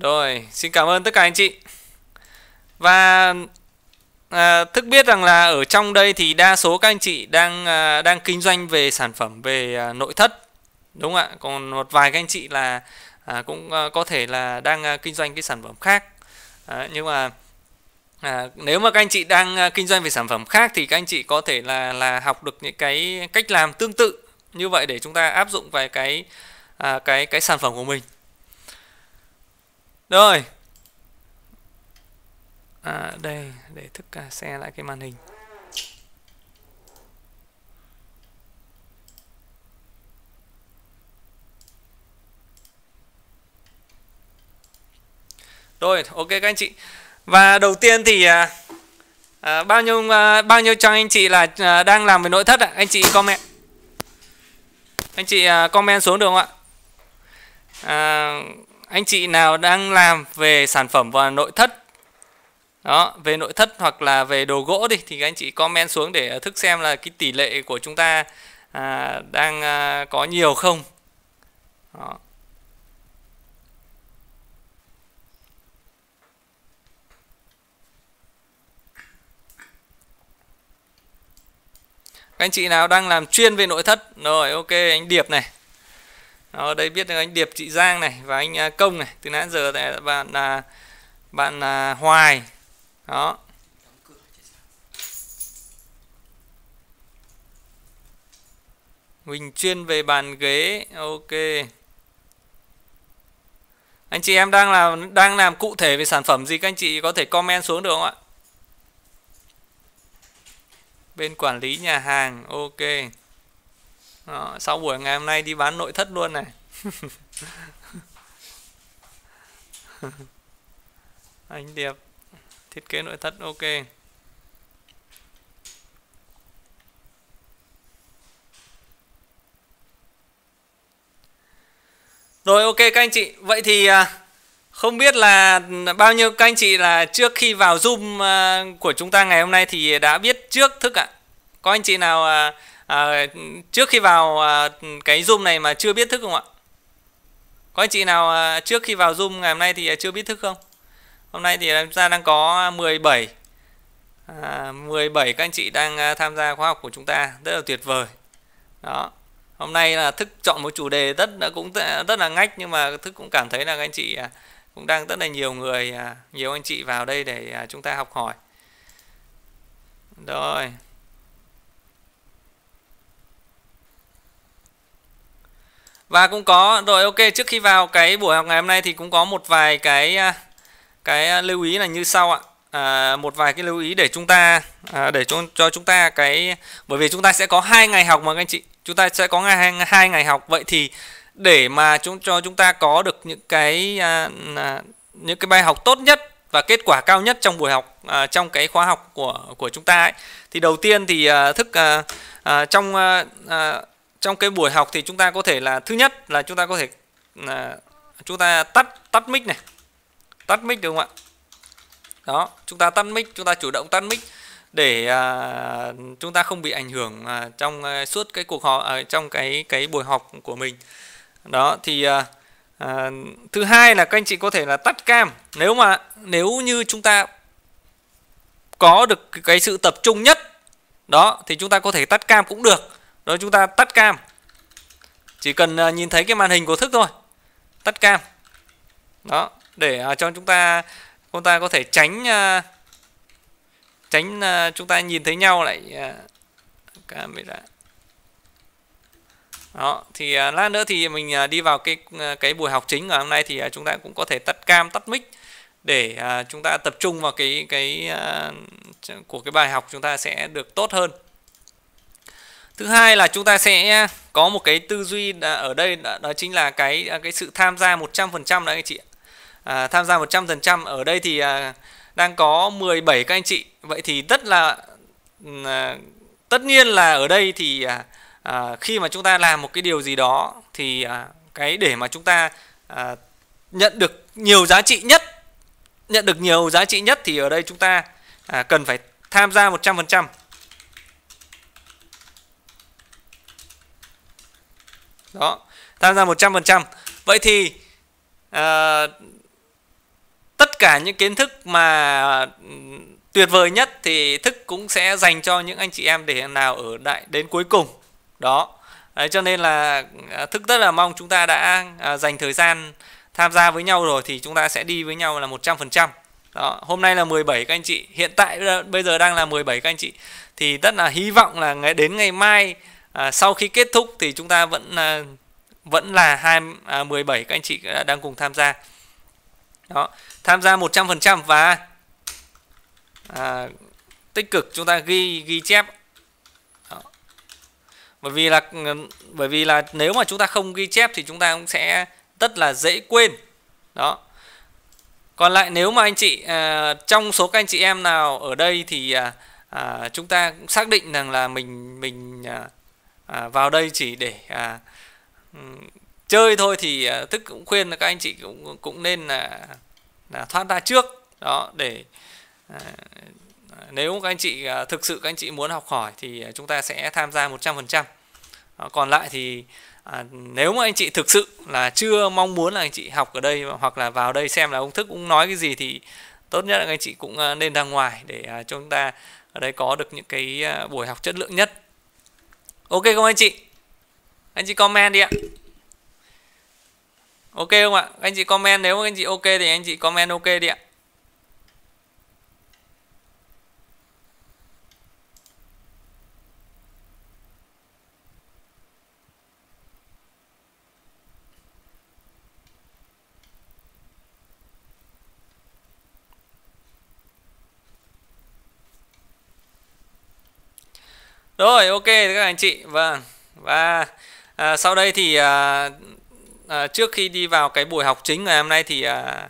Rồi, xin cảm ơn tất cả anh chị. Và à, thức biết rằng là ở trong đây thì đa số các anh chị đang à, đang kinh doanh về sản phẩm về à, nội thất đúng không ạ? Còn một vài các anh chị là à, cũng à, có thể là đang à, kinh doanh cái sản phẩm khác. À, nhưng mà À, nếu mà các anh chị đang à, kinh doanh về sản phẩm khác thì các anh chị có thể là là học được những cái cách làm tương tự như vậy để chúng ta áp dụng vào cái à, cái cái sản phẩm của mình rồi à, đây để thức xe lại cái màn hình Rồi, ok các anh chị. Và đầu tiên thì à, à bao nhiêu à, bao nhiêu trong anh chị là à, đang làm về nội thất ạ? À? Anh chị comment. Anh chị à, comment xuống được không ạ? À, anh chị nào đang làm về sản phẩm và nội thất đó về nội thất hoặc là về đồ gỗ đi thì các anh chị comment xuống để thức xem là cái tỷ lệ của chúng ta à, đang à, có nhiều không đó. Các anh chị nào đang làm chuyên về nội thất rồi ok anh Điệp này ở ờ, đây biết được anh Điệp chị Giang này và anh à, Công này từ nãy giờ là bạn là bạn là Hoài đó Huỳnh chuyên về bàn ghế ok anh chị em đang làm đang làm cụ thể về sản phẩm gì các anh chị có thể comment xuống được không ạ bên quản lý nhà hàng ok đó, ờ, sau buổi ngày hôm nay đi bán nội thất luôn này anh điệp thiết kế nội thất ok Rồi ok các anh chị, vậy thì à, không biết là bao nhiêu các anh chị là trước khi vào Zoom à, của chúng ta ngày hôm nay thì đã biết trước thức ạ. À? Có anh chị nào à, à, trước khi vào à, cái zoom này mà chưa biết thức không ạ có anh chị nào à, trước khi vào zoom ngày hôm nay thì à, chưa biết thức không hôm nay thì chúng ta đang có 17 à, 17 các anh chị đang à, tham gia khóa học của chúng ta rất là tuyệt vời đó hôm nay là thức chọn một chủ đề rất là cũng rất là ngách nhưng mà thức cũng cảm thấy là các anh chị à, cũng đang rất là nhiều người nhiều anh chị vào đây để chúng ta học hỏi rồi và cũng có rồi ok trước khi vào cái buổi học ngày hôm nay thì cũng có một vài cái à, cái à, lưu ý là như sau ạ à, một vài cái lưu ý để chúng ta à, để cho, cho chúng ta cái bởi vì chúng ta sẽ có hai ngày học mà các anh chị chúng ta sẽ có ngày hai ngày học vậy thì để mà chúng cho chúng ta có được những cái à, à những cái bài học tốt nhất và kết quả cao nhất trong buổi học à, trong cái khóa học của của chúng ta ấy thì đầu tiên thì à, thức à, à, trong à, à, trong cái buổi học thì chúng ta có thể là thứ nhất là chúng ta có thể là chúng ta tắt tắt mic này tắt mic được không ạ đó chúng ta tắt mic chúng ta chủ động tắt mic để à, chúng ta không bị ảnh hưởng à, trong à, suốt cái cuộc họp à, trong cái cái buổi học của mình đó thì à, à, thứ hai là các anh chị có thể là tắt cam nếu mà nếu như chúng ta có được cái sự tập trung nhất đó thì chúng ta có thể tắt cam cũng được đó chúng ta tắt cam chỉ cần à, nhìn thấy cái màn hình của thức thôi tắt cam đó để à, cho chúng ta chúng ta có thể tránh à, tránh chúng ta nhìn thấy nhau lại camera đó thì lát nữa thì mình đi vào cái cái buổi học chính ngày hôm nay thì chúng ta cũng có thể tắt cam tắt mic để chúng ta tập trung vào cái cái của cái bài học chúng ta sẽ được tốt hơn thứ hai là chúng ta sẽ có một cái tư duy ở đây đó chính là cái à, cái sự tham gia 100% đấy anh chị à, tham gia 100% ở đây thì à, đang có 17 các anh chị vậy thì rất là ừ, à, tất nhiên là ở đây thì à, à, khi mà chúng ta làm một cái điều gì đó thì à, cái để mà chúng ta à, nhận được nhiều giá trị nhất nhận được nhiều giá trị nhất thì ở đây chúng ta à, cần phải tham gia 100% đó tham gia 100% vậy thì à, tất cả những kiến thức mà ừ, tuyệt vời nhất thì thức cũng sẽ dành cho những anh chị em để nào ở đại đến cuối cùng đó Đấy, cho nên là ờ, thức rất là mong chúng ta đã à, dành thời gian tham gia với nhau rồi thì chúng ta sẽ đi với nhau là 100%. Đó, hôm nay là 17 các anh chị, hiện tại bây giờ đang là 17 các anh chị thì rất là hy vọng là ngày đến ngày mai à, sau khi kết thúc thì chúng ta vẫn à, vẫn là hai à, 17 các anh chị à, đang cùng tham gia đó tham gia 100% và à, tích cực chúng ta ghi ghi chép đó. bởi vì là bởi vì là nếu mà chúng ta không ghi chép thì chúng ta cũng sẽ rất là dễ quên đó còn lại nếu mà anh chị à, trong số các anh chị em nào ở đây thì à, à, chúng ta cũng xác định rằng là mình mình à, à, vào đây chỉ để à, chơi thôi thì à, tức cũng khuyên là các anh chị cũng cũng nên là là thoát ra trước đó để à, nếu các anh chị à, thực sự các anh chị muốn học hỏi thì à, chúng ta sẽ tham gia 100% à, còn lại thì à, nếu mà anh chị thực sự là chưa mong muốn là anh chị học ở đây hoặc là vào đây xem là ông thức cũng nói cái gì thì tốt nhất là các anh chị cũng à, nên ra ngoài để à, chúng ta ở đây có được những cái à, buổi học chất lượng nhất ok không anh chị anh chị comment đi ạ ok không ạ anh chị comment nếu anh chị ok thì anh chị comment ok đi ạ rồi ok các anh chị vâng và à, sau đây thì à, à, trước khi đi vào cái buổi học chính ngày hôm nay thì à,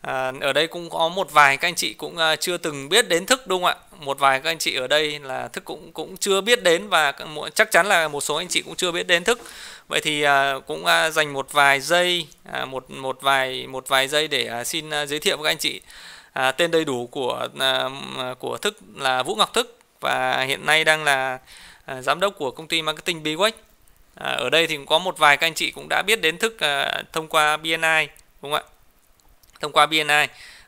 à, ở đây cũng có một vài các anh chị cũng à, chưa từng biết đến thức đúng không ạ một vài các anh chị ở đây là thức cũng cũng chưa biết đến và chắc chắn là một số anh chị cũng chưa biết đến thức vậy thì à, cũng à, dành một vài giây à, một một vài một vài giây để à, xin à, giới thiệu với các anh chị à, tên đầy đủ của à, à của thức là Vũ Ngọc Thức và hiện nay đang là à, giám đốc của công ty marketing Bwatch. À, ở đây thì cũng có một vài các anh chị cũng đã biết đến thức à, thông qua BNI đúng không ạ? Thông qua BNI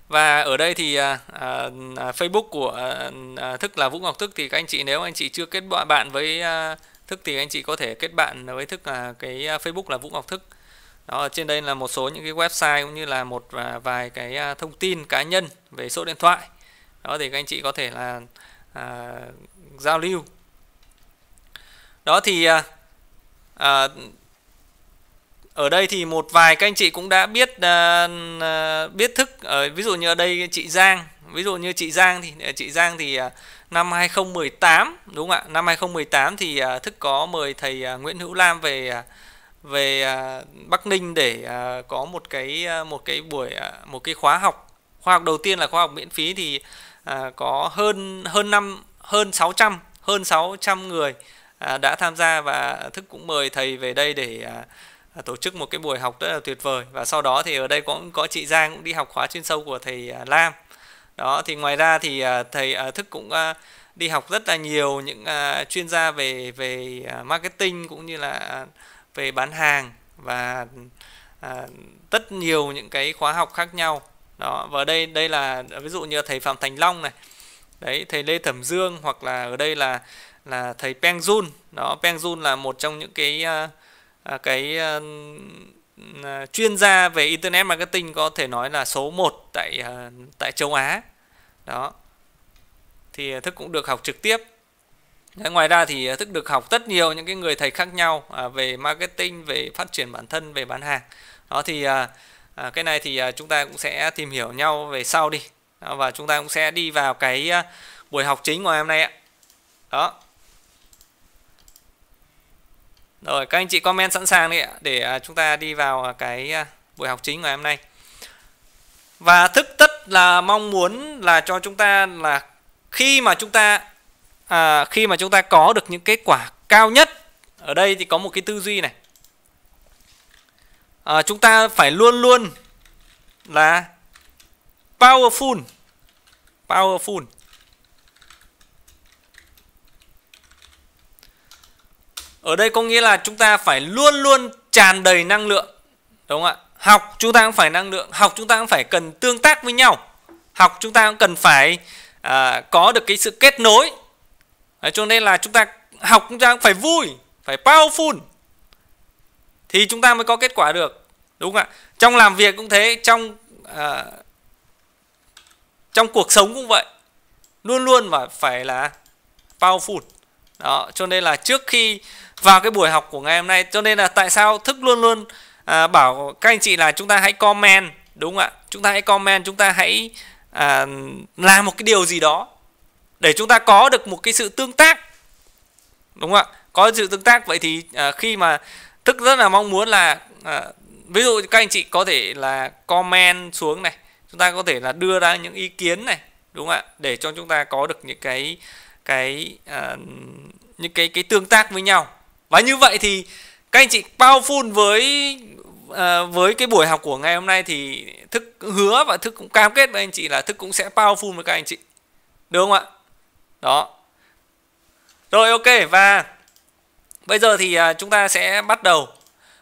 và ở đây thì à, à, Facebook của à, thức là Vũ Ngọc Thức thì các anh chị nếu anh chị chưa kết bạn bạn với à, thức thì anh chị có thể kết bạn với thức là cái Facebook là Vũ Ngọc Thức. Đó trên đây là một số những cái website cũng như là một vài cái thông tin cá nhân về số điện thoại. Đó thì các anh chị có thể là à, giao lưu đó thì à, à, ở đây thì một vài các anh chị cũng đã biết à, à, biết thức ở ví dụ như ở đây chị Giang ví dụ như chị Giang thì à, chị Giang thì à, năm 2018 đúng không ạ năm 2018 thì à, thức có mời thầy Nguyễn Hữu Lam về về à, Bắc Ninh để à, có một cái một cái buổi một cái khóa học khoa học đầu tiên là khoa học miễn phí thì à, có hơn hơn năm hơn 600 hơn 600 người à, đã tham gia và thức cũng mời thầy về đây để à, à, tổ chức một cái buổi học rất là tuyệt vời và sau đó thì ở đây cũng có chị Giang cũng đi học khóa chuyên sâu của thầy à, Lam đó thì ngoài ra thì à, thầy à, thức cũng à, đi học rất là nhiều những à, chuyên gia về về à, marketing cũng như là à, về bán hàng và à, rất nhiều những cái khóa học khác nhau đó và đây đây là ví dụ như thầy phạm thành long này đấy thầy lê thẩm dương hoặc là ở đây là là thầy peng jun đó peng jun là một trong những cái ờ, à, cái ờ, à, chuyên gia về internet marketing có thể nói là số 1 tại ờ, tại châu á đó thì thức cũng được học trực tiếp Đấy, ngoài ra thì thức được học rất nhiều những cái người thầy khác nhau à, về marketing về phát triển bản thân về bán hàng đó thì à, à, cái này thì à, chúng ta cũng sẽ tìm hiểu nhau về sau đi à, và chúng ta cũng sẽ đi vào cái à, buổi học chính của hôm nay ạ đó rồi các anh chị comment sẵn sàng đi ạ để à, chúng ta đi vào cái buổi học chính của hôm nay và thức tất là mong muốn là cho chúng ta là khi mà chúng ta à, khi mà chúng ta có được những kết quả cao nhất ở đây thì có một cái tư duy này à, chúng ta phải luôn luôn là powerful powerful ở đây có nghĩa là chúng ta phải luôn luôn tràn đầy năng lượng đúng không ạ học chúng ta cũng phải năng lượng học chúng ta cũng phải cần tương tác với nhau học chúng ta cũng cần phải à, có được cái sự kết nối Đấy, cho nên là chúng ta học chúng ta cũng phải vui phải powerful thì chúng ta mới có kết quả được đúng không ạ trong làm việc cũng thế trong à, trong cuộc sống cũng vậy luôn luôn và phải là powerful đó cho nên là trước khi vào cái buổi học của ngày hôm nay cho nên là tại sao thức luôn luôn à, bảo các anh chị là chúng ta hãy comment đúng không ạ chúng ta hãy comment chúng ta hãy à, làm một cái điều gì đó để chúng ta có được một cái sự tương tác đúng không ạ có sự tương tác vậy thì à, khi mà thức rất là mong muốn là à, ví dụ các anh chị có thể là comment xuống này chúng ta có thể là đưa ra những ý kiến này đúng không ạ để cho chúng ta có được những cái cái à, những cái cái tương tác với nhau và như vậy thì các anh chị bao phun với à, với cái buổi học của ngày hôm nay thì thức hứa và thức cũng cam kết với anh chị là thức cũng sẽ bao phun với các anh chị đúng không ạ đó rồi ok và Bây giờ thì à, chúng ta sẽ bắt đầu.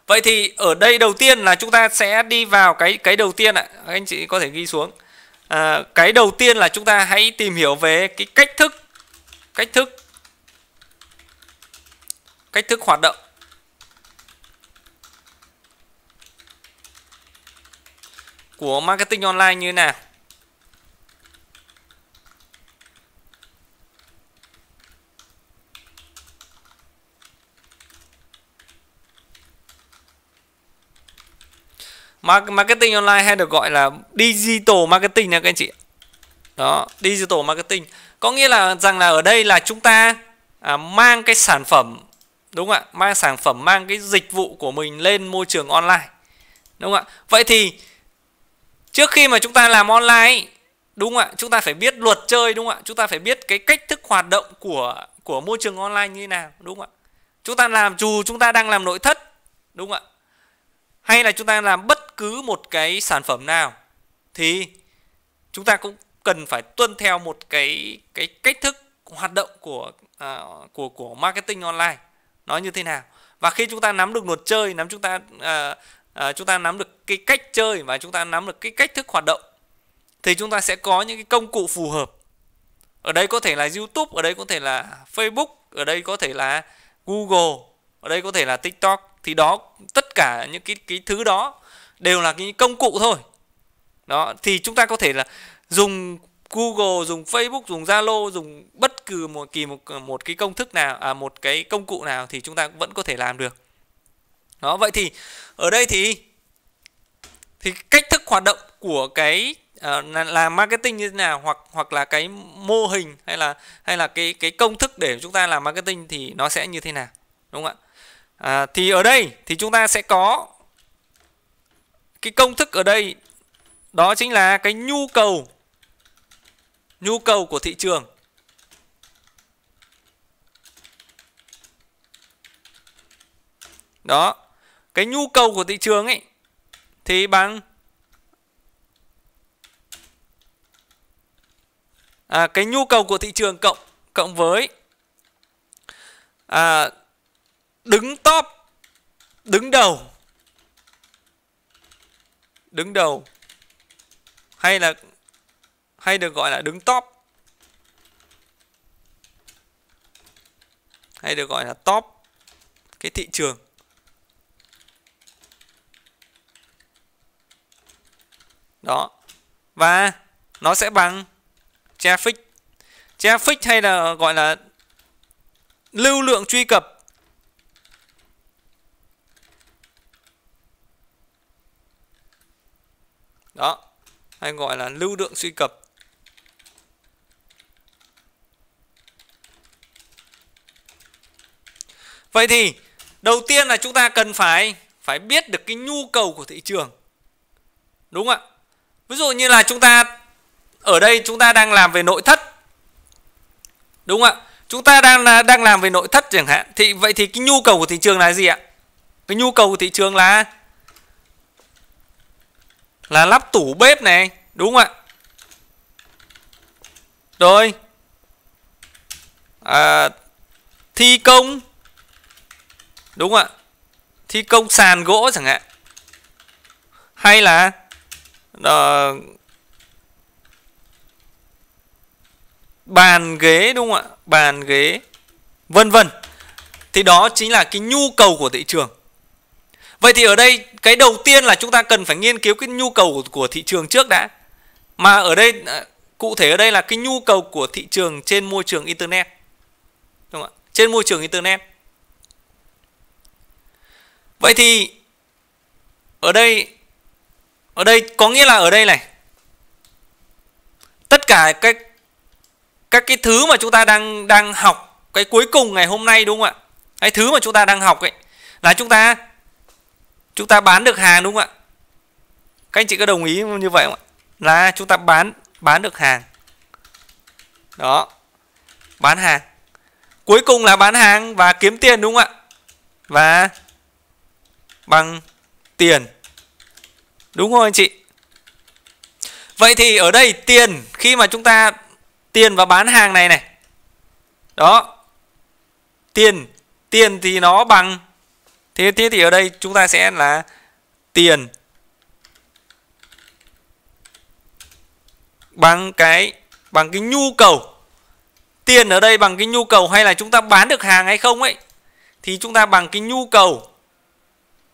Vậy thì ở đây đầu tiên là chúng ta sẽ đi vào cái cái đầu tiên ạ. À. Anh chị có thể ghi xuống. À, cái đầu tiên là chúng ta hãy tìm hiểu về cái cách thức cách thức cách thức hoạt động. của marketing online như thế nào. marketing online hay được gọi là digital marketing nha các anh chị đó digital marketing có nghĩa là rằng là ở đây là chúng ta à, mang cái sản phẩm đúng không ạ mang sản phẩm mang cái dịch vụ của mình lên môi trường online đúng không ạ vậy thì trước khi mà chúng ta làm online đúng không ạ chúng ta phải biết luật chơi đúng không ạ chúng ta phải biết cái cách thức hoạt động của của môi trường online như thế nào đúng không ạ chúng ta làm dù chúng ta đang làm nội thất đúng không ạ hay là chúng ta làm bất cứ một cái sản phẩm nào thì chúng ta cũng cần phải tuân theo một cái cái cách thức hoạt động của à, của của marketing online nó như thế nào và khi chúng ta nắm được luật chơi nắm chúng ta à, à, chúng ta nắm được cái cách chơi và chúng ta nắm được cái cách thức hoạt động thì chúng ta sẽ có những cái công cụ phù hợp ở đây có thể là YouTube ở đây có thể là Facebook ở đây có thể là Google ở đây có thể là TikTok thì đó tất cả những cái cái thứ đó đều là cái công cụ thôi đó thì chúng ta có thể là dùng Google dùng Facebook dùng Zalo dùng bất cứ một kỳ một một cái công thức nào à một cái công cụ nào thì chúng ta vẫn có thể làm được đó vậy thì ở đây thì thì cách thức hoạt động của cái uh, là, là marketing như thế nào hoặc hoặc là cái mô hình hay là hay là cái cái công thức để chúng ta làm marketing thì nó sẽ như thế nào đúng không ạ à, thì ở đây thì chúng ta sẽ có cái công thức ở đây đó chính là cái nhu cầu nhu cầu của thị trường đó cái nhu cầu của thị trường ấy thì bằng à, cái nhu cầu của thị trường cộng cộng với à, đứng top đứng đầu đứng đầu hay là hay được gọi là đứng top hay được gọi là top cái thị trường đó và nó sẽ bằng traffic traffic hay là gọi là lưu lượng truy cập đó hay gọi là lưu lượng truy cập vậy thì đầu tiên là chúng ta cần phải phải biết được cái nhu cầu của thị trường đúng ạ ví dụ như là chúng ta ở đây chúng ta đang làm về nội thất đúng ạ chúng ta đang đang làm về nội thất chẳng hạn thì vậy thì cái nhu cầu của thị trường là gì ạ cái nhu cầu của thị trường là là lắp tủ bếp này đúng không ạ rồi à, thi công đúng không ạ thi công sàn gỗ chẳng hạn hay là uh, bàn ghế đúng không ạ bàn ghế vân vân thì đó chính là cái nhu cầu của thị trường Vậy thì ở đây cái đầu tiên là chúng ta cần phải nghiên cứu cái nhu cầu của, thị trường trước đã. Mà ở đây à, cụ thể ở đây là cái nhu cầu của thị trường trên môi trường internet. Đúng không ạ? Trên môi trường internet. Vậy thì ở đây ở đây có nghĩa là ở đây này. Tất cả các các cái thứ mà chúng ta đang đang học cái cuối cùng ngày hôm nay đúng không ạ? Cái thứ mà chúng ta đang học ấy là chúng ta chúng ta bán được hàng đúng không ạ các anh chị có đồng ý như vậy không ạ là chúng ta bán bán được hàng đó bán hàng cuối cùng là bán hàng và kiếm tiền đúng không ạ và bằng tiền đúng không anh chị vậy thì ở đây tiền khi mà chúng ta tiền và bán hàng này này đó tiền tiền thì nó bằng thế thế thì ở đây chúng ta sẽ là tiền bằng cái bằng cái nhu cầu tiền ở đây bằng cái nhu cầu hay là chúng ta bán được hàng hay không ấy thì chúng ta bằng cái nhu cầu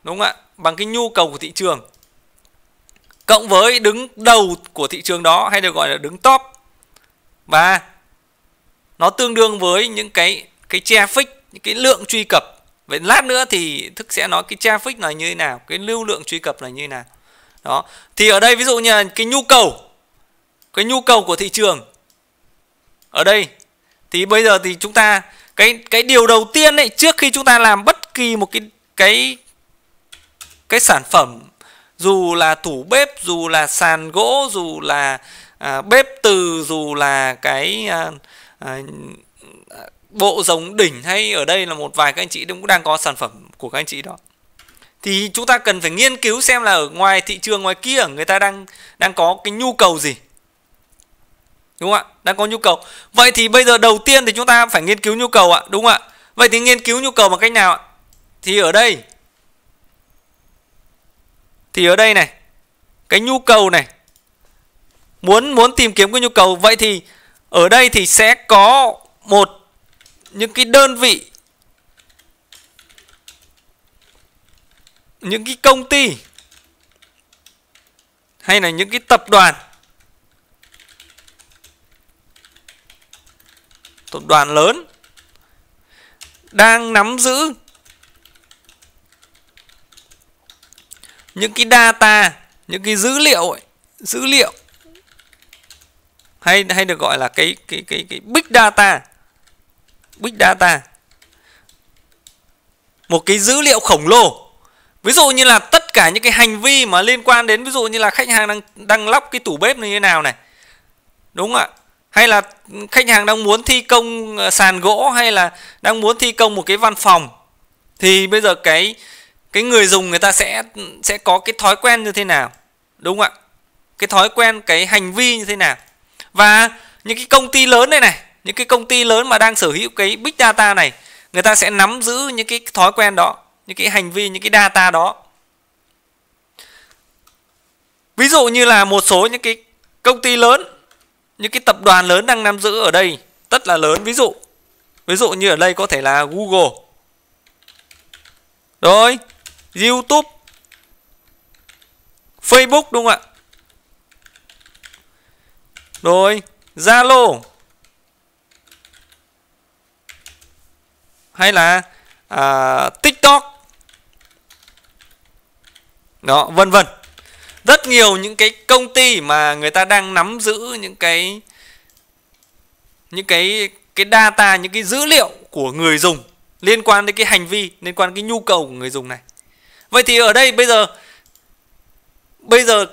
đúng không ạ bằng cái nhu cầu của thị trường cộng với đứng đầu của thị trường đó hay được gọi là đứng top và nó tương đương với những cái cái traffic những cái lượng truy cập vậy lát nữa thì thức sẽ nói cái traffic là như thế nào cái lưu lượng truy cập là như thế nào đó thì ở đây ví dụ như là cái nhu cầu cái nhu cầu của thị trường ở đây thì bây giờ thì chúng ta cái cái điều đầu tiên đấy trước khi chúng ta làm bất kỳ một cái cái cái sản phẩm dù là tủ bếp dù là sàn gỗ dù là à, bếp từ dù là cái à, à, bộ giống đỉnh hay ở đây là một vài các anh chị cũng đang có sản phẩm của các anh chị đó thì chúng ta cần phải nghiên cứu xem là ở ngoài thị trường ngoài kia người ta đang đang có cái nhu cầu gì đúng không ạ đang có nhu cầu vậy thì bây giờ đầu tiên thì chúng ta phải nghiên cứu nhu cầu ạ đúng không ạ vậy thì nghiên cứu nhu cầu bằng cách nào ạ thì ở đây thì ở đây này cái nhu cầu này muốn muốn tìm kiếm cái nhu cầu vậy thì ở đây thì sẽ có một những cái đơn vị những cái công ty hay là những cái tập đoàn tập đoàn lớn đang nắm giữ những cái data những cái dữ liệu dữ liệu hay hay được gọi là cái cái cái cái big data big data một cái dữ liệu khổng lồ ví dụ như là tất cả những cái hành vi mà liên quan đến ví dụ như là khách hàng đang đang lóc cái tủ bếp như thế nào này đúng không ạ hay là khách hàng đang muốn thi công ờ, sàn gỗ hay là đang muốn thi công một cái văn phòng thì bây giờ cái cái người dùng người ta sẽ sẽ có cái thói quen như thế nào đúng không ạ cái thói quen cái hành vi như thế nào và những cái công ty lớn đây này những cái công ty lớn mà đang sở hữu cái big data này người ta sẽ nắm giữ những cái thói quen đó những cái hành vi những cái data đó ví dụ như là một số những cái công ty lớn những cái tập đoàn lớn đang nắm giữ ở đây rất là lớn ví dụ ví dụ như ở đây có thể là google rồi youtube facebook đúng không ạ rồi zalo hay là à, tiktok đó vân vân rất nhiều những cái công ty mà người ta đang nắm giữ những cái những cái cái data những cái dữ liệu của người dùng liên quan đến cái hành vi liên quan đến cái nhu cầu của người dùng này vậy thì ở đây bây giờ bây giờ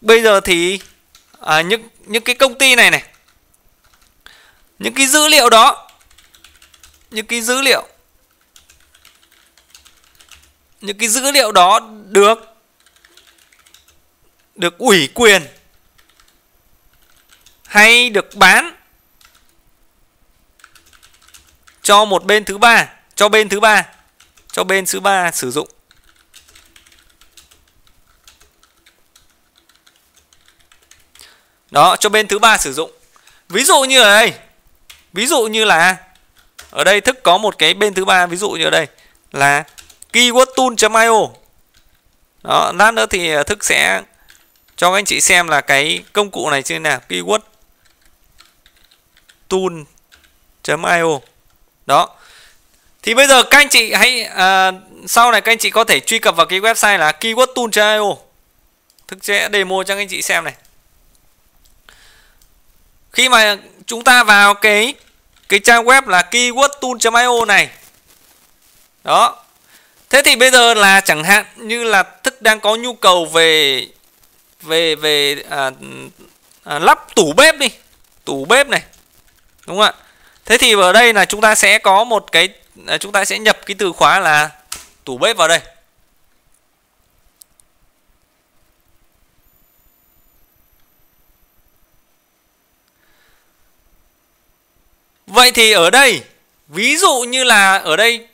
bây giờ thì à, những những cái công ty này này những cái dữ liệu đó những cái dữ liệu những cái dữ liệu đó được được ủy quyền hay được bán cho một bên thứ ba cho bên thứ ba cho bên thứ ba sử dụng đó cho bên thứ ba sử dụng ví dụ như ở đây ví dụ như là ở đây thức có một cái bên thứ ba ví dụ như ở đây là keywordtool io đó lát nữa thì ờ, thức sẽ cho các anh chị xem là cái công cụ này như thế nào keywordtool io đó thì bây giờ các anh chị hãy à, sau này các anh chị có thể truy cập vào cái website là keywordtool.io thức sẽ demo cho các anh chị xem này khi mà chúng ta vào cái cái trang web là keywordtool.io này đó thế thì bây giờ là chẳng hạn như là thức đang có nhu cầu về về về à, à, lắp tủ bếp đi tủ bếp này đúng không ạ thế thì ở đây là chúng ta sẽ có một cái à, chúng ta sẽ nhập cái từ khóa là tủ bếp vào đây Vậy thì ở đây ví dụ như là ở đây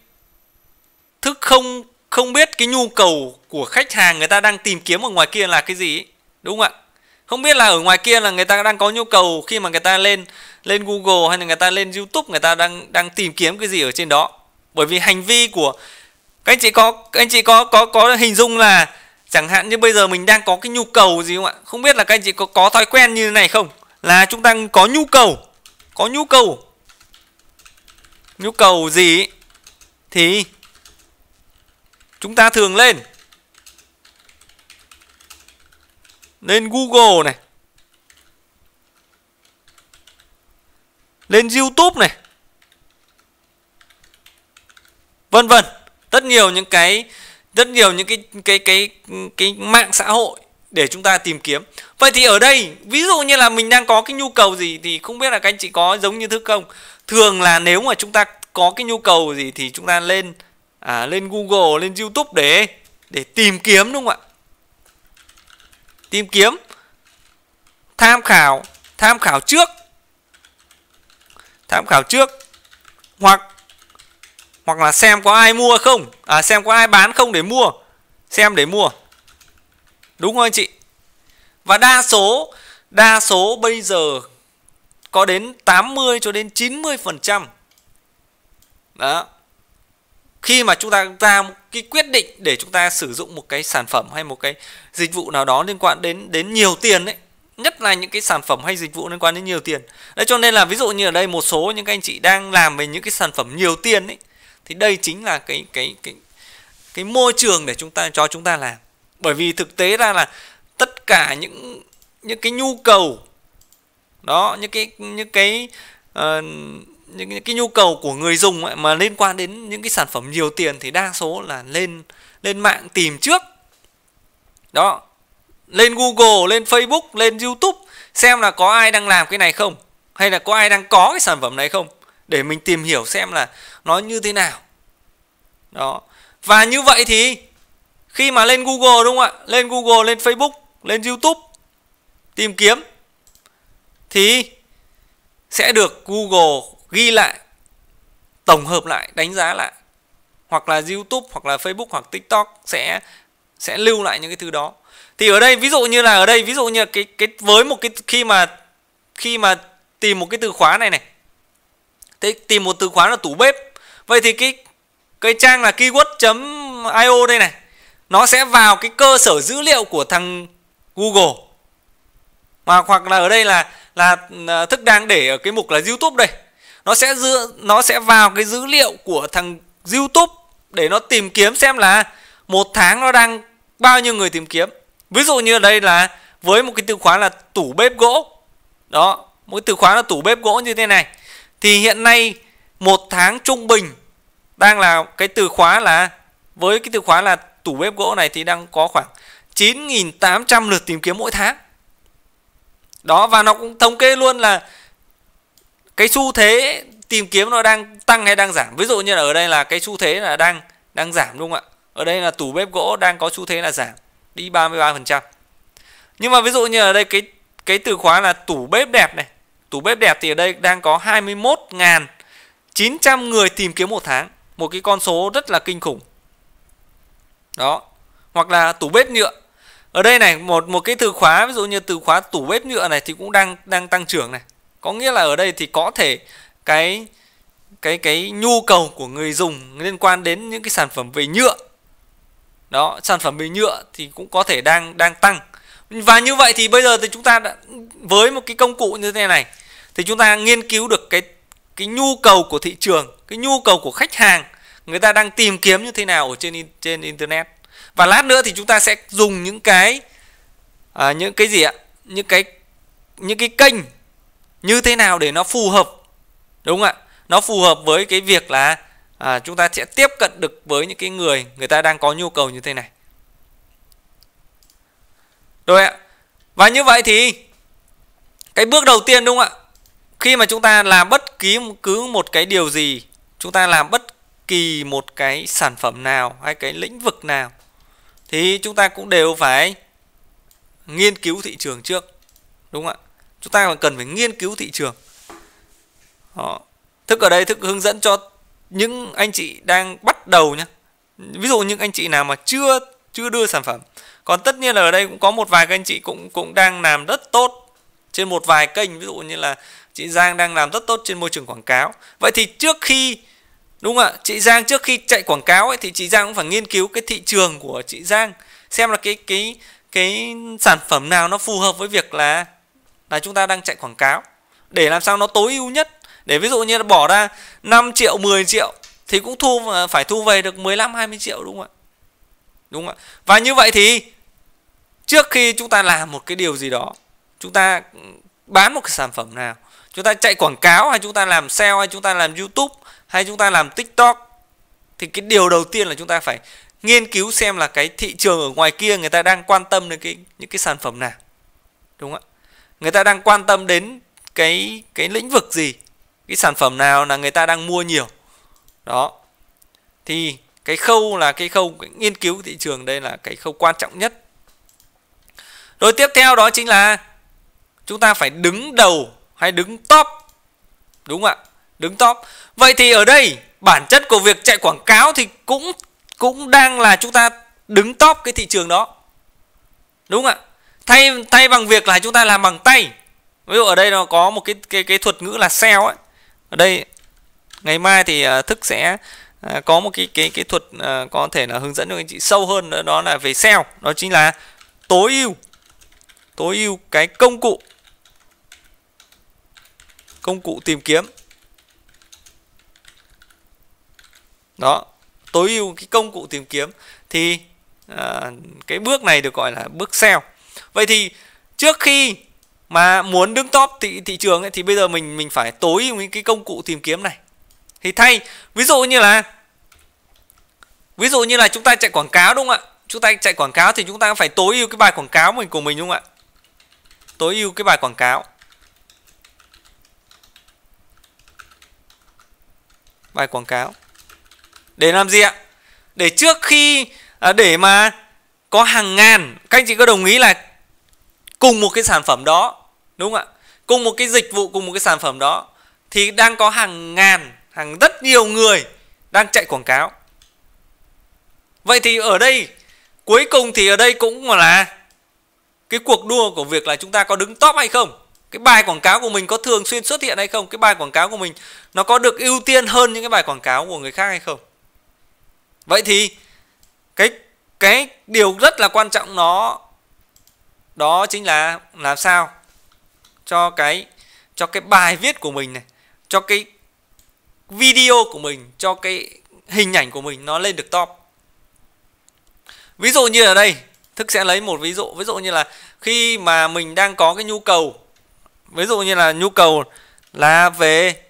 thức không không biết cái nhu cầu của khách hàng người ta đang tìm kiếm ở ngoài kia là cái gì đúng không ạ không biết là ở ngoài kia là người ta đang có nhu cầu khi mà người ta lên lên Google hay là người ta lên YouTube người ta đang đang tìm kiếm cái gì ở trên đó bởi vì hành vi của các anh chị có các anh chị có có có hình dung là chẳng hạn như bây giờ mình đang có cái nhu cầu gì không ạ không biết là các anh chị có có thói quen như thế này không là chúng ta có nhu cầu có nhu cầu nhu cầu gì thì chúng ta thường lên lên Google này lên YouTube này vân vân rất nhiều những cái rất nhiều những cái cái cái cái mạng xã hội để chúng ta tìm kiếm vậy thì ở đây ví dụ như là mình đang có cái nhu cầu gì thì không biết là các anh chị có giống như thức không thường là nếu mà chúng ta có cái nhu cầu gì thì chúng ta lên à, lên Google lên YouTube để để tìm kiếm đúng không ạ tìm kiếm tham khảo tham khảo trước tham khảo trước hoặc hoặc là xem có ai mua không à, xem có ai bán không để mua xem để mua đúng không anh chị và đa số đa số bây giờ có đến 80 cho đến 90%. Đó. Khi mà chúng ta ra một cái quyết định để chúng ta sử dụng một cái sản phẩm hay một cái dịch vụ nào đó liên quan đến đến nhiều tiền đấy nhất là những cái sản phẩm hay dịch vụ liên quan đến nhiều tiền. Đấy cho nên là ví dụ như ở đây một số những các anh chị đang làm về những cái sản phẩm nhiều tiền ấy thì đây chính là cái cái cái cái môi trường để chúng ta cho chúng ta làm. Bởi vì thực tế ra là tất cả những những cái nhu cầu đó những cái những cái uh, những, những cái nhu cầu của người dùng ấy, mà liên quan đến những cái sản phẩm nhiều tiền thì đa số là lên lên mạng tìm trước đó lên Google lên Facebook lên YouTube xem là có ai đang làm cái này không hay là có ai đang có cái sản phẩm này không để mình tìm hiểu xem là nó như thế nào đó và như vậy thì khi mà lên Google đúng không ạ lên Google lên Facebook lên YouTube tìm kiếm thì sẽ được Google ghi lại tổng hợp lại đánh giá lại hoặc là YouTube hoặc là Facebook hoặc TikTok sẽ sẽ lưu lại những cái thứ đó thì ở đây ví dụ như là ở đây ví dụ như cái cái với một cái khi mà khi mà tìm một cái từ khóa này này thế tìm một từ khóa là tủ bếp vậy thì cái cái trang là keyword.io đây này nó sẽ vào cái cơ sở dữ liệu của thằng Google mà hoặc là ở đây là là ờ, thức đang để ở cái mục là YouTube đây nó sẽ dự nó sẽ vào cái dữ liệu của thằng YouTube để nó tìm kiếm xem là một tháng nó đang bao nhiêu người tìm kiếm ví dụ như ở đây là với một cái từ khóa là tủ bếp gỗ đó mỗi từ khóa là tủ bếp gỗ như thế này thì hiện nay một tháng trung bình đang là cái từ khóa là với cái từ khóa là tủ bếp gỗ này thì đang có khoảng 9.800 lượt tìm kiếm mỗi tháng đó và nó cũng thống kê luôn là cái xu thế tìm kiếm nó đang tăng hay đang giảm ví dụ như là ở đây là cái xu thế là đang đang giảm đúng không ạ ở đây là tủ bếp gỗ đang có xu thế là giảm đi 33% nhưng mà ví dụ như ở đây cái cái từ khóa là tủ bếp đẹp này tủ bếp đẹp thì ở đây đang có 21.900 người tìm kiếm một tháng một cái con số rất là kinh khủng đó hoặc là tủ bếp nhựa ở đây này một một cái từ khóa ví dụ như từ khóa tủ bếp nhựa này thì cũng đang đang tăng trưởng này có nghĩa là ở đây thì có thể cái cái cái nhu cầu của người dùng liên quan đến những cái sản phẩm về nhựa đó sản phẩm về nhựa thì cũng có thể đang đang tăng và như vậy thì bây giờ thì chúng ta đã, với một cái công cụ như thế này thì chúng ta nghiên cứu được cái cái nhu cầu của thị trường cái nhu cầu của khách hàng người ta đang tìm kiếm như thế nào ở trên trên internet và lát nữa thì chúng ta sẽ dùng những cái à, những cái gì ạ những cái những cái kênh như thế nào để nó phù hợp đúng không ạ nó phù hợp với cái việc là à, chúng ta sẽ tiếp cận được với những cái người người ta đang có nhu cầu như thế này rồi ạ và như vậy thì cái bước đầu tiên đúng không ạ khi mà chúng ta làm bất kỳ cứ một cái điều gì chúng ta làm bất kỳ một cái sản phẩm nào hay cái lĩnh vực nào thì chúng ta cũng đều phải nghiên cứu thị trường trước đúng không ạ chúng ta còn cần phải nghiên cứu thị trường Đó. thức ở đây thức hướng dẫn cho những anh chị đang bắt đầu nhé ví dụ những anh chị nào mà chưa chưa đưa sản phẩm còn tất nhiên là ở đây cũng có một vài anh chị cũng cũng đang làm rất tốt trên một vài kênh ví dụ như là chị Giang đang làm rất tốt trên môi trường quảng cáo vậy thì trước khi đúng không ạ chị Giang trước khi chạy quảng cáo ấy thì chị Giang cũng phải nghiên cứu cái thị trường của chị Giang xem là cái cái cái sản phẩm nào nó phù hợp với việc là là chúng ta đang chạy quảng cáo để làm sao nó tối ưu nhất để ví dụ như là bỏ ra 5 triệu 10 triệu thì cũng thu phải thu về được 15 20 triệu đúng không ạ đúng không ạ và như vậy thì trước khi chúng ta làm một cái điều gì đó chúng ta bán một cái sản phẩm nào chúng ta chạy quảng cáo hay chúng ta làm sale hay chúng ta làm youtube hay chúng ta làm tiktok thì cái điều đầu tiên là chúng ta phải nghiên cứu xem là cái thị trường ở ngoài kia người ta đang quan tâm đến cái những cái sản phẩm nào đúng không ạ người ta đang quan tâm đến cái cái lĩnh vực gì cái sản phẩm nào là người ta đang mua nhiều đó thì cái khâu là cái khâu cái nghiên cứu thị trường đây là cái khâu quan trọng nhất rồi tiếp theo đó chính là chúng ta phải đứng đầu hay đứng top đúng không ạ đứng top vậy thì ở đây bản chất của việc chạy quảng cáo thì cũng cũng đang là chúng ta đứng top cái thị trường đó đúng ạ thay thay bằng việc là chúng ta làm bằng tay ví dụ ở đây nó có một cái cái cái thuật ngữ là sell ấy ở đây ngày mai thì ờ, thức sẽ ờ, có một cái cái cái thuật ờ, có thể là hướng dẫn cho anh chị sâu hơn nữa đó là về sell. đó chính là tối ưu tối ưu cái công cụ công cụ tìm kiếm đó tối ưu cái công cụ tìm kiếm thì à, cái bước này được gọi là bước SEO vậy thì trước khi mà muốn đứng top thị thị trường ấy, thì bây giờ mình mình phải tối ưu cái công cụ tìm kiếm này thì thay ví dụ như là ví dụ như là chúng ta chạy quảng cáo đúng không ạ chúng ta chạy quảng cáo thì chúng ta phải tối ưu cái bài quảng cáo mình của mình đúng không ạ tối ưu cái bài quảng cáo bài quảng cáo để làm gì ạ để trước khi à, để mà có hàng ngàn các anh chị có đồng ý là cùng một cái sản phẩm đó đúng không ạ cùng một cái dịch vụ cùng một cái sản phẩm đó thì đang có hàng ngàn hàng rất nhiều người đang chạy quảng cáo vậy thì ở đây cuối cùng thì ở đây cũng là cái cuộc đua của việc là chúng ta có đứng top hay không cái bài quảng cáo của mình có thường xuyên xuất hiện hay không cái bài quảng cáo của mình nó có được ưu tiên hơn những cái bài quảng cáo của người khác hay không vậy thì cái cái điều rất là quan trọng nó đó chính là làm sao cho cái cho cái bài viết của mình này cho cái video của mình cho cái hình ảnh của mình nó lên được top ví dụ như ở đây thức sẽ lấy một ví dụ ví dụ như là khi mà mình đang có cái nhu cầu ví dụ như là nhu cầu là về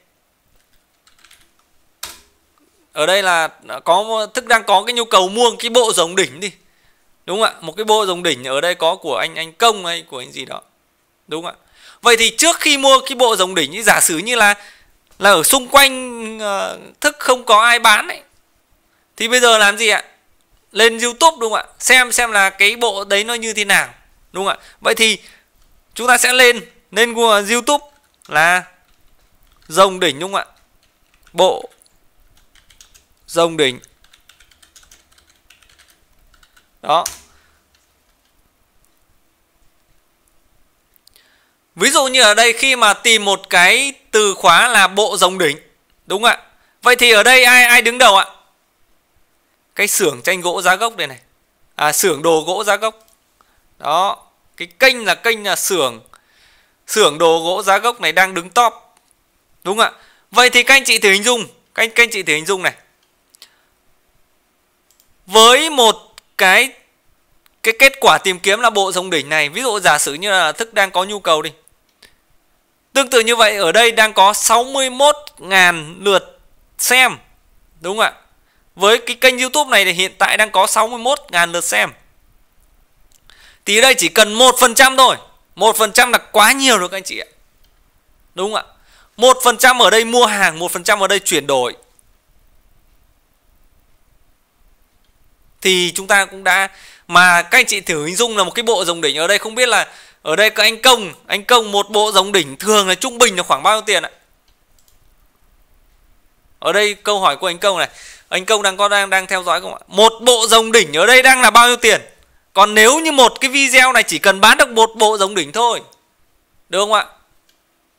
ở đây là có thức đang có cái nhu cầu mua cái bộ rồng đỉnh đi đúng không ạ một cái bộ rồng đỉnh ở đây có của anh anh công hay của anh gì đó đúng không ạ vậy thì trước khi mua cái bộ rồng đỉnh giả sử như là là ở xung quanh ờ, thức không có ai bán ấy thì bây giờ làm gì ạ lên youtube đúng không ạ xem xem là cái bộ đấy nó như thế nào đúng không ạ vậy thì chúng ta sẽ lên lên google youtube là rồng đỉnh đúng không ạ bộ rông đỉnh đó ví dụ như ở đây khi mà tìm một cái từ khóa là bộ rồng đỉnh đúng ạ vậy thì ở đây ai ai đứng đầu ạ cái xưởng tranh gỗ giá gốc đây này à xưởng đồ gỗ giá gốc đó cái kênh là kênh là xưởng xưởng đồ gỗ giá gốc này đang đứng top đúng ạ vậy thì các anh chị thử hình dung các anh, các anh chị thử hình dung này với một cái cái kết quả tìm kiếm là bộ dòng đỉnh này ví dụ giả sử như là thức đang có nhu cầu đi tương tự như vậy ở đây đang có 61.000 lượt xem đúng không ạ với cái kênh youtube này thì hiện tại đang có 61.000 lượt xem thì ở đây chỉ cần một phần trăm thôi một phần trăm là quá nhiều rồi các anh chị ạ đúng không ạ một phần trăm ở đây mua hàng một phần trăm ở đây chuyển đổi thì chúng ta cũng đã mà các anh chị thử hình dung là một cái bộ dòng đỉnh ở đây không biết là ở đây có anh công anh công một bộ dòng đỉnh thường là trung bình là khoảng bao nhiêu tiền ạ ở đây câu hỏi của anh công này anh công đang có đang đang theo dõi không ạ một bộ dòng đỉnh ở đây đang là bao nhiêu tiền còn nếu như một cái video này chỉ cần bán được một bộ dòng đỉnh thôi được không ạ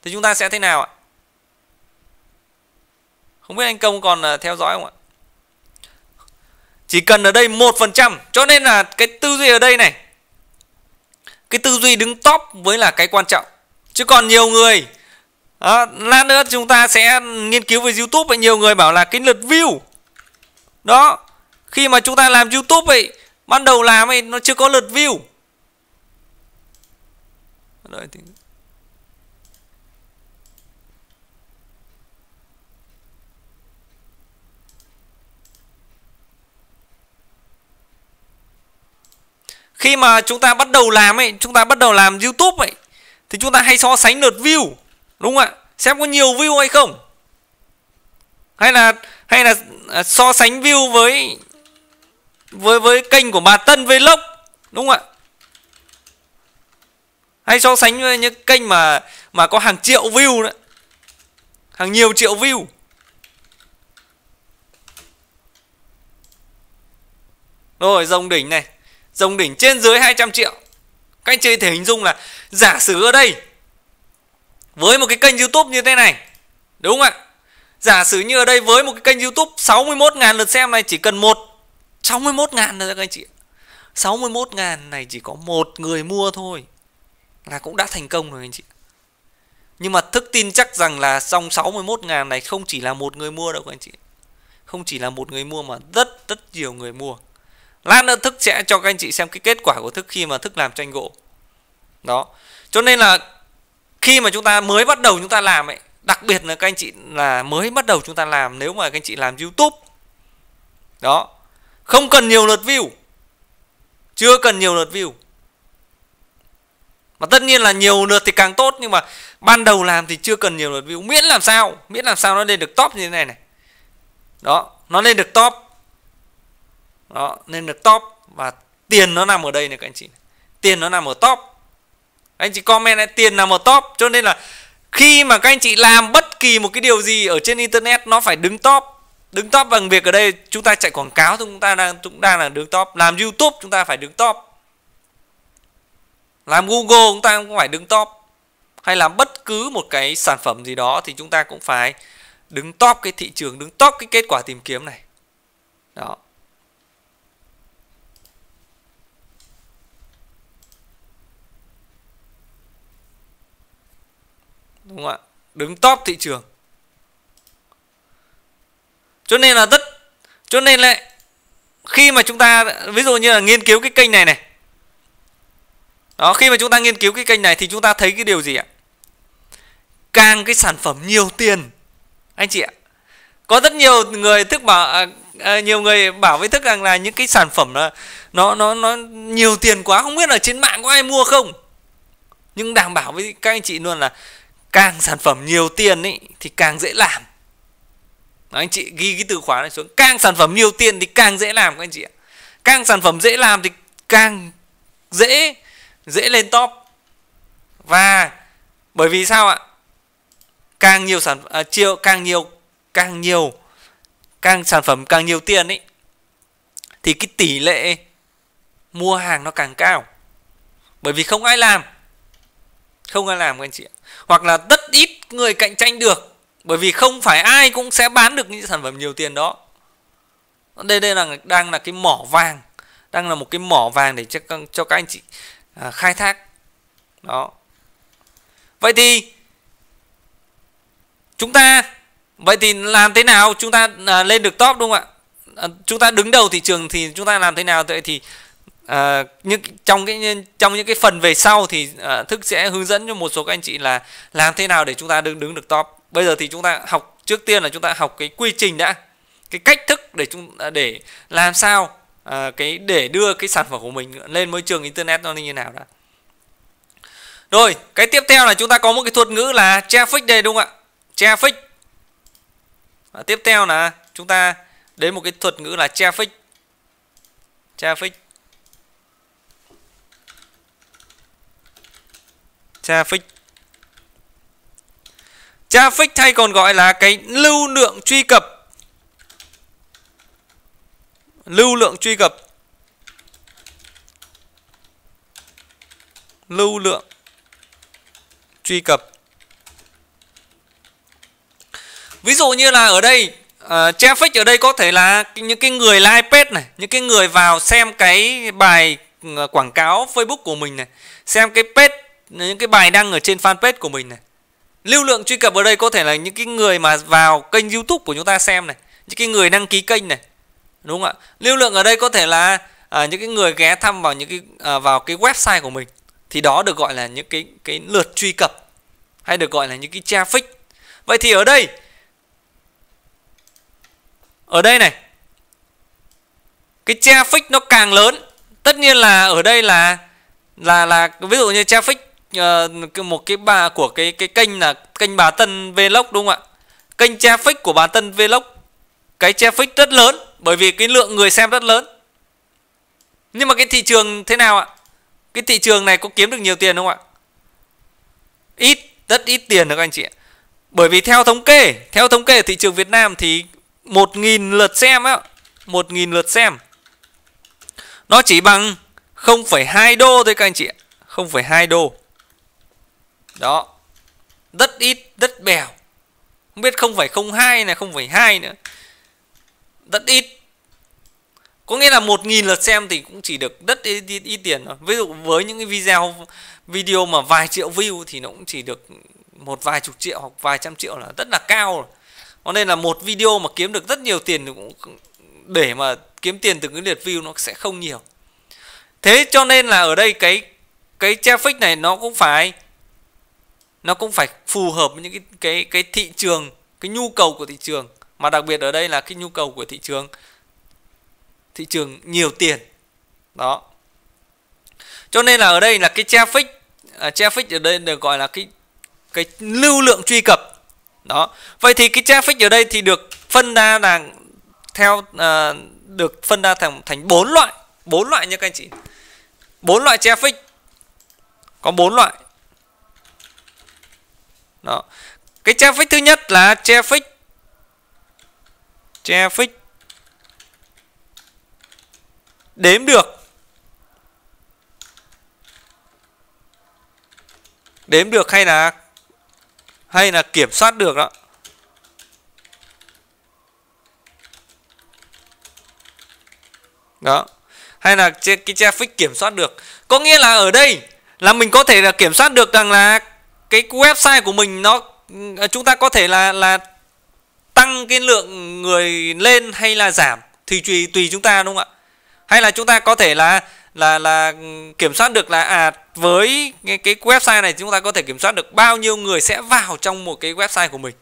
thì chúng ta sẽ thế nào ạ không biết anh công còn à, theo dõi không ạ chỉ cần ở đây 1% cho nên là cái tư duy ở đây này cái tư duy đứng top với là cái quan trọng chứ còn nhiều người à, lát nữa chúng ta sẽ nghiên cứu về YouTube ấy nhiều người bảo là cái lượt view đó khi mà chúng ta làm YouTube ấy ban đầu làm ấy nó chưa có lượt view Đợi thì... khi mà chúng ta bắt đầu làm ấy chúng ta bắt đầu làm youtube ấy thì chúng ta hay so sánh lượt view đúng không ạ xem có nhiều view hay không hay là hay là à, so sánh view với với với kênh của bà Tân Vlog đúng không ạ hay so sánh với những kênh mà mà có hàng triệu view đấy hàng nhiều triệu view rồi rồng đỉnh này dòng đỉnh trên dưới 200 triệu các anh chị thể hình dung là giả sử ở đây với một cái kênh youtube như thế này đúng không ạ giả sử như ở đây với một cái kênh youtube 61.000 lượt xem này chỉ cần một 61.000 thôi các anh chị 61.000 này chỉ có một người mua thôi là cũng đã thành công rồi anh chị nhưng mà thức tin chắc rằng là trong 61.000 này không chỉ là một người mua đâu các anh chị không chỉ là một người mua mà rất rất nhiều người mua lát nữa thức sẽ cho các anh chị xem cái kết quả của thức khi mà thức làm tranh gỗ đó cho nên là khi mà chúng ta mới bắt đầu chúng ta làm ấy đặc biệt là các anh chị là mới bắt đầu chúng ta làm nếu mà các anh chị làm youtube đó không cần nhiều lượt view chưa cần nhiều lượt view mà tất nhiên là nhiều lượt thì càng tốt nhưng mà ban đầu làm thì chưa cần nhiều lượt view miễn làm sao miễn làm sao nó lên được top như thế này này đó nó lên được top đó nên là top và tiền nó nằm ở đây này các anh chị tiền nó nằm ở top anh chị comment này tiền nằm ở top cho nên là khi mà các anh chị làm bất kỳ một cái điều gì ở trên internet nó phải đứng top đứng top bằng việc ở đây chúng ta chạy quảng cáo chúng ta đang cũng đang là đứng top làm youtube chúng ta phải đứng top làm google chúng ta cũng phải đứng top hay làm bất cứ một cái sản phẩm gì đó thì chúng ta cũng phải đứng top cái thị trường đứng top cái kết quả tìm kiếm này đó đúng không ạ đứng top thị trường cho nên là tất cho nên lại khi mà chúng ta ví dụ như là nghiên cứu cái kênh này này đó khi mà chúng ta nghiên cứu cái kênh này thì chúng ta thấy cái điều gì ạ càng cái sản phẩm nhiều tiền anh chị ạ có rất nhiều người thức bảo à, à, nhiều người bảo với thức rằng là những cái sản phẩm là nó nó nó nhiều tiền quá không biết là trên mạng có ai mua không nhưng đảm bảo với các anh chị luôn là càng sản phẩm nhiều tiền ấy thì càng dễ làm Đó, anh chị ghi cái từ khóa này xuống càng sản phẩm nhiều tiền thì càng dễ làm các anh chị ạ càng sản phẩm dễ làm thì càng dễ dễ lên top và bởi vì sao ạ càng nhiều sản à, chiều càng nhiều càng nhiều càng sản phẩm càng nhiều tiền ấy thì cái tỷ lệ mua hàng nó càng cao bởi vì không ai làm không ai làm các anh chị ạ hoặc là rất ít người cạnh tranh được bởi vì không phải ai cũng sẽ bán được những sản phẩm nhiều tiền đó đây đây là đang là cái mỏ vàng đang là một cái mỏ vàng để cho cho các anh chị à, khai thác đó vậy thì chúng ta vậy thì làm thế nào chúng ta à, lên được top đúng không ạ à, chúng ta đứng đầu thị trường thì chúng ta làm thế nào vậy thì à, nhưng trong cái trong những cái phần về sau thì à, thức sẽ hướng dẫn cho một số các anh chị là làm thế nào để chúng ta đứng đứng được top bây giờ thì chúng ta học trước tiên là chúng ta học cái quy trình đã cái cách thức để chúng ờ, để làm sao à, cái để đưa cái sản phẩm của mình lên môi trường internet nó như nào đã rồi cái tiếp theo là chúng ta có một cái thuật ngữ là traffic đây đúng không ạ traffic à, tiếp theo là chúng ta đến một cái thuật ngữ là traffic traffic traffic traffic hay còn gọi là cái lưu lượng truy cập lưu lượng truy cập lưu lượng truy cập ví dụ như là ở đây uh, à, traffic ở đây có thể là những cái người like page này những cái người vào xem cái bài à, quảng cáo facebook của mình này xem cái page những cái bài đăng ở trên fanpage của mình này lưu lượng truy cập ở đây có thể là những cái người mà vào kênh youtube của chúng ta xem này những cái người đăng ký kênh này đúng không ạ lưu lượng ở đây có thể là à, những cái người ghé thăm vào những cái à, vào cái website của mình thì đó được gọi là những cái cái lượt truy cập hay được gọi là những cái traffic vậy thì ở đây ở đây này cái traffic nó càng lớn tất nhiên là ở đây là là là ví dụ như traffic uh, một cái bà của cái cái kênh là kênh bà Tân Vlog đúng không ạ? Kênh traffic của bà Tân Vlog cái traffic rất lớn bởi vì cái lượng người xem rất lớn. Nhưng mà cái thị trường thế nào ạ? Cái thị trường này có kiếm được nhiều tiền không ạ? Ít, rất ít tiền được anh chị ạ. Bởi vì theo thống kê, theo thống kê thị trường Việt Nam thì 1.000 lượt xem á, 1.000 lượt xem. Nó chỉ bằng 0,2 đô thôi các anh chị ạ. 0,2 đô đó rất ít rất bèo không biết 0,02 này 0,2 nữa rất ít có nghĩa là 1.000 lượt xem thì cũng chỉ được rất ít, ít, ít tiền thôi ví dụ với những cái video video mà vài triệu view thì nó cũng chỉ được một vài chục triệu hoặc vài trăm triệu là rất là cao rồi cho nên là một video mà kiếm được rất nhiều tiền thì cũng để mà kiếm tiền từ cái lượt view nó sẽ không nhiều thế cho nên là ở đây cái cái traffic này nó cũng phải nó cũng phải phù hợp với những cái cái cái thị trường cái nhu cầu của thị trường mà đặc biệt ở đây là cái nhu cầu của thị trường thị trường nhiều tiền đó cho nên là ở đây là cái traffic à, traffic ở đây được gọi là cái cái lưu lượng truy cập đó vậy thì cái traffic ở đây thì được phân ra là theo à, được phân ra thành thành bốn loại bốn loại nha các anh chị bốn loại traffic có bốn loại đó cái traffic thứ nhất là traffic traffic đếm được đếm được hay là hay là kiểm soát được đó đó hay là cái traffic kiểm soát được có nghĩa là ở đây là mình có thể là kiểm soát được rằng là cái website của mình nó chúng ta có thể là là tăng cái lượng người lên hay là giảm thì tùy tùy chúng ta đúng không ạ hay là chúng ta có thể là là là kiểm soát được là à với cái, website này chúng ta có thể kiểm soát được bao nhiêu người sẽ vào trong một cái website của mình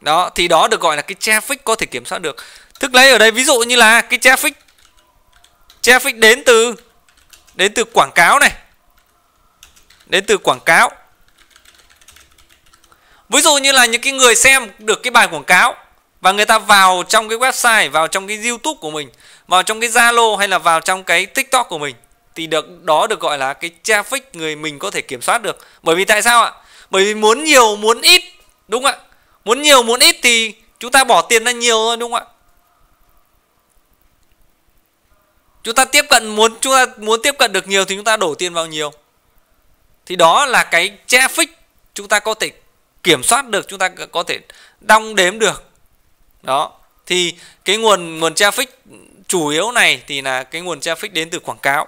đó thì đó được gọi là cái traffic có thể kiểm soát được thức lấy ở đây ví dụ như là cái traffic traffic đến từ đến từ quảng cáo này đến từ quảng cáo ví dụ như là những cái người xem được cái bài quảng cáo và người ta vào trong cái website vào trong cái youtube của mình vào trong cái zalo hay là vào trong cái tiktok của mình thì được đó được gọi là cái traffic người mình có thể kiểm soát được bởi vì tại sao ạ bởi vì muốn nhiều muốn ít đúng không ạ muốn nhiều muốn ít thì chúng ta bỏ tiền ra nhiều hơn đúng không ạ chúng ta tiếp cận muốn chúng ta muốn tiếp cận được nhiều thì chúng ta đổ tiền vào nhiều thì đó là cái traffic chúng ta có thể kiểm soát được chúng ta có thể đong đếm được đó thì cái nguồn nguồn traffic chủ yếu này thì là cái nguồn traffic đến từ quảng cáo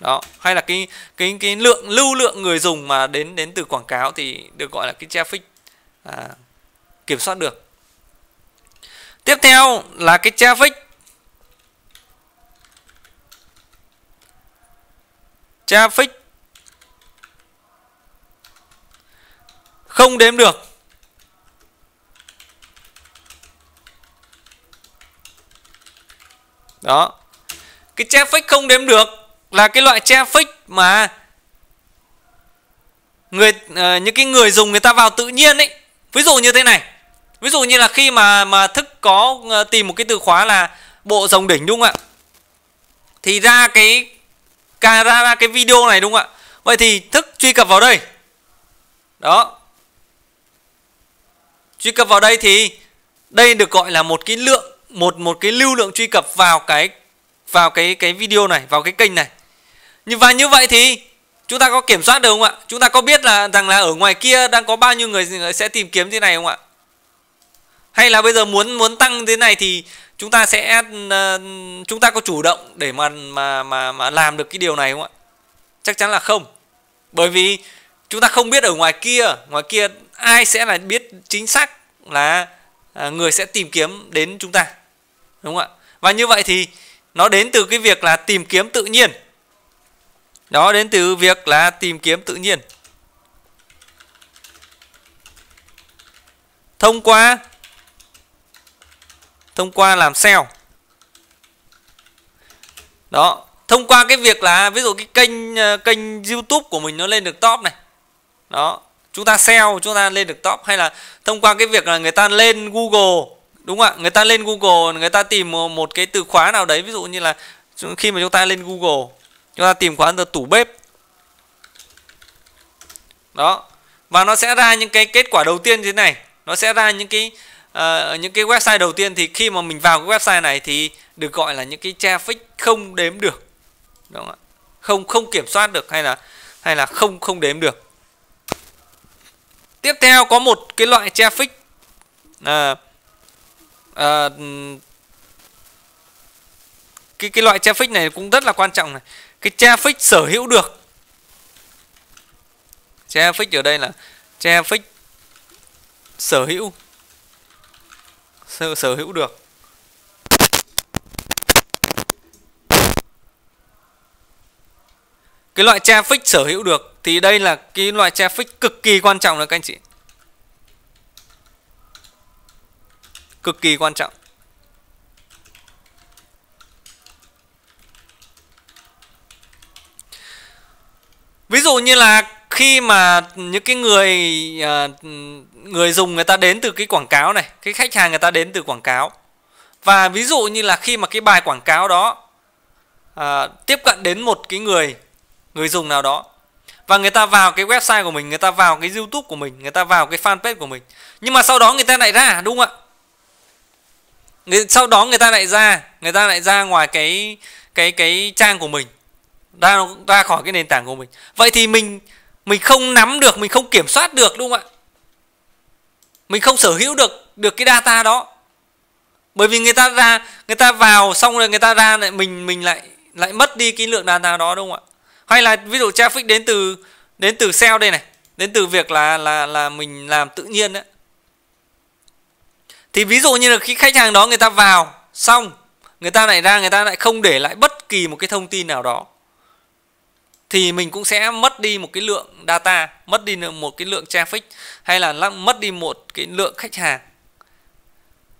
đó hay là cái cái cái lượng lưu lượng người dùng mà đến đến từ quảng cáo thì được gọi là cái traffic à, kiểm soát được tiếp theo là cái traffic traffic không đếm được đó cái che fake không đếm được là cái loại che fake mà người uh, những cái người dùng người ta vào tự nhiên ấy ví dụ như thế này ví dụ như là khi mà mà thức có uh, tìm một cái từ khóa là bộ dòng đỉnh đúng không ạ thì ra cái ra, ra cái video này đúng không ạ vậy thì thức truy cập vào đây đó truy cập vào đây thì đây được gọi là một cái lượng một một cái lưu lượng truy cập vào cái vào cái cái video này vào cái kênh này như và như vậy thì chúng ta có kiểm soát được không ạ chúng ta có biết là rằng là ở ngoài kia đang có bao nhiêu người sẽ tìm kiếm thế này không ạ hay là bây giờ muốn muốn tăng thế này thì chúng ta sẽ ờ, chúng ta có chủ động để mà mà mà mà làm được cái điều này không ạ chắc chắn là không bởi vì chúng ta không biết ở ngoài kia ngoài kia ai sẽ là biết chính xác là à, người sẽ tìm kiếm đến chúng ta đúng không ạ và như vậy thì nó đến từ cái việc là tìm kiếm tự nhiên đó đến từ việc là tìm kiếm tự nhiên thông qua thông qua làm SEO đó thông qua cái việc là ví dụ cái kênh à, kênh YouTube của mình nó lên được top này đó chúng ta SEO chúng ta lên được top hay là thông qua cái việc là người ta lên Google đúng không ạ người ta lên Google người ta tìm một cái từ khóa nào đấy ví dụ như là khi mà chúng ta lên Google chúng ta tìm khóa từ tủ bếp đó và nó sẽ ra những cái kết quả đầu tiên thế này nó sẽ ra những cái uh, những cái website đầu tiên thì khi mà mình vào cái website này thì được gọi là những cái traffic không đếm được đúng không ạ không không kiểm soát được hay là hay là không không đếm được tiếp theo có một cái loại traffic à, à, cái cái loại traffic này cũng rất là quan trọng này cái traffic sở hữu được traffic ở đây là traffic sở hữu sở, sở hữu được cái loại traffic sở hữu được thì đây là cái loại traffic cực kỳ quan trọng đấy các anh chị cực kỳ quan trọng ví dụ như là khi mà những cái người à, người dùng người ta đến từ cái quảng cáo này cái khách hàng người ta đến từ quảng cáo và ví dụ như là khi mà cái bài quảng cáo đó à, tiếp cận đến một cái người người dùng nào đó và người ta vào cái website của mình người ta vào cái youtube của mình người ta vào cái fanpage của mình nhưng mà sau đó người ta lại ra đúng không ạ người, sau đó người ta lại ra người ta lại ra ngoài cái cái cái trang của mình ra ra khỏi cái nền tảng của mình vậy thì mình mình không nắm được mình không kiểm soát được đúng không ạ mình không sở hữu được được cái data đó bởi vì người ta ra người ta vào xong rồi người ta ra lại mình mình lại lại mất đi cái lượng data đó đúng không ạ hay là ví dụ traffic đến từ đến từ sale đây này đến từ việc là là là mình làm tự nhiên đấy thì ví dụ như là khi khách hàng đó người ta vào xong người ta lại ra người ta lại không để lại bất kỳ một cái thông tin nào đó thì mình cũng sẽ mất đi một cái lượng data mất đi một cái lượng traffic hay là mất đi một cái lượng khách hàng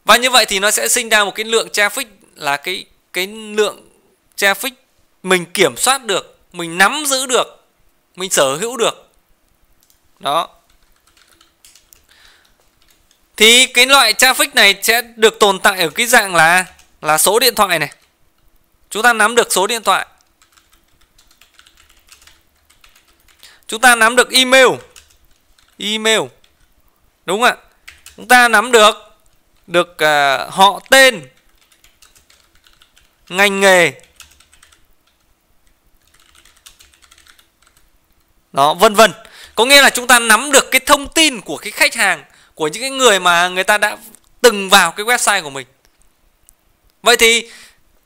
và như vậy thì nó sẽ sinh ra một cái lượng traffic là cái cái lượng traffic mình kiểm soát được mình nắm giữ được mình sở hữu được đó thì cái loại traffic này sẽ được tồn tại ở cái dạng là là số điện thoại này chúng ta nắm được số điện thoại chúng ta nắm được email email đúng ạ chúng ta nắm được được uh, họ tên ngành nghề đó vân vân có nghĩa là chúng ta nắm được cái thông tin của cái khách hàng của những cái người mà người ta đã từng vào cái website của mình vậy thì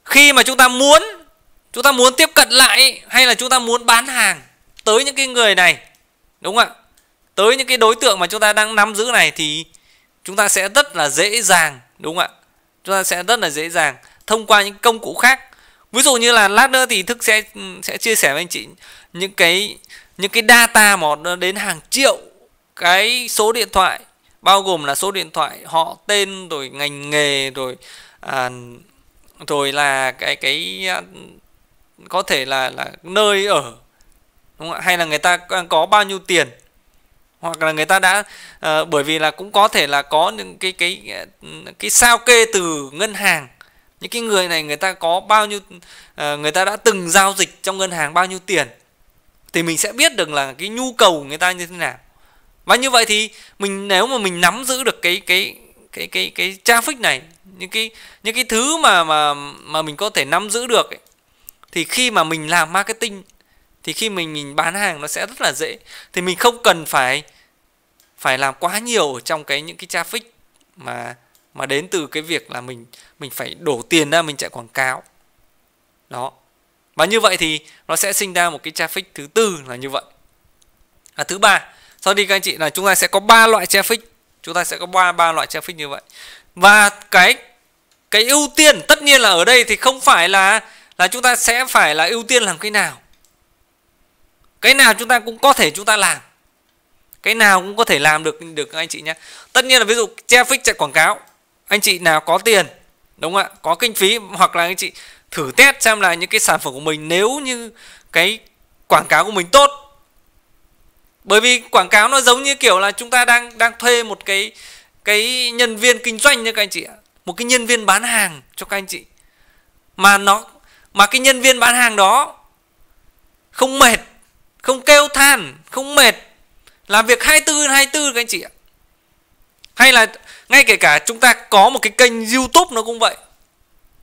khi mà chúng ta muốn chúng ta muốn tiếp cận lại hay là chúng ta muốn bán hàng tới những cái người này đúng không ạ tới những cái đối tượng mà chúng ta đang nắm giữ này thì chúng ta sẽ rất là dễ dàng đúng không ạ chúng ta sẽ rất là dễ dàng thông qua những công cụ khác ví dụ như là lát nữa thì thức sẽ sẽ chia sẻ với anh chị những cái những cái data mà đến hàng triệu cái số điện thoại bao gồm là số điện thoại họ tên rồi ngành nghề rồi à, rồi là cái cái à, có thể là là nơi ở đúng không hay là người ta có bao nhiêu tiền hoặc là người ta đã à, bởi vì là cũng có thể là có những cái cái à, cái sao kê từ ngân hàng những cái người này người ta có bao nhiêu à, người ta đã từng giao dịch trong ngân hàng bao nhiêu tiền thì mình sẽ biết được là cái nhu cầu người ta như thế nào và như vậy thì mình nếu mà mình nắm giữ được cái cái cái cái cái traffic này những cái những cái thứ mà mà mà mình có thể nắm giữ được ấy, thì khi mà mình làm marketing thì khi mình mình bán hàng nó sẽ rất là dễ thì mình không cần phải phải làm quá nhiều trong cái những cái traffic mà mà đến từ cái việc là mình mình phải đổ tiền ra mình chạy quảng cáo đó và như vậy thì nó sẽ sinh ra một cái traffic thứ tư là như vậy à, thứ ba sau đi các anh chị là chúng ta sẽ có ba loại traffic chúng ta sẽ có ba ba loại traffic như vậy và cái cái ưu tiên tất nhiên là ở đây thì không phải là là chúng ta sẽ phải là ưu tiên làm cái nào cái nào chúng ta cũng có thể chúng ta làm cái nào cũng có thể làm được được các anh chị nhé tất nhiên là ví dụ traffic chạy quảng cáo anh chị nào có tiền đúng không ạ có kinh phí hoặc là anh chị thử test xem là những cái sản phẩm của mình nếu như cái quảng cáo của mình tốt bởi vì quảng cáo nó giống như kiểu là chúng ta đang đang thuê một cái cái nhân viên kinh doanh nha các anh chị ạ một cái nhân viên bán hàng cho các anh chị mà nó mà cái nhân viên bán hàng đó không mệt không kêu than không mệt làm việc 24 24 các anh chị ạ hay là ngay kể cả chúng ta có một cái kênh YouTube nó cũng vậy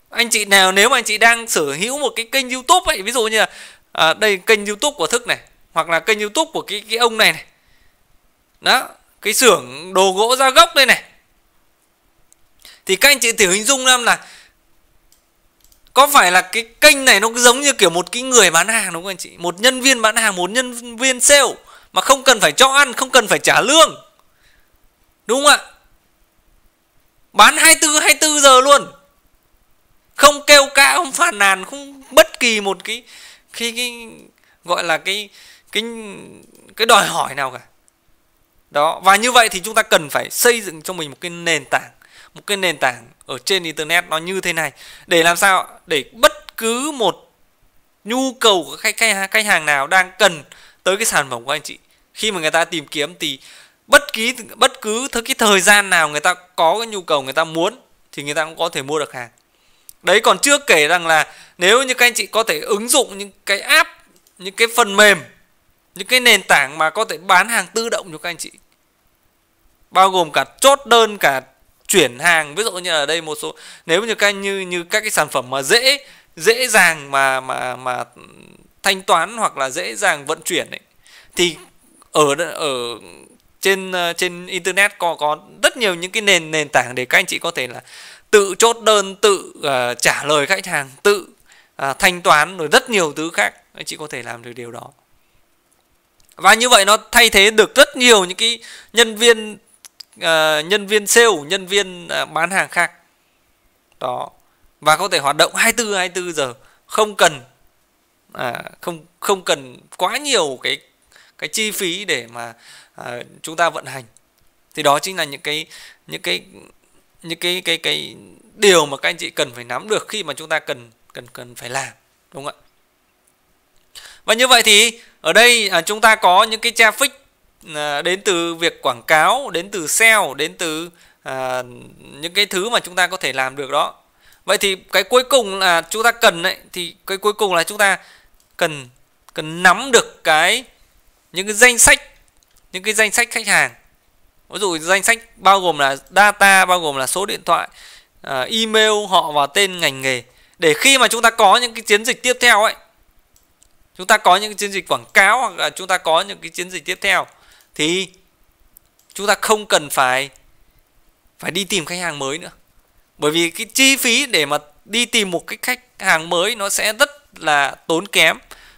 anh chị nào nếu mà anh chị đang sở hữu một cái kênh youtube ấy ví dụ như là à, đây kênh youtube của thức này hoặc là kênh youtube của cái cái ông này này đó cái xưởng đồ gỗ ra gốc đây này thì các anh chị thử hình dung xem là có phải là cái kênh này nó giống như kiểu một cái người bán hàng đúng không anh chị một nhân viên bán hàng một nhân viên sale mà không cần phải cho ăn không cần phải trả lương đúng không ạ bán 24 24 giờ luôn không kêu ca không phàn nàn không bất kỳ một cái cái, cái gọi là cái cái cái đòi hỏi nào cả đó và như vậy thì chúng ta cần phải xây dựng cho mình một cái nền tảng một cái nền tảng ở trên internet nó như thế này để làm sao để bất cứ một nhu cầu của khách khách khách hàng nào đang cần tới cái sản phẩm của anh chị khi mà người ta tìm kiếm thì bất kỳ bất cứ thứ cái thời gian nào người ta có cái nhu cầu người ta muốn thì người ta cũng có thể mua được hàng đấy còn chưa kể rằng là nếu như các anh chị có thể ứng dụng những cái app những cái phần mềm những cái nền tảng mà có thể bán hàng tự động cho các anh chị bao gồm cả chốt đơn cả chuyển hàng ví dụ như ở đây một số nếu như các như như các cái sản phẩm mà dễ dễ dàng mà mà mà thanh toán hoặc là dễ dàng vận chuyển ấy, thì ở ở trên ờ, trên internet có có rất nhiều những cái nền nền tảng để các anh chị có thể là tự chốt đơn tự uh, trả lời khách hàng tự uh, thanh toán rồi rất nhiều thứ khác anh chị có thể làm được điều đó và như vậy nó thay thế được rất nhiều những cái nhân viên uh, nhân viên sale nhân viên uh, bán hàng khác đó và có thể hoạt động 24 24 giờ không cần à, không không cần quá nhiều cái cái chi phí để mà à, chúng ta vận hành thì đó chính là những cái những cái những cái cái cái điều mà các anh chị cần phải nắm được khi mà chúng ta cần cần cần phải làm đúng không ạ và như vậy thì ở đây à, chúng ta có những cái traffic à, đến từ việc quảng cáo đến từ sale đến từ à, những cái thứ mà chúng ta có thể làm được đó vậy thì cái cuối cùng là chúng ta cần đấy thì cái cuối cùng là chúng ta cần cần nắm được cái những cái danh sách những cái danh sách khách hàng ví dụ danh sách bao gồm là data bao gồm là số điện thoại à, email họ và tên ngành nghề để khi mà chúng ta có những cái chiến dịch tiếp theo ấy chúng ta có những cái chiến dịch quảng cáo hoặc là chúng ta có những cái chiến dịch tiếp theo thì chúng ta không cần phải phải đi tìm khách hàng mới nữa bởi vì cái chi phí để mà đi tìm một cái khách hàng mới nó sẽ rất là tốn kém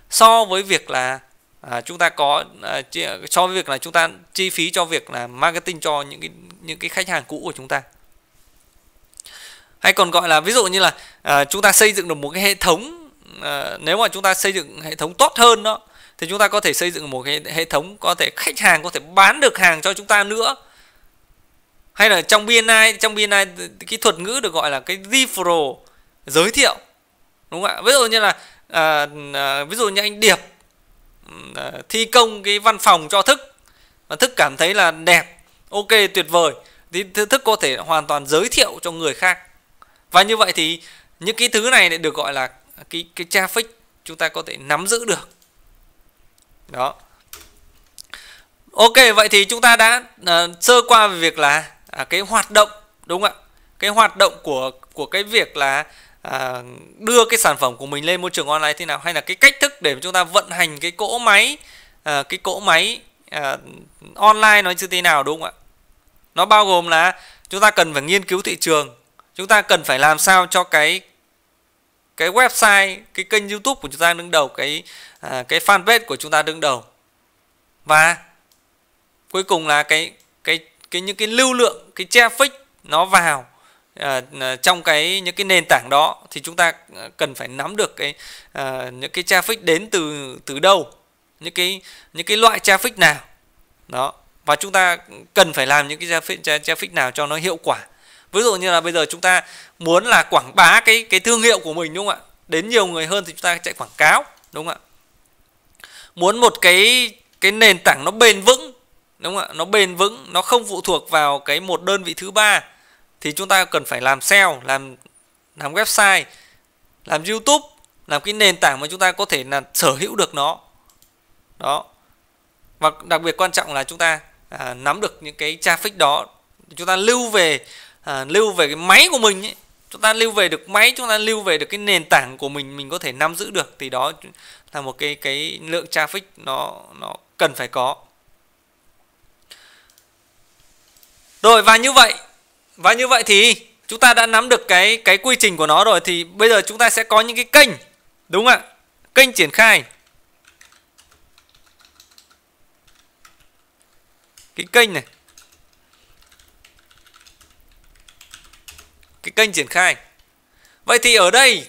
so với việc là à, chúng ta có à, cho việc là chúng ta chi phí cho việc là marketing cho những cái những cái khách hàng cũ của chúng ta hay còn gọi là ví dụ như là à, chúng ta xây dựng được một cái hệ thống à, nếu mà chúng ta xây dựng hệ thống tốt hơn đó thì chúng ta có thể xây dựng một cái hệ thống có thể khách hàng có thể bán được hàng cho chúng ta nữa hay là trong BNI trong BNI cái thuật ngữ được gọi là cái referral giới thiệu đúng không ạ ví dụ như là à, à, ví dụ như anh Điệp Ờ, thi công cái văn phòng cho thức và thức cảm thấy là đẹp ok tuyệt vời thì thức có thể hoàn toàn giới thiệu cho người khác và như vậy thì những cái thứ này lại được gọi là cái cái traffic chúng ta có thể nắm giữ được đó ok vậy thì chúng ta đã uh, sơ qua về việc là à, cái hoạt động đúng không ạ cái hoạt động của của cái việc là à, đưa cái sản phẩm của mình lên môi trường online thế nào hay là cái cách thức để chúng ta vận hành cái cỗ máy à, cái cỗ máy à, online nó như thế nào đúng không ạ nó bao gồm là chúng ta cần phải nghiên cứu thị trường chúng ta cần phải làm sao cho cái cái website cái kênh youtube của chúng ta đứng đầu cái à, cái fanpage của chúng ta đứng đầu và cuối cùng là cái cái cái những cái lưu lượng cái traffic nó vào à, trong cái những cái nền tảng đó thì chúng ta ờ, cần phải nắm được cái à, những cái traffic đến từ từ đâu những cái những cái loại traffic nào đó và chúng ta cần phải làm những cái traffic traffic nào cho nó hiệu quả ví dụ như là bây giờ chúng ta muốn là quảng bá cái cái thương hiệu của mình đúng không ạ đến nhiều người hơn thì chúng ta chạy quảng cáo đúng không ạ muốn một cái cái nền tảng nó bền vững đúng không ạ nó bền vững nó không phụ thuộc vào cái một đơn vị thứ ba thì chúng ta cần phải làm SEO, làm làm website, làm YouTube, làm cái nền tảng mà chúng ta có thể là sở hữu được nó. Đó. Và đặc biệt quan trọng là chúng ta à, nắm được những cái traffic đó, chúng ta lưu về à, lưu về cái máy của mình ấy. Chúng ta lưu về được máy, chúng ta lưu về được cái nền tảng của mình mình có thể nắm giữ được thì đó là một cái cái lượng traffic nó nó cần phải có. Rồi và như vậy và như vậy thì chúng ta đã nắm được cái cái quy trình của nó rồi thì bây giờ chúng ta sẽ có những cái kênh đúng không ạ? Kênh triển khai. Cái kênh này. Cái kênh triển khai. Vậy thì ở đây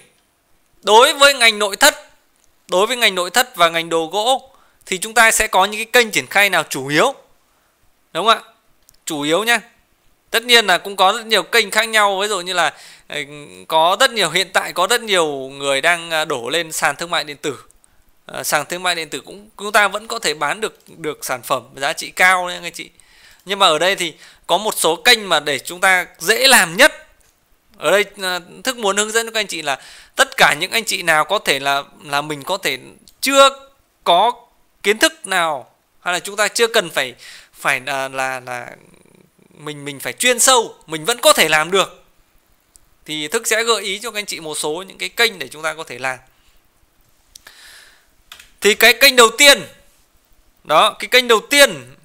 đối với ngành nội thất, đối với ngành nội thất và ngành đồ gỗ thì chúng ta sẽ có những cái kênh triển khai nào chủ yếu? Đúng không ạ? Chủ yếu nhá tất nhiên là cũng có rất nhiều kênh khác nhau ví dụ như là ờ, có rất nhiều hiện tại có rất nhiều người đang ờ, đổ lên sàn thương mại điện tử ờ, sàn thương mại điện tử cũng chúng ta vẫn có thể bán được được sản phẩm giá trị cao đấy anh chị nhưng mà ở đây thì có một số kênh mà để chúng ta dễ làm nhất ở đây thức muốn hướng dẫn các anh chị là tất cả những anh chị nào có thể là là mình có thể chưa có kiến thức nào hay là chúng ta chưa cần phải phải là là, là mình mình phải chuyên sâu mình vẫn có thể làm được thì thức sẽ gợi ý cho các anh chị một số những cái kênh để chúng ta có thể làm thì cái kênh đầu tiên đó cái kênh đầu tiên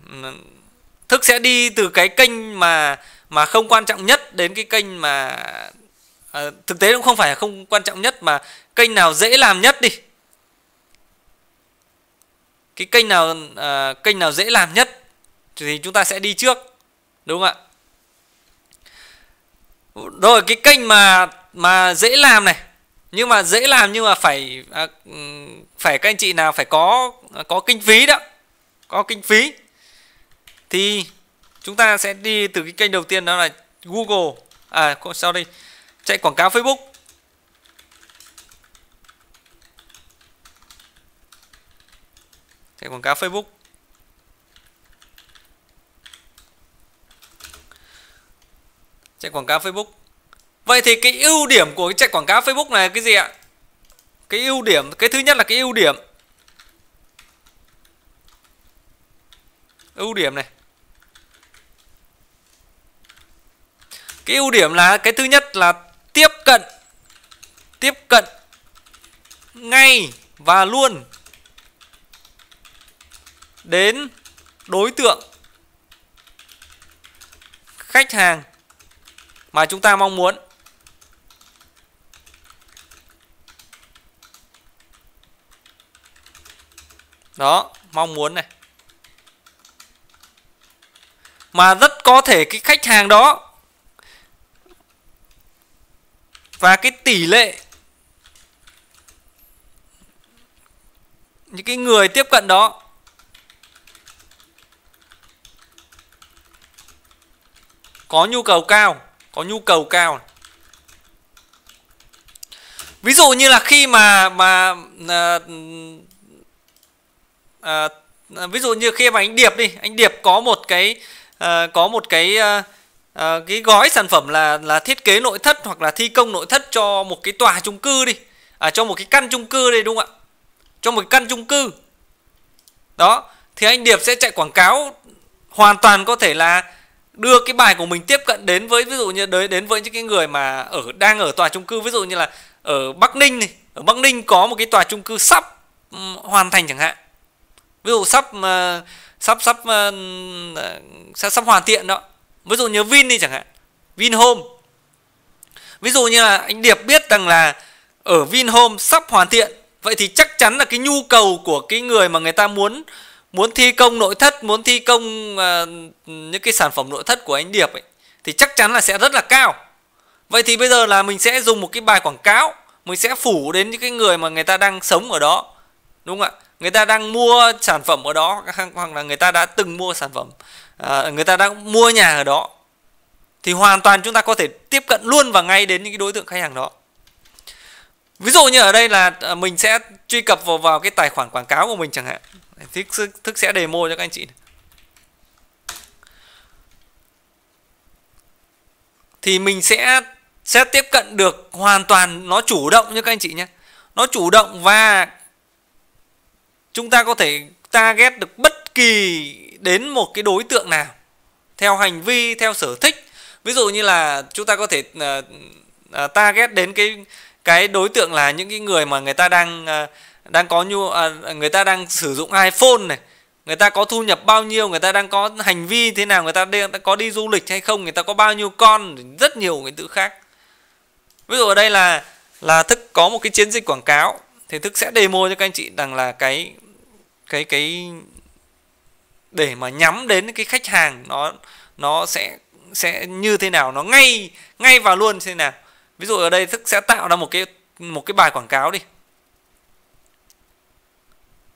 thức sẽ đi từ cái kênh mà mà không quan trọng nhất đến cái kênh mà à, thực tế cũng không phải không quan trọng nhất mà kênh nào dễ làm nhất đi cái kênh nào à, kênh nào dễ làm nhất thì chúng ta sẽ đi trước đúng không ạ rồi cái kênh mà mà dễ làm này nhưng mà dễ làm nhưng mà phải à, phải các anh chị nào phải có có kinh phí đó có kinh phí thì chúng ta sẽ đi từ cái kênh đầu tiên đó là Google à sau đây chạy quảng cáo Facebook chạy quảng cáo Facebook chạy quảng cáo facebook vậy thì cái ưu điểm của cái chạy quảng cáo facebook này là cái gì ạ cái ưu điểm cái thứ nhất là cái ưu điểm ưu điểm này cái ưu điểm là cái thứ nhất là tiếp cận tiếp cận ngay và luôn đến đối tượng khách hàng mà chúng ta mong muốn đó mong muốn này mà rất có thể cái khách hàng đó và cái tỷ lệ những cái người tiếp cận đó có nhu cầu cao có nhu cầu cao ví dụ như là khi mà mà à, à, ví dụ như khi mà anh điệp đi anh điệp có một cái à, có một cái à, à, cái gói sản phẩm là là thiết kế nội thất hoặc là thi công nội thất cho một cái tòa chung cư đi à, cho một cái căn chung cư đây đúng không ạ cho một căn chung cư đó thì anh điệp sẽ chạy quảng cáo hoàn toàn có thể là đưa cái bài của mình tiếp cận đến với ví dụ như đấy đến với những cái người mà ở đang ở tòa chung cư ví dụ như là ở Bắc Ninh này, ở Bắc Ninh có một cái tòa chung cư sắp hoàn thành chẳng hạn. Ví dụ sắp ờ, sắp sắp ờ, sắp, sắp hoàn thiện đó. Ví dụ như Vin đi chẳng hạn. Vinhome. Ví dụ như là anh Điệp biết rằng là ở Vinhome sắp hoàn thiện. Vậy thì chắc chắn là cái nhu cầu của cái người mà người ta muốn muốn thi công nội thất muốn thi công ờ, những cái sản phẩm nội thất của anh điệp ấy thì chắc chắn là sẽ rất là cao vậy thì bây giờ là mình sẽ dùng một cái bài quảng cáo mình sẽ phủ đến những cái người mà người ta đang sống ở đó đúng không ạ người ta đang mua sản phẩm ở đó hoặc là người ta đã từng mua sản phẩm ờ, người ta đang mua nhà ở đó thì hoàn toàn chúng ta có thể tiếp cận luôn và ngay đến những cái đối tượng khách hàng đó ví dụ như ở đây là ờ, mình sẽ truy cập vào vào cái tài khoản quảng cáo của mình chẳng hạn thức thức sẽ demo cho các anh chị thì mình sẽ sẽ tiếp cận được hoàn toàn nó chủ động như các anh chị nhé nó chủ động và chúng ta có thể target được bất kỳ đến một cái đối tượng nào theo hành vi theo sở thích ví dụ như là chúng ta có thể uh, target đến cái cái đối tượng là những cái người mà người ta đang uh, đang có nhu à, người ta đang sử dụng iPhone này người ta có thu nhập bao nhiêu người ta đang có hành vi thế nào người ta đang có đi du lịch hay không người ta có bao nhiêu con rất nhiều cái thứ khác ví dụ ở đây là là thức có một cái chiến dịch quảng cáo thì thức sẽ demo cho các anh chị rằng là cái cái cái để mà nhắm đến cái khách hàng nó nó sẽ sẽ như thế nào nó ngay ngay vào luôn thế nào ví dụ ở đây thức sẽ tạo ra một cái một cái bài quảng cáo đi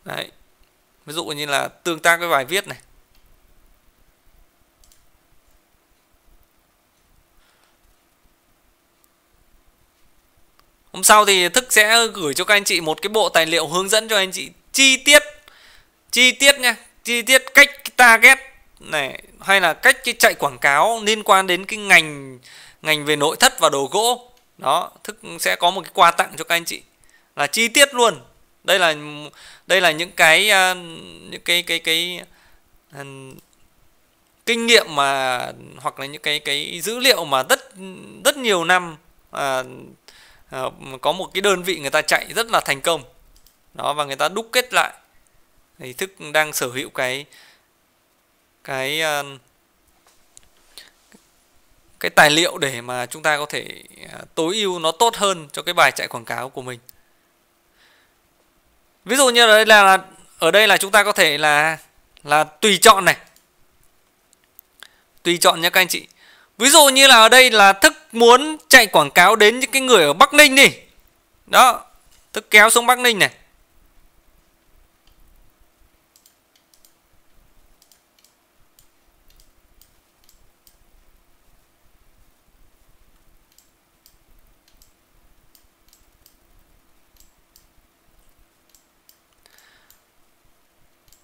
đấy ví dụ như là tương tác với bài viết này Hôm sau thì Thức sẽ gửi cho các anh chị một cái bộ tài liệu hướng dẫn cho anh chị chi tiết chi tiết nha, chi tiết cách target này hay là cách cái chạy quảng cáo liên quan đến cái ngành ngành về nội thất và đồ gỗ. Đó, Thức sẽ có một cái quà tặng cho các anh chị là chi tiết luôn đây là đây là những cái ờ, những cái cái cái, cái ờ, kinh nghiệm mà hoặc là những cái cái dữ liệu mà rất rất nhiều năm à, à, có một cái đơn vị người ta chạy rất là thành công đó và người ta đúc kết lại thì thức đang sở hữu cái cái cái tài liệu để mà chúng ta có thể tối ưu nó tốt hơn cho cái bài chạy quảng cáo của mình ví dụ như là đây là ở đây là chúng ta có thể là là tùy chọn này tùy chọn nha các anh chị ví dụ như là ở đây là thức muốn chạy quảng cáo đến những cái người ở bắc ninh đi đó thức kéo xuống bắc ninh này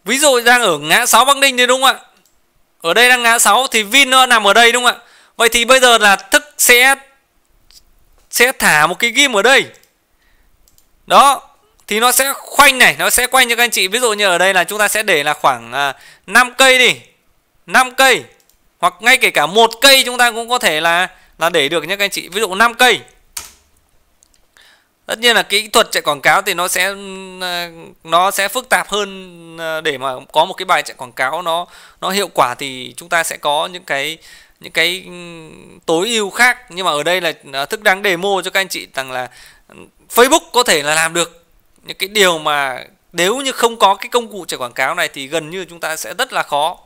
ví dụ đang ở ngã 6 Bắc Ninh thì đúng không ạ ở đây đang ngã 6 thì Vin nó nằm ở đây đúng không ạ vậy thì bây giờ là thức sẽ sẽ thả một cái ghim ở đây đó thì nó sẽ khoanh này nó sẽ quanh cho các anh chị ví dụ như ở đây là chúng ta sẽ để là khoảng à, 5 cây đi 5 cây hoặc ngay kể cả một cây chúng ta cũng có thể là là để được nhé các anh chị ví dụ 5 cây tất nhiên là kỹ thuật chạy quảng cáo thì nó sẽ ờ, nó sẽ phức tạp hơn ờ, để mà có một cái bài chạy quảng cáo nó nó hiệu quả thì chúng ta sẽ có những cái những cái tối ưu khác nhưng mà ở đây là ờ, thức đang mua cho các anh chị rằng là Facebook có thể là làm được những cái điều mà nếu như không có cái công cụ chạy quảng cáo này thì gần như chúng ta sẽ rất là khó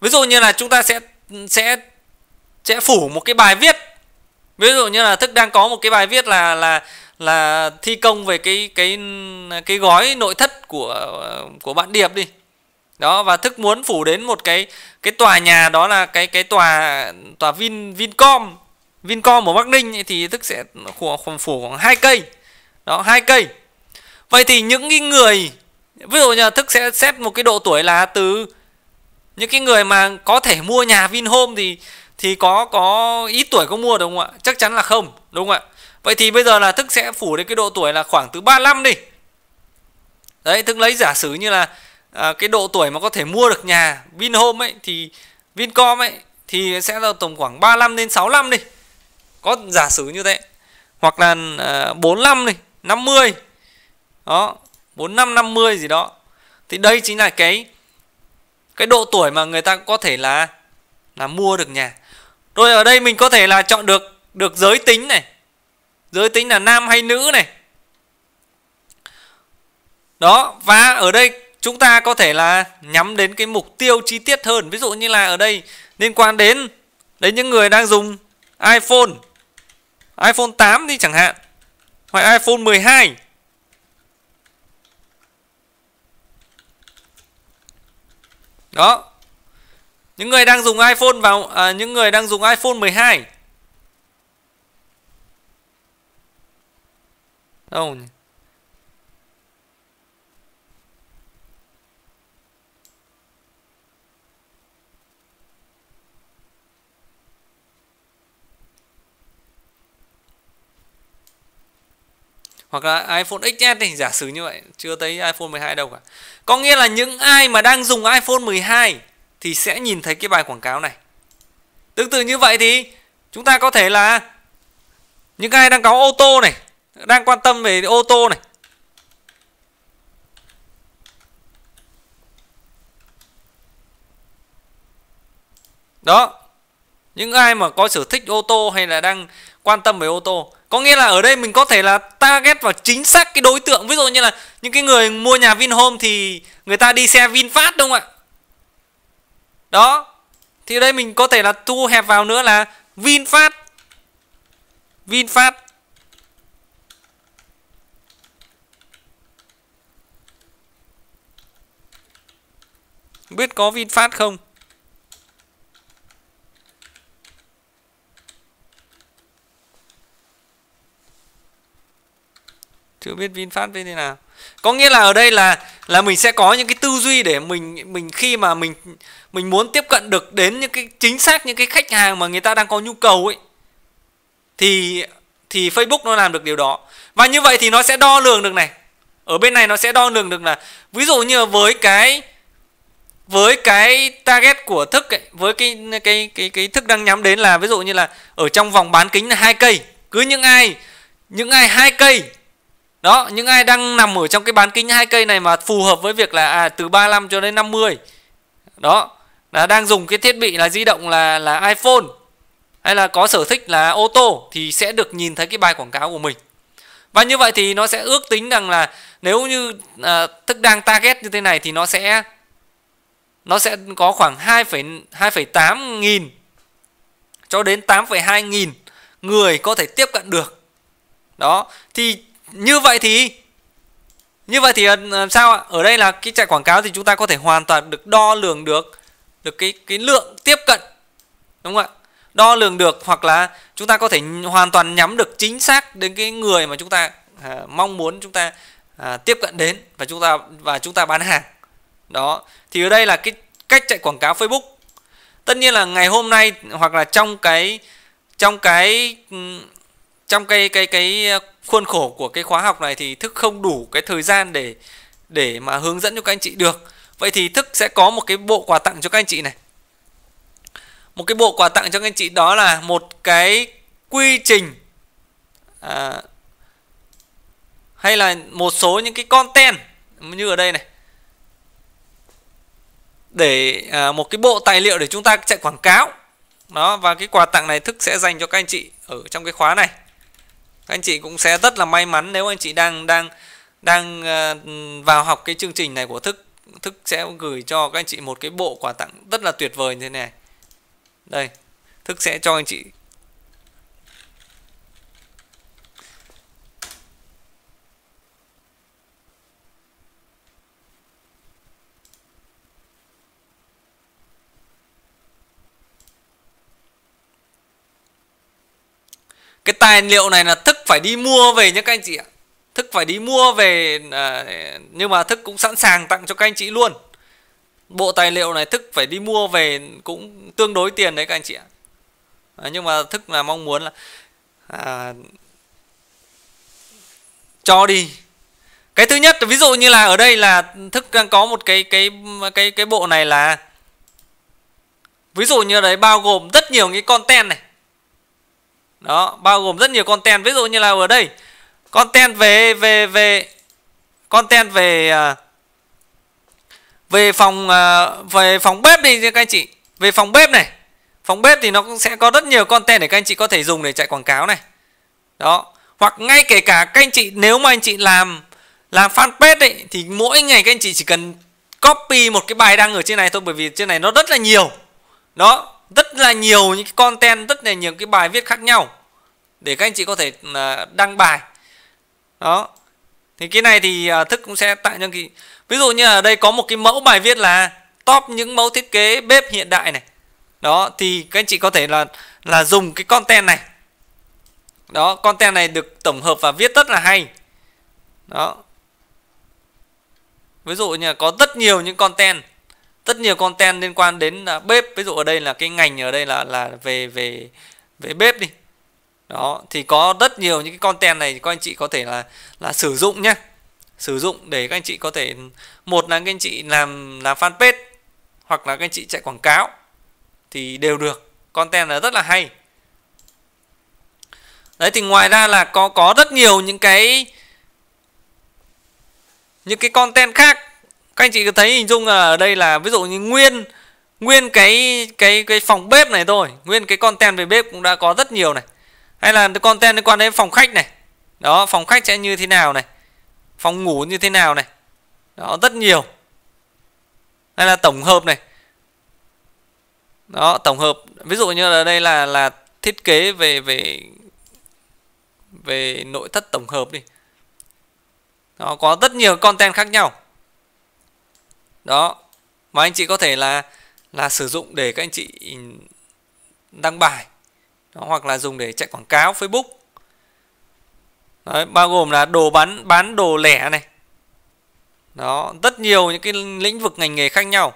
ví dụ như là chúng ta sẽ sẽ sẽ phủ một cái bài viết ví dụ như là thức đang có một cái bài viết là là là thi công về cái cái cái gói nội thất của của bạn điệp đi đó và thức muốn phủ đến một cái cái tòa nhà đó là cái cái tòa tòa vin vincom vincom ở bắc ninh thì thức sẽ khoảng phủ khoảng hai cây đó hai cây vậy thì những cái người ví dụ như là thức sẽ xét một cái độ tuổi là từ những cái người mà có thể mua nhà vinhome thì thì có có ít tuổi có mua đúng không ạ chắc chắn là không đúng không ạ vậy thì bây giờ là thức sẽ phủ đến cái độ tuổi là khoảng từ 35 đi đấy thức lấy giả sử như là à, cái độ tuổi mà có thể mua được nhà Vinhome ấy thì Vincom ấy thì sẽ là tầm khoảng 35 đến 65 đi có giả sử như thế hoặc là à, 45 đi 50 đó 45 50 gì đó thì đây chính là cái cái độ tuổi mà người ta có thể là là mua được nhà rồi ở đây mình có thể là chọn được được giới tính này giới tính là nam hay nữ này đó và ở đây chúng ta có thể là nhắm đến cái mục tiêu chi tiết hơn ví dụ như là ở đây liên quan đến đến những người đang dùng iPhone iPhone 8 đi chẳng hạn hoặc iPhone 12 đó những người đang dùng iPhone vào à, những người đang dùng iPhone 12. Đâu nhỉ? hoặc là iPhone XS thì giả sử như vậy chưa thấy iPhone 12 đâu cả. Có nghĩa là những ai mà đang dùng iPhone 12 thì sẽ nhìn thấy cái bài quảng cáo này tương tự như vậy thì chúng ta có thể là những ai đang có ô tô này đang quan tâm về ô tô này đó những ai mà có sở thích ô tô hay là đang quan tâm về ô tô có nghĩa là ở đây mình có thể là target vào chính xác cái đối tượng ví dụ như là những cái người mua nhà Vinhome thì người ta đi xe VinFast đúng không ạ đó thì đây mình có thể là thu hẹp vào nữa là VinFast VinFast biết có VinFast không chưa biết VinFast với thế nào có nghĩa là ở đây là là mình sẽ có những cái tư duy để mình mình khi mà mình mình muốn tiếp cận được đến những cái chính xác những cái khách hàng mà người ta đang có nhu cầu ấy thì thì Facebook nó làm được điều đó và như vậy thì nó sẽ đo lường được này ở bên này nó sẽ đo lường được là ví dụ như với cái với cái target của thức ấy, với cái cái cái cái thức đang nhắm đến là ví dụ như là ở trong vòng bán kính là hai cây cứ những ai những ai hai cây đó những ai đang nằm ở trong cái bán kính hai cây này mà phù hợp với việc là à, từ 35 cho đến 50 đó là đang dùng cái thiết bị là di động là là iPhone hay là có sở thích là ô tô thì sẽ được nhìn thấy cái bài quảng cáo của mình và như vậy thì nó sẽ ước tính rằng là nếu như à, thức đang target như thế này thì nó sẽ nó sẽ có khoảng 2,2,8 nghìn cho đến 8,2 nghìn người có thể tiếp cận được. Đó, thì như vậy thì như vậy thì làm sao ạ? Ở đây là cái chạy quảng cáo thì chúng ta có thể hoàn toàn được đo lường được được cái cái lượng tiếp cận đúng không ạ đo lường được hoặc là chúng ta có thể hoàn toàn nhắm được chính xác đến cái người mà chúng ta à, mong muốn chúng ta à, tiếp cận đến và chúng ta và chúng ta bán hàng đó thì ở đây là cái cách chạy quảng cáo Facebook tất nhiên là ngày hôm nay hoặc là trong cái trong cái trong cái cái cái khuôn khổ của cái khóa học này thì thức không đủ cái thời gian để để mà hướng dẫn cho các anh chị được Vậy thì Thức sẽ có một cái bộ quà tặng cho các anh chị này. Một cái bộ quà tặng cho các anh chị đó là một cái quy trình à, hay là một số những cái content như ở đây này để à, một cái bộ tài liệu để chúng ta chạy quảng cáo đó và cái quà tặng này thức sẽ dành cho các anh chị ở trong cái khóa này các anh chị cũng sẽ rất là may mắn nếu anh chị đang đang đang à, vào học cái chương trình này của thức thức sẽ gửi cho các anh chị một cái bộ quà tặng rất là tuyệt vời như thế này đây thức sẽ cho anh chị cái tài liệu này là thức phải đi mua về nhé các anh chị ạ thức phải đi mua về à, nhưng mà thức cũng sẵn sàng tặng cho các anh chị luôn bộ tài liệu này thức phải đi mua về cũng tương đối tiền đấy các anh chị ạ à, nhưng mà thức là mong muốn là à, cho đi cái thứ nhất ví dụ như là ở đây là thức đang có một cái cái cái cái bộ này là ví dụ như đấy bao gồm rất nhiều cái content này đó bao gồm rất nhiều content ví dụ như là ở đây content về về về content về à, về phòng à, về phòng bếp đi các anh chị về phòng bếp này phòng bếp thì nó cũng sẽ có rất nhiều content để các anh chị có thể dùng để chạy quảng cáo này đó hoặc ngay kể cả các anh chị nếu mà anh chị làm làm fanpage ấy thì mỗi ngày các anh chị chỉ cần copy một cái bài đăng ở trên này thôi bởi vì trên này nó rất là nhiều đó rất là nhiều những cái content rất là nhiều cái bài viết khác nhau để các anh chị có thể à, đăng bài đó thì cái này thì à, thức cũng sẽ tạo những cái ví dụ như ở đây có một cái mẫu bài viết là top những mẫu thiết kế bếp hiện đại này đó thì các anh chị có thể là là dùng cái content này đó content này được tổng hợp và viết rất là hay đó ví dụ như có rất nhiều những content rất nhiều content liên quan đến à, bếp ví dụ ở đây là cái ngành ở đây là là về về về bếp đi đó thì có rất nhiều những cái content này các anh chị có thể là là sử dụng nhé sử dụng để các anh chị có thể một là các anh chị làm làm fanpage hoặc là các anh chị chạy quảng cáo thì đều được content là rất là hay đấy thì ngoài ra là có có rất nhiều những cái những cái content khác các anh chị có thấy hình dung ở đây là ví dụ như nguyên nguyên cái cái cái phòng bếp này thôi nguyên cái content về bếp cũng đã có rất nhiều này hay là content liên quan đến phòng khách này đó phòng khách sẽ như thế nào này phòng ngủ như thế nào này đó rất nhiều hay là tổng hợp này đó tổng hợp ví dụ như là đây là là thiết kế về về về nội thất tổng hợp đi nó có rất nhiều content khác nhau đó mà anh chị có thể là là sử dụng để các anh chị đăng bài đó, hoặc là dùng để chạy quảng cáo Facebook Đấy, bao gồm là đồ bán bán đồ lẻ này đó rất nhiều những cái lĩnh vực ngành nghề khác nhau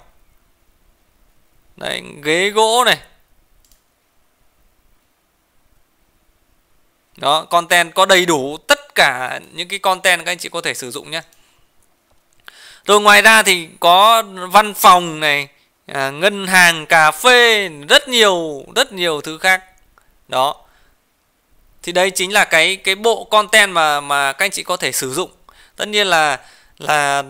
đấy ghế gỗ này đó content có đầy đủ tất cả những cái content các anh chị có thể sử dụng nhé rồi ngoài ra thì có văn phòng này à, ngân hàng cà phê rất nhiều rất nhiều thứ khác đó thì đây chính là cái cái bộ content mà mà các anh chị có thể sử dụng tất nhiên là là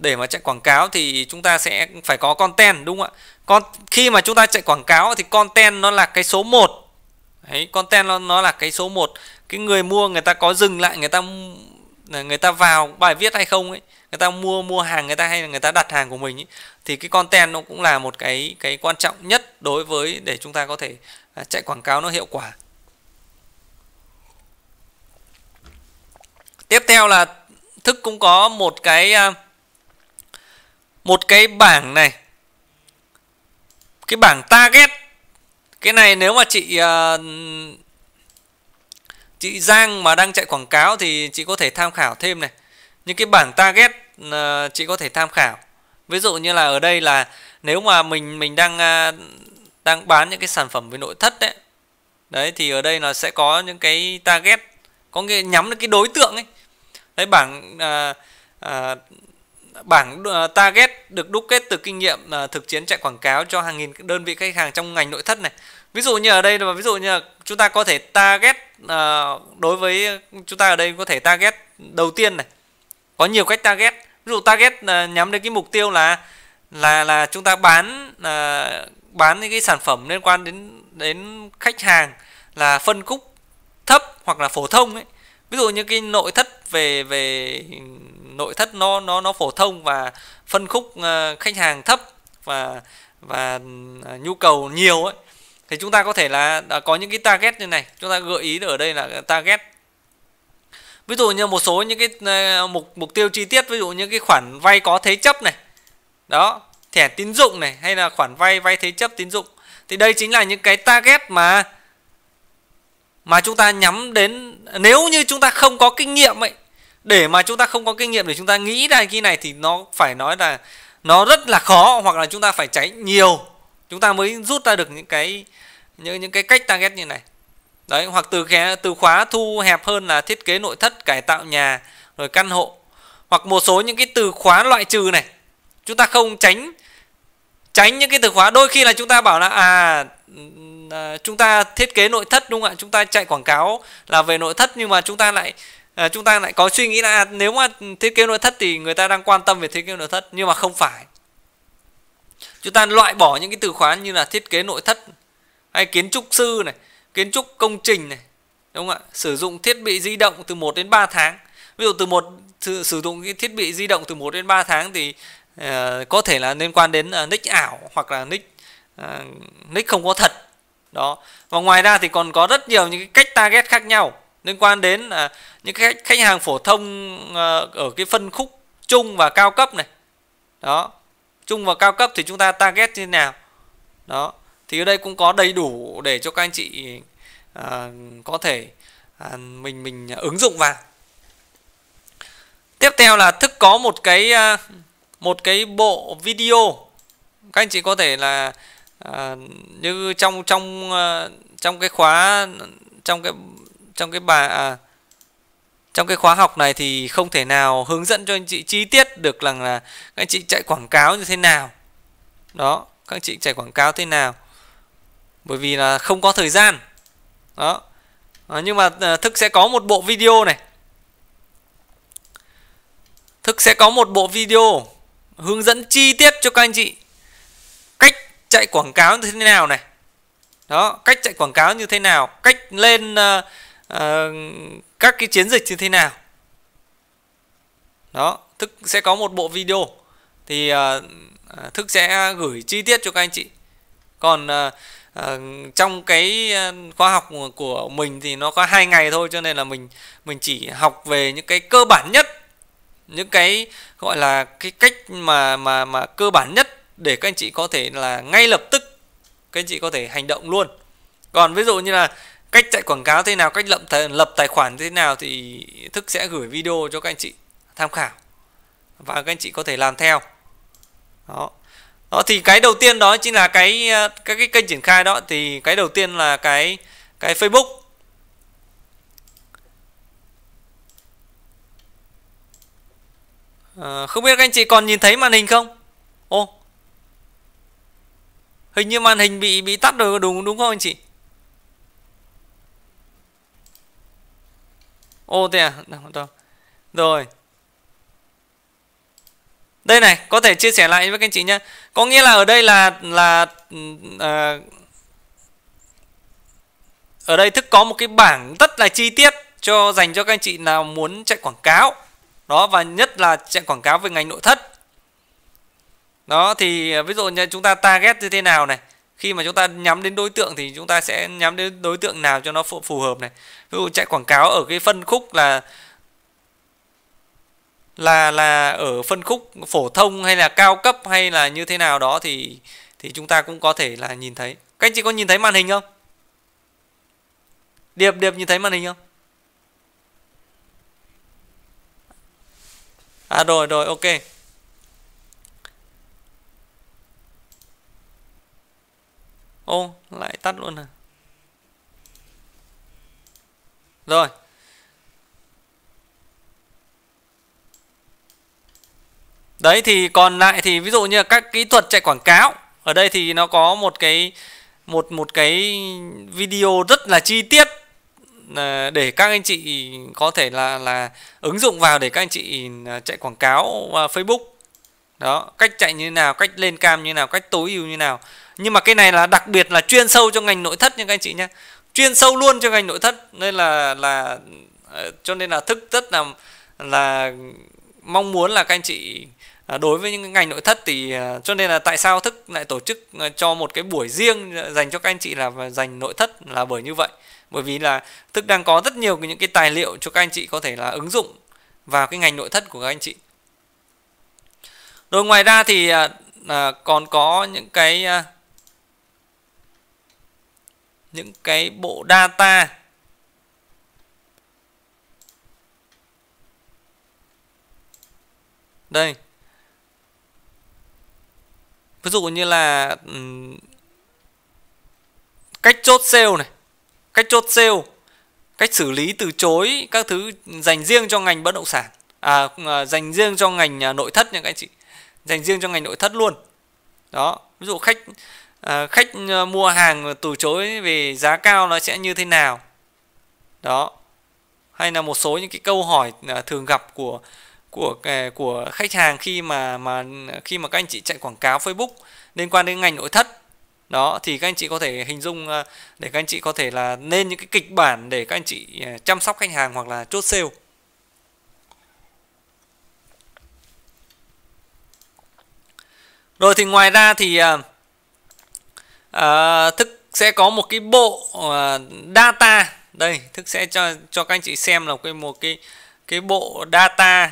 để mà chạy quảng cáo thì chúng ta sẽ phải có content đúng không ạ con khi mà chúng ta chạy quảng cáo thì content nó là cái số 1 Đấy, content nó, nó là cái số 1 cái người mua người ta có dừng lại người ta người ta vào bài viết hay không ấy người ta mua mua hàng người ta hay là người ta đặt hàng của mình ấy, thì cái content nó cũng là một cái cái quan trọng nhất đối với để chúng ta có thể à, chạy quảng cáo nó hiệu quả tiếp theo là thức cũng có một cái à, một cái bảng này cái bảng target cái này nếu mà chị uh, chị Giang mà đang chạy quảng cáo thì chị có thể tham khảo thêm này những cái bảng target uh, chị có thể tham khảo ví dụ như là ở đây là nếu mà mình mình đang uh, đang bán những cái sản phẩm về nội thất đấy đấy thì ở đây là sẽ có những cái target có nghĩa nhắm đến cái đối tượng ấy đấy bảng uh, uh, bảng ờ, target được đúc kết từ kinh nghiệm ờ, thực chiến chạy quảng cáo cho hàng nghìn đơn vị khách hàng trong ngành nội thất này ví dụ như ở đây là ví dụ như chúng ta có thể target uh, đối với chúng ta ở đây có thể target đầu tiên này có nhiều cách target ví dụ target uh, nhắm đến cái mục tiêu là là là chúng ta bán uh, bán những cái sản phẩm liên quan đến đến khách hàng là phân khúc thấp hoặc là phổ thông ấy ví dụ như cái nội thất về về nội thất nó nó nó phổ thông và phân khúc uh, khách hàng thấp và và uh, nhu cầu nhiều ấy thì chúng ta có thể là à, có những cái target như này chúng ta gợi ý ở đây là target ví dụ như một số những cái à, mục mục tiêu chi tiết ví dụ như cái khoản vay có thế chấp này đó thẻ tín dụng này hay là khoản vay vay thế chấp tín dụng thì đây chính là những cái target mà mà chúng ta nhắm đến nếu như chúng ta không có kinh nghiệm ấy để mà chúng ta không có kinh nghiệm để chúng ta nghĩ ra cái này thì nó phải nói là nó rất là khó hoặc là chúng ta phải cháy nhiều chúng ta mới rút ra được những cái những những cái cách target như này đấy hoặc từ khé, từ khóa thu hẹp hơn là thiết kế nội thất cải tạo nhà rồi căn hộ hoặc một số những cái từ khóa loại trừ này chúng ta không tránh tránh những cái từ khóa đôi khi là chúng ta bảo là à, à chúng ta thiết kế nội thất đúng không ạ chúng ta chạy quảng cáo là về nội thất nhưng mà chúng ta lại à, chúng ta lại có suy nghĩ là à, nếu mà thiết kế nội thất thì người ta đang quan tâm về thiết kế nội thất nhưng mà không phải chúng ta loại bỏ những cái từ khóa như là thiết kế nội thất hay kiến trúc sư này kiến trúc công trình này đúng không ạ sử dụng thiết bị di động từ 1 đến 3 tháng ví dụ từ một sử, sử dụng cái thiết bị di động từ 1 đến 3 tháng thì uh, có thể là liên quan đến uh, nick ảo hoặc là nick uh, nick không có thật đó và ngoài ra thì còn có rất nhiều những cái cách target khác nhau liên quan đến uh, những khách, khách hàng phổ thông uh, ở cái phân khúc chung và cao cấp này đó trung và cao cấp thì chúng ta target như thế nào đó thì ở đây cũng có đầy đủ để cho các anh chị à, có thể à, mình mình ứng dụng vào tiếp theo là thức có một cái à, một cái bộ video các anh chị có thể là à, như trong trong à, trong cái khóa trong cái trong cái bài à, trong cái khóa học này thì không thể nào hướng dẫn cho anh chị chi tiết được rằng là các anh chị chạy quảng cáo như thế nào đó các anh chị chạy quảng cáo thế nào bởi vì là không có thời gian đó à, nhưng mà ờ, thức sẽ có một bộ video này thức sẽ có một bộ video hướng dẫn chi tiết cho các anh chị cách chạy quảng cáo như thế nào này đó cách chạy quảng cáo như thế nào cách lên uh, uh, các cái chiến dịch như thế nào đó thức sẽ có một bộ video thì uh, thức sẽ gửi chi tiết cho các anh chị còn uh, uh, trong cái khoa học của mình thì nó có hai ngày thôi cho nên là mình mình chỉ học về những cái cơ bản nhất những cái gọi là cái cách mà mà mà cơ bản nhất để các anh chị có thể là ngay lập tức các anh chị có thể hành động luôn còn ví dụ như là cách chạy quảng cáo thế nào cách lập tài, lập tài khoản thế nào thì thức sẽ gửi video cho các anh chị tham khảo và các anh chị có thể làm theo đó đó thì cái đầu tiên đó chính là cái ờ, các cái kênh triển khai đó thì cái đầu tiên là cái cái Facebook à, không biết các anh chị còn nhìn thấy màn hình không ô hình như màn hình bị bị tắt rồi đúng đúng không anh chị ô thế à rồi đây này có thể chia sẻ lại với các anh chị nhé có nghĩa là ở đây là là à, ở đây thức có một cái bảng rất là chi tiết cho dành cho các anh chị nào muốn chạy quảng cáo đó và nhất là chạy quảng cáo về ngành nội thất đó thì ờ, ví dụ như chúng ta target như thế nào này khi mà chúng ta nhắm đến đối tượng thì chúng ta sẽ nhắm đến đối tượng nào cho nó phù hợp này ví dụ chạy quảng cáo ở cái phân khúc là là là ở phân khúc phổ thông hay là cao cấp hay là như thế nào đó thì thì chúng ta cũng có thể là nhìn thấy các anh chị có nhìn thấy màn hình không điệp điệp nhìn thấy màn hình không à rồi rồi ok ô lại tắt luôn à rồi đấy thì còn lại thì ví dụ như các kỹ thuật chạy quảng cáo ở đây thì nó có một cái một một cái video rất là chi tiết à, để các anh chị có thể là là ứng dụng vào để các anh chị à, chạy quảng cáo à, Facebook đó cách chạy như thế nào cách lên cam như thế nào cách tối ưu như thế nào nhưng mà cái này là đặc biệt là chuyên sâu cho ngành nội thất nha các anh chị nhé chuyên sâu luôn cho ngành nội thất nên là là ờ, cho nên là thức rất là là mong muốn là các anh chị à, đối với những ngành nội thất thì à, cho nên là tại sao thức lại tổ chức ờ, cho một cái buổi riêng dành cho các anh chị là dành nội thất là bởi như vậy bởi vì là thức đang có rất nhiều những cái tài liệu cho các anh chị có thể là ứng dụng vào cái ngành nội thất của các anh chị rồi ngoài ra thì à, còn có những cái những cái bộ data đây ví dụ như là cách chốt sale này cách chốt sale cách xử lý từ chối các thứ dành riêng cho ngành bất động sản à, à dành riêng cho ngành à, nội thất nha các anh chị dành riêng cho ngành nội thất luôn đó ví dụ khách à, khách ờ, mua hàng từ chối vì giá cao nó sẽ như thế nào đó hay là một số những cái câu hỏi ờ, thường gặp của của của khách hàng khi mà mà khi mà các anh chị chạy quảng cáo Facebook liên quan đến ngành nội thất đó thì các anh chị có thể hình dung để các anh chị có thể là nên những cái kịch bản để các anh chị chăm sóc khách hàng hoặc là chốt sale rồi thì ngoài ra thì uh, à, thức sẽ có một cái bộ uh, data đây thức sẽ cho cho các anh chị xem là cái một cái cái bộ data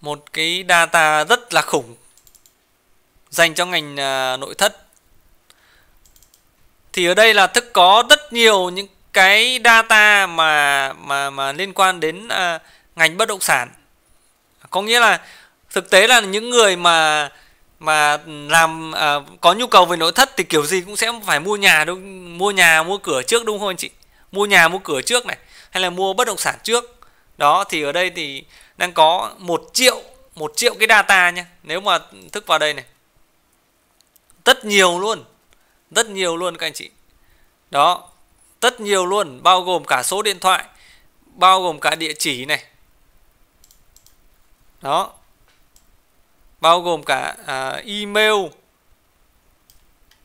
một cái data rất là khủng dành cho ngành uh, nội thất thì ở đây là thức có rất nhiều những cái data mà mà mà liên quan đến uh, ngành bất động sản có nghĩa là thực tế là những người mà mà làm à, có nhu cầu về nội thất thì kiểu gì cũng sẽ phải mua nhà đúng mua nhà mua cửa trước đúng không anh chị mua nhà mua cửa trước này hay là mua bất động sản trước đó thì ở đây thì đang có một triệu một triệu cái data nhé nếu mà thức vào đây này rất nhiều luôn rất nhiều luôn các anh chị đó rất nhiều luôn bao gồm cả số điện thoại bao gồm cả địa chỉ này đó bao gồm cả à, email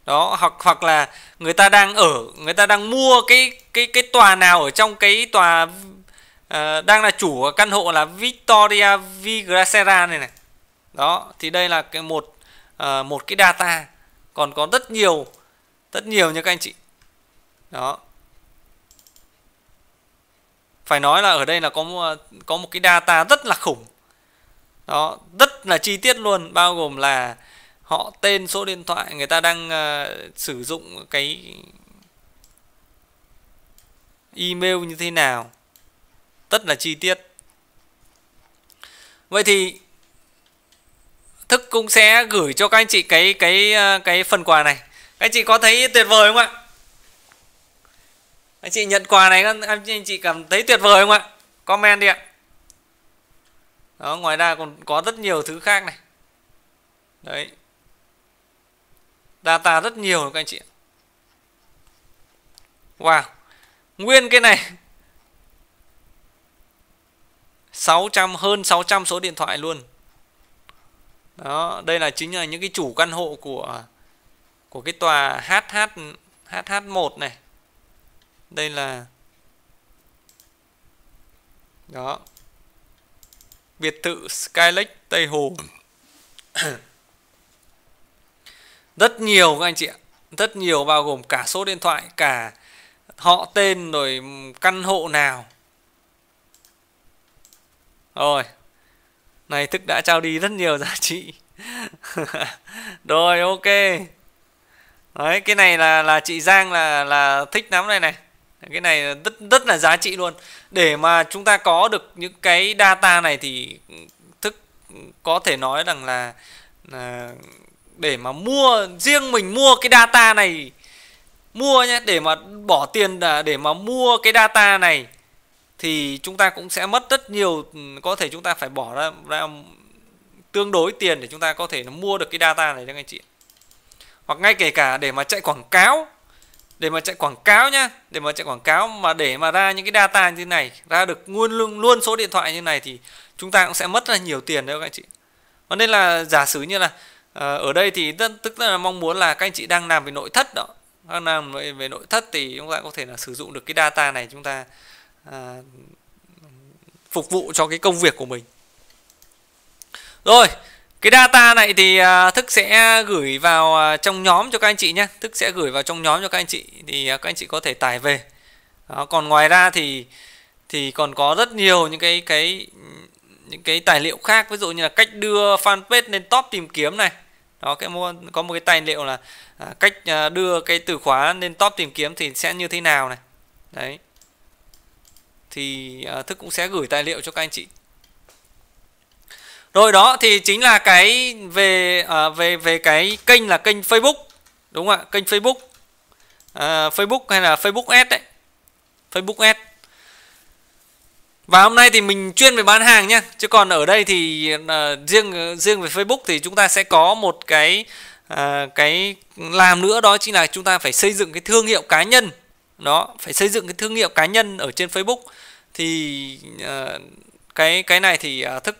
đó hoặc hoặc là người ta đang ở người ta đang mua cái cái cái tòa nào ở trong cái tòa à, đang là chủ căn hộ là Victoria Vigracera này này đó thì đây là cái một à, một cái data còn có rất nhiều rất nhiều nha các anh chị đó phải nói là ở đây là có có một cái data rất là khủng đó rất là chi tiết luôn bao gồm là họ tên số điện thoại người ta đang uh, sử dụng cái email như thế nào rất là chi tiết vậy thì thức cũng sẽ gửi cho các anh chị cái cái ờ, cái phần quà này các anh chị có thấy tuyệt vời không ạ anh chị nhận quà này các anh chị cảm thấy tuyệt vời không ạ comment đi ạ đó ngoài ra còn có rất nhiều thứ khác này đấy data rất nhiều các anh chị wow nguyên cái này 600 hơn 600 số điện thoại luôn đó đây là chính là những cái chủ căn hộ của của cái tòa HH HH1 này đây là đó biệt thự Skylake Tây Hồ. rất nhiều các anh chị ạ, rất nhiều bao gồm cả số điện thoại, cả họ tên rồi căn hộ nào. Rồi. Này thức đã trao đi rất nhiều giá trị. rồi ok. Đấy cái này là là chị Giang là là thích lắm đây này. này cái này rất rất là giá trị luôn để mà chúng ta có được những cái data này thì thức có thể nói rằng là, là để mà mua riêng mình mua cái data này mua nhé để mà bỏ tiền để mà mua cái data này thì chúng ta cũng sẽ mất rất nhiều có thể chúng ta phải bỏ ra, ra tương đối tiền để chúng ta có thể mua được cái data này cho anh chị hoặc ngay kể cả để mà chạy quảng cáo để mà chạy quảng cáo nhá để mà chạy quảng cáo mà để mà ra những cái data như thế này ra được luôn luôn, luôn số điện thoại như này thì chúng ta cũng sẽ mất là nhiều tiền đấy các anh chị và nên là giả sử như là ờ, ở đây thì tức là mong muốn là các anh chị đang làm về nội thất đó đang làm về, về nội thất thì chúng ta có thể là sử dụng được cái data này chúng ta à, phục vụ cho cái công việc của mình rồi cái data này thì à, thức sẽ gửi vào à, trong nhóm cho các anh chị nhé thức sẽ gửi vào trong nhóm cho các anh chị thì à, các anh chị có thể tải về Đó, còn ngoài ra thì thì còn có rất nhiều những cái cái những cái tài liệu khác ví dụ như là cách đưa fanpage lên top tìm kiếm này đó cái mua có một cái tài liệu là cách đưa cái từ khóa lên top tìm kiếm thì sẽ như thế nào này đấy thì thức cũng sẽ gửi tài liệu cho các anh chị rồi đó thì chính là cái về à, về về cái kênh là kênh Facebook đúng không ạ kênh Facebook à, Facebook hay là Facebook Ads đấy Facebook Ads và hôm nay thì mình chuyên về bán hàng nhé chứ còn ở đây thì à, riêng riêng về Facebook thì chúng ta sẽ có một cái à, cái làm nữa đó chính là chúng ta phải xây dựng cái thương hiệu cá nhân đó phải xây dựng cái thương hiệu cá nhân ở trên Facebook thì à, cái cái này thì à, thức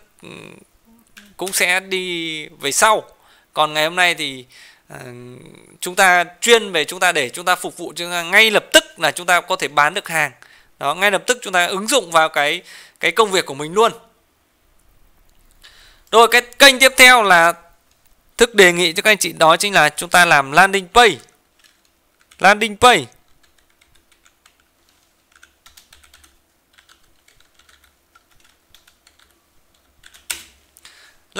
cũng sẽ đi về sau còn ngày hôm nay thì ờ, chúng ta chuyên về chúng ta để chúng ta phục vụ chúng ngay lập tức là chúng ta có thể bán được hàng đó ngay lập tức chúng ta ứng dụng vào cái cái công việc của mình luôn rồi cái kênh tiếp theo là thức đề nghị cho các anh chị đó chính là chúng ta làm landing page landing page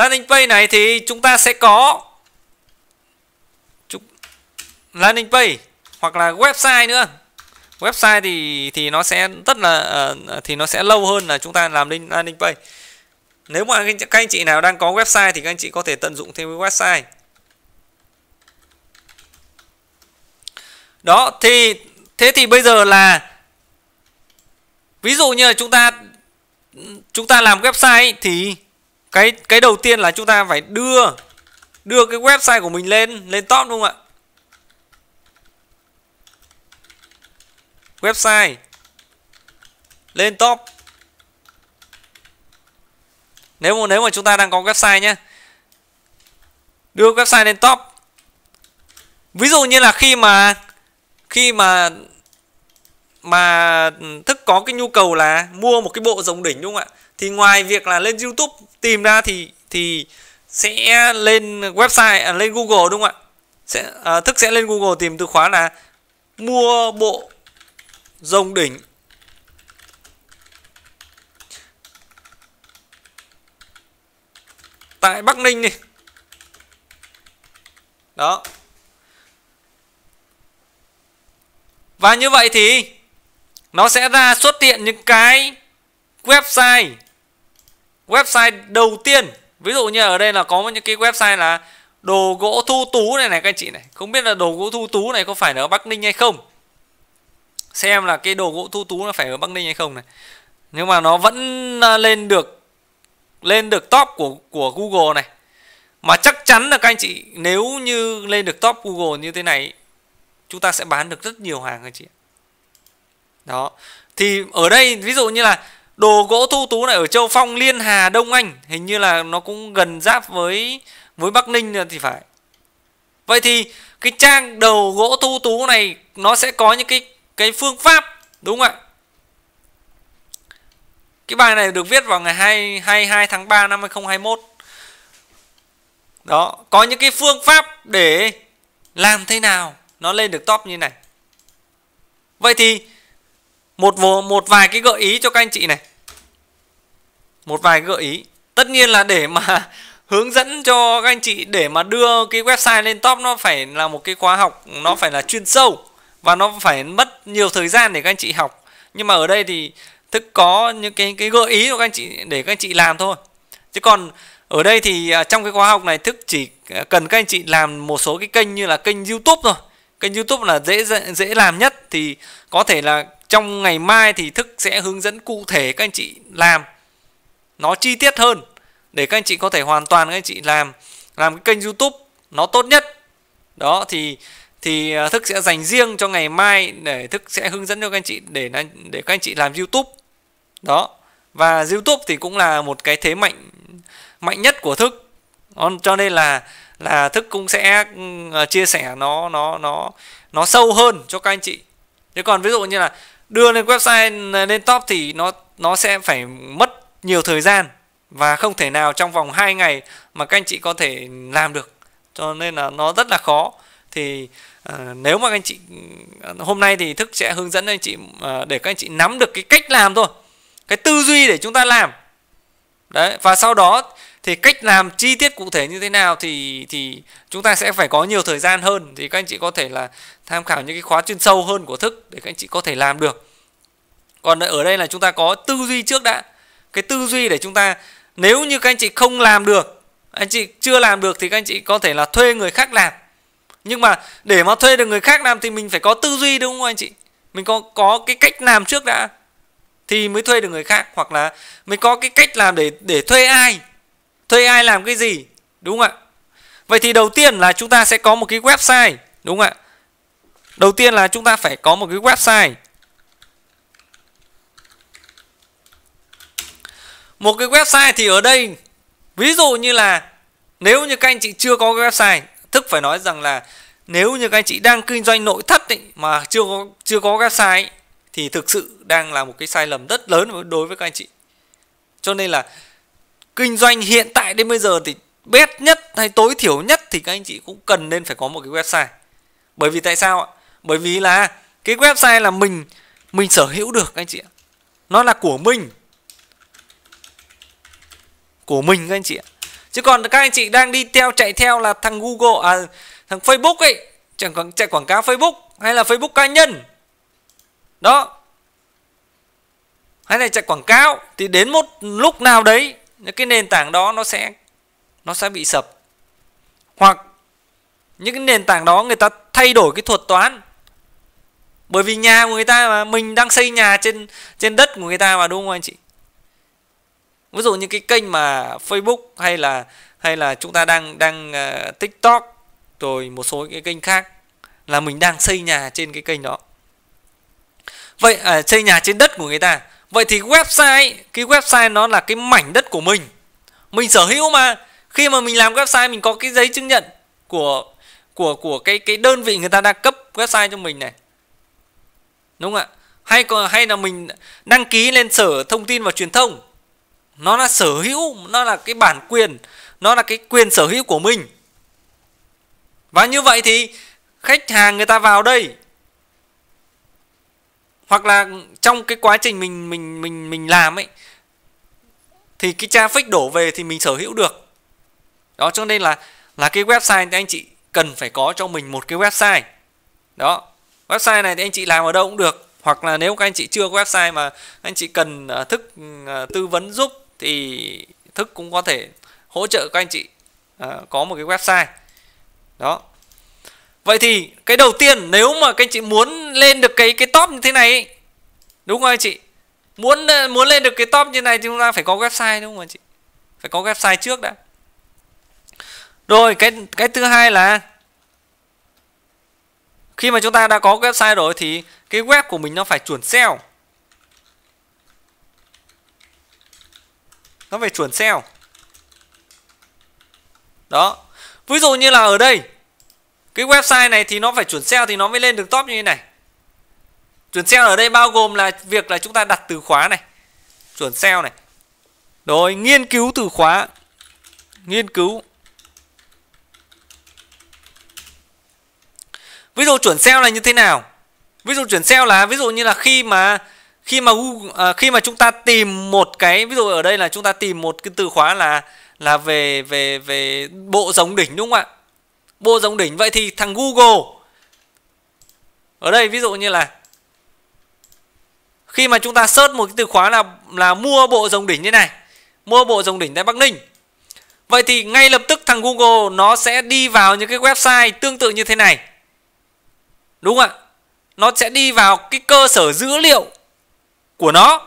landing page này thì chúng ta sẽ có chúng landing page hoặc là website nữa website thì thì nó sẽ rất là ờ, thì nó sẽ lâu hơn là chúng ta làm lên landing page nếu mà các anh chị nào đang có website thì các anh chị có thể tận dụng thêm website đó thì thế thì bây giờ là ví dụ như là chúng ta chúng ta làm website thì cái cái đầu tiên là chúng ta phải đưa đưa cái website của mình lên lên top đúng không ạ website lên top nếu mà nếu mà chúng ta đang có website nhé đưa website lên top ví dụ như là khi mà khi mà mà thức có cái nhu cầu là mua một cái bộ dòng đỉnh đúng không ạ thì ngoài việc là lên youtube tìm ra thì thì sẽ lên website à, lên Google đúng không ạ sẽ à, thức sẽ lên Google tìm từ khóa là mua bộ rồng đỉnh tại Bắc Ninh đi đó và như vậy thì nó sẽ ra xuất hiện những cái website website đầu tiên ví dụ như ở đây là có những cái website là đồ gỗ thu tú này này các anh chị này không biết là đồ gỗ thu tú này có phải là ở bắc ninh hay không xem là cái đồ gỗ thu tú nó phải ở bắc ninh hay không này nhưng mà nó vẫn à, lên được lên được top của của google này mà chắc chắn là các anh chị nếu như lên được top google như thế này chúng ta sẽ bán được rất nhiều hàng các anh chị đó thì ở đây ví dụ như là đồ gỗ thu tú này ở châu phong liên hà đông anh hình như là nó cũng gần giáp với với bắc ninh thì phải vậy thì cái trang đầu gỗ thu tú này nó sẽ có những cái cái phương pháp đúng không ạ cái bài này được viết vào ngày 2, 22 tháng 3 năm 2021 đó có những cái phương pháp để làm thế nào nó lên được top như này vậy thì một một vài cái gợi ý cho các anh chị này một vài gợi ý tất nhiên là để mà hướng dẫn cho các anh chị để mà đưa cái website lên top nó phải là một cái khóa học nó phải là chuyên sâu và nó phải mất nhiều thời gian để các anh chị học nhưng mà ở đây thì thức có những cái cái gợi ý của các anh chị để các anh chị làm thôi chứ còn ở đây thì à, trong cái khóa học này thức chỉ à, cần các anh chị làm một số cái kênh như là kênh youtube thôi kênh youtube là dễ dễ làm nhất thì có thể là trong ngày mai thì thức sẽ hướng dẫn cụ thể các anh chị làm nó chi tiết hơn để các anh chị có thể hoàn toàn các anh chị làm làm cái kênh YouTube nó tốt nhất. Đó thì thì à, thức sẽ dành riêng cho ngày mai để thức sẽ hướng dẫn cho các anh chị để để các anh chị làm YouTube. Đó. Và YouTube thì cũng là một cái thế mạnh mạnh nhất của thức. Cho nên là là thức cũng sẽ à, chia sẻ nó nó nó nó sâu hơn cho các anh chị. Thế còn ví dụ như là đưa lên website lên top thì nó nó sẽ phải mất nhiều thời gian và không thể nào trong vòng 2 ngày mà các anh chị có thể làm được cho nên là nó rất là khó thì uh, nếu mà anh chị ờ, hôm nay thì thức sẽ hướng dẫn anh chị uh, để các anh chị nắm được cái cách làm thôi cái tư duy để chúng ta làm đấy và sau đó thì cách làm chi tiết cụ thể như thế nào thì thì chúng ta sẽ phải có nhiều thời gian hơn thì các anh chị có thể là tham khảo những cái khóa chuyên sâu hơn của thức để các anh chị có thể làm được còn ở đây là chúng ta có tư duy trước đã cái tư duy để chúng ta nếu như các anh chị không làm được anh chị chưa làm được thì các anh chị có thể là thuê người khác làm nhưng mà để mà thuê được người khác làm thì mình phải có tư duy đúng không anh chị mình có có cái cách làm trước đã thì mới thuê được người khác hoặc là mới có cái cách làm để để thuê ai thuê ai làm cái gì đúng không ạ vậy thì đầu tiên là chúng ta sẽ có một cái website đúng không ạ đầu tiên là chúng ta phải có một cái website một cái website thì ở đây ví dụ như là nếu như các anh chị chưa có cái website thức phải nói rằng là nếu như các anh chị đang kinh doanh nội thất ấy, mà chưa có chưa có website ấy, thì thực sự đang là một cái sai lầm rất lớn đối với các anh chị cho nên là kinh doanh hiện tại đến bây giờ thì bét nhất hay tối thiểu nhất thì các anh chị cũng cần nên phải có một cái website bởi vì tại sao ạ bởi vì là cái website là mình mình sở hữu được các anh chị ạ nó là của mình của mình các anh chị ạ chứ còn các anh chị đang đi theo chạy theo là thằng Google à thằng Facebook ấy chẳng còn chạy quảng cáo Facebook hay là Facebook cá nhân đó hay là chạy quảng cáo thì đến một lúc nào đấy những cái nền tảng đó nó sẽ nó sẽ bị sập hoặc những cái nền tảng đó người ta thay đổi cái thuật toán bởi vì nhà của người ta mà mình đang xây nhà trên trên đất của người ta mà đúng không anh chị ví dụ như cái kênh mà Facebook hay là hay là chúng ta đang đang uh, TikTok rồi một số cái kênh khác là mình đang xây nhà trên cái kênh đó vậy à, xây nhà trên đất của người ta vậy thì website cái website nó là cái mảnh đất của mình mình sở hữu mà khi mà mình làm website mình có cái giấy chứng nhận của của của cái cái đơn vị người ta đang cấp website cho mình này đúng không ạ hay còn hay là mình đăng ký lên sở thông tin và truyền thông nó là sở hữu nó là cái bản quyền nó là cái quyền sở hữu của mình và như vậy thì khách hàng người ta vào đây hoặc là trong cái quá trình mình mình mình mình làm ấy thì cái traffic đổ về thì mình sở hữu được đó cho nên là là cái website thì anh chị cần phải có cho mình một cái website đó website này thì anh chị làm ở đâu cũng được hoặc là nếu các anh chị chưa có website mà anh chị cần à, thức à, tư vấn giúp thì thức cũng có thể hỗ trợ các anh chị à, có một cái website đó vậy thì cái đầu tiên nếu mà các anh chị muốn lên được cái cái top như thế này đúng không anh chị muốn à, muốn lên được cái top như này thì chúng ta phải có website đúng không anh chị phải có website trước đã rồi cái cái thứ hai là khi mà chúng ta đã có website rồi thì cái web của mình nó phải chuẩn SEO nó phải chuẩn SEO đó ví dụ như là ở đây cái website này thì nó phải chuẩn SEO thì nó mới lên được top như thế này chuẩn SEO ở đây bao gồm là việc là chúng ta đặt từ khóa này chuẩn SEO này rồi nghiên cứu từ khóa nghiên cứu ví dụ chuẩn SEO là như thế nào ví dụ chuyển SEO là ví dụ như là khi mà khi mà Google, à, khi mà chúng ta tìm một cái ví dụ ở đây là chúng ta tìm một cái từ khóa là là về về về bộ giống đỉnh đúng không ạ bộ giống đỉnh vậy thì thằng Google ở đây ví dụ như là khi mà chúng ta search một cái từ khóa là là mua bộ dòng đỉnh như này mua bộ dòng đỉnh tại Bắc Ninh vậy thì ngay lập tức thằng Google nó sẽ đi vào những cái website tương tự như thế này đúng không ạ nó sẽ đi vào cái cơ sở dữ liệu của nó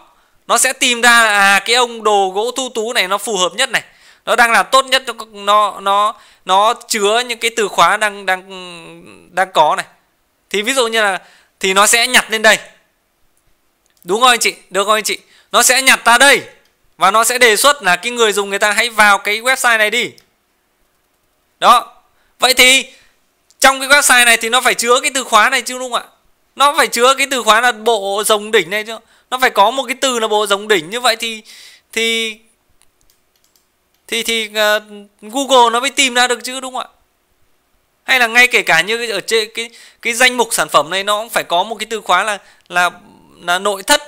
nó sẽ tìm ra là cái ông đồ gỗ thu tú này nó phù hợp nhất này nó đang làm tốt nhất nó nó nó nó chứa những cái từ khóa đang đang đang có này thì ví dụ như là thì nó sẽ nhặt lên đây đúng không anh chị được không anh chị nó sẽ nhặt ra đây và nó sẽ đề xuất là cái người dùng người ta hãy vào cái website này đi đó vậy thì trong cái website này thì nó phải chứa cái từ khóa này chứ đúng không ạ nó phải chứa cái từ khóa là bộ rồng đỉnh này chứ nó phải có một cái từ là bộ giống đỉnh như vậy thì thì thì thì uh, Google nó mới tìm ra được chứ đúng không ạ hay là ngay kể cả như ở trên cái cái danh mục sản phẩm này nó cũng phải có một cái từ khóa là là là nội thất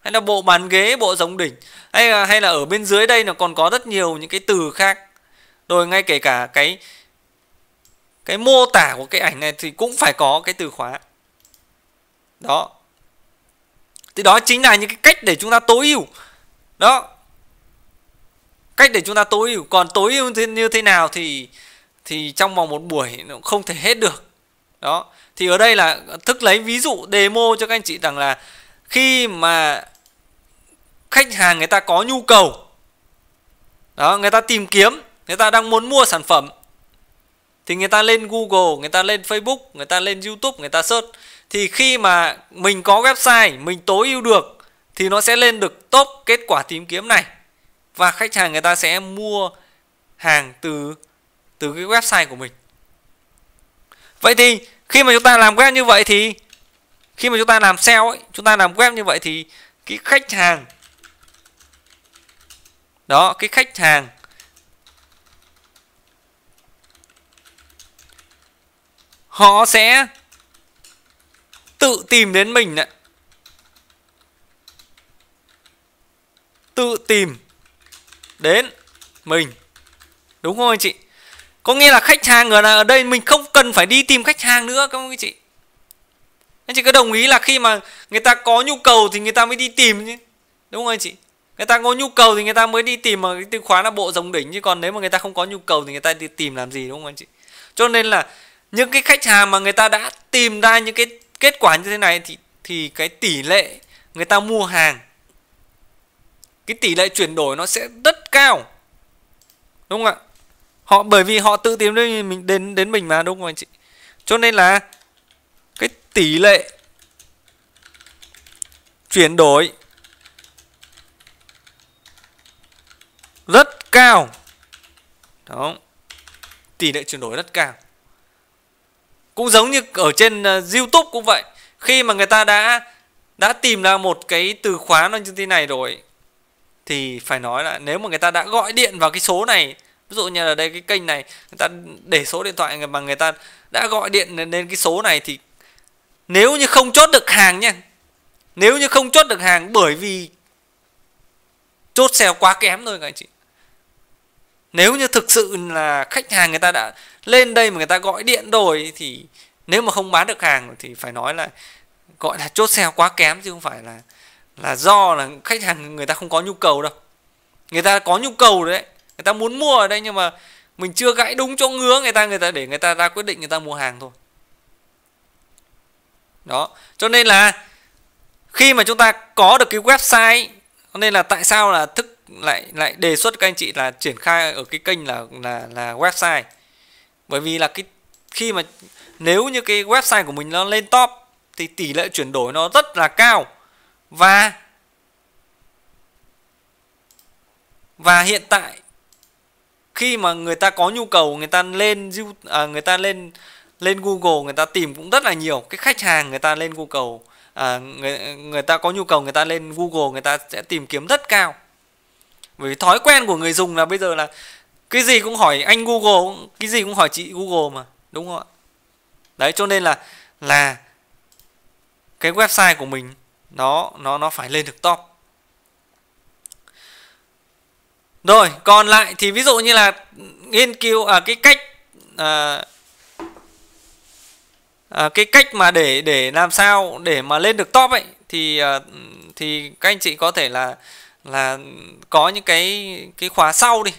hay là bộ bàn ghế bộ giống đỉnh hay là hay là ở bên dưới đây nó còn có rất nhiều những cái từ khác rồi ngay kể cả cái cái mô tả của cái ảnh này thì cũng phải có cái từ khóa đó thì đó chính là những cái cách để chúng ta tối ưu đó cách để chúng ta tối ưu còn tối ưu như thế nào thì thì trong vòng một buổi nó không thể hết được đó thì ở đây là thức lấy ví dụ demo cho các anh chị rằng là khi mà khách hàng người ta có nhu cầu đó người ta tìm kiếm người ta đang muốn mua sản phẩm thì người ta lên google người ta lên facebook người ta lên youtube người ta search thì khi mà mình có website mình tối ưu được thì nó sẽ lên được top kết quả tìm kiếm này và khách hàng người ta sẽ mua hàng từ từ cái website của mình vậy thì khi mà chúng ta làm web như vậy thì khi mà chúng ta làm SEO ấy, chúng ta làm web như vậy thì cái khách hàng đó cái khách hàng họ sẽ tự tìm đến mình đấy tự tìm đến mình đúng không anh chị có nghĩa là khách hàng ở ở đây mình không cần phải đi tìm khách hàng nữa các anh chị anh chị có đồng ý là khi mà người ta có nhu cầu thì người ta mới đi tìm chứ đúng không anh chị người ta có nhu cầu thì người ta mới đi tìm mà cái từ khóa là bộ dòng đỉnh chứ còn nếu mà người ta không có nhu cầu thì người ta đi tìm làm gì đúng không anh chị cho nên là những cái khách hàng mà người ta đã tìm ra những cái kết quả như thế này thì thì cái tỷ lệ người ta mua hàng cái tỷ lệ chuyển đổi nó sẽ rất cao đúng không ạ họ bởi vì họ tự tìm đến mình đến đến mình mà đúng không anh chị cho nên là cái tỷ lệ chuyển đổi rất cao đó tỷ lệ chuyển đổi rất cao cũng giống như ở trên ờ, YouTube cũng vậy khi mà người ta đã đã tìm ra một cái từ khóa nó như thế này rồi thì phải nói là nếu mà người ta đã gọi điện vào cái số này ví dụ như là đây cái kênh này người ta để số điện thoại mà người ta đã gọi điện lên cái số này thì nếu như không chốt được hàng nha nếu như không chốt được hàng bởi vì chốt sale quá kém thôi các anh chị nếu như thực sự là khách hàng người ta đã lên đây mà người ta gọi điện rồi thì nếu mà không bán được hàng thì phải nói là gọi là chốt sale quá kém chứ không phải là là do là khách hàng người ta không có nhu cầu đâu người ta có nhu cầu đấy người ta muốn mua ở đây nhưng mà mình chưa gãy đúng chỗ ngứa người ta người ta để người ta ra quyết định người ta mua hàng thôi đó cho nên là khi mà chúng ta có được cái website nên là tại sao là thức lại lại đề xuất các anh chị là triển khai ở cái kênh là là là website bởi vì là cái khi mà nếu như cái website của mình nó lên top thì tỷ lệ chuyển đổi nó rất là cao và và hiện tại khi mà người ta có nhu cầu người ta lên à, người ta lên lên Google người ta tìm cũng rất là nhiều cái khách hàng người ta lên Google à, người người ta có nhu cầu người ta lên Google người ta sẽ tìm kiếm rất cao vì thói quen của người dùng là bây giờ là cái gì cũng hỏi anh google cái gì cũng hỏi chị google mà đúng không ạ đấy cho nên là là cái website của mình nó nó nó phải lên được top rồi còn lại thì ví dụ như là nghiên cứu à, cái cách à, à, cái cách mà để để làm sao để mà lên được top ấy thì à, thì các anh chị có thể là là có những cái cái khóa sau đi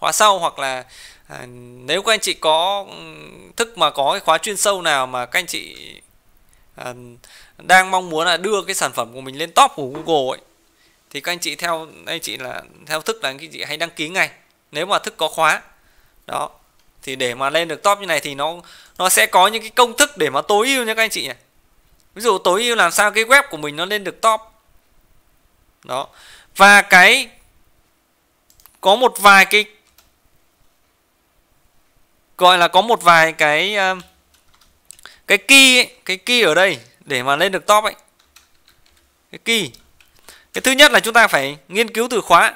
khóa sau hoặc là à, nếu các anh chị có thức mà có cái khóa chuyên sâu nào mà các anh chị à, đang mong muốn là đưa cái sản phẩm của mình lên top của Google ấy thì các anh chị theo anh chị là theo thức là anh chị hãy đăng ký ngay nếu mà thức có khóa đó thì để mà lên được top như này thì nó nó sẽ có những cái công thức để mà tối ưu nha các anh chị nhỉ ví dụ tối ưu làm sao cái web của mình nó lên được top đó và cái có một vài cái gọi là có một vài cái um, cái key ấy, cái key ở đây để mà lên được top ấy cái key cái thứ nhất là chúng ta phải nghiên cứu từ khóa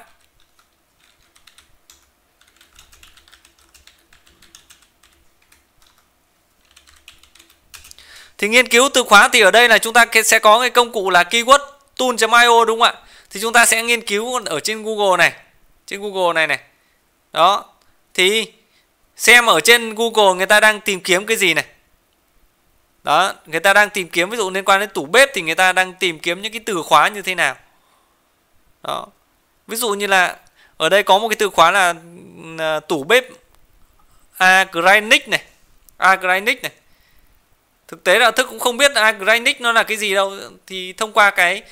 thì nghiên cứu từ khóa thì ở đây là chúng ta sẽ có cái công cụ là keyword tool.io đúng không ạ thì chúng ta sẽ nghiên cứu ở trên Google này trên Google này này đó thì xem ở trên Google người ta đang tìm kiếm cái gì này đó người ta đang tìm kiếm ví dụ liên quan đến tủ bếp thì người ta đang tìm kiếm những cái từ khóa như thế nào đó ví dụ như là ở đây có một cái từ khóa là, là tủ bếp Agrinic này Agrinic này thực tế là thức cũng không biết Agrinic nó là cái gì đâu thì thông qua cái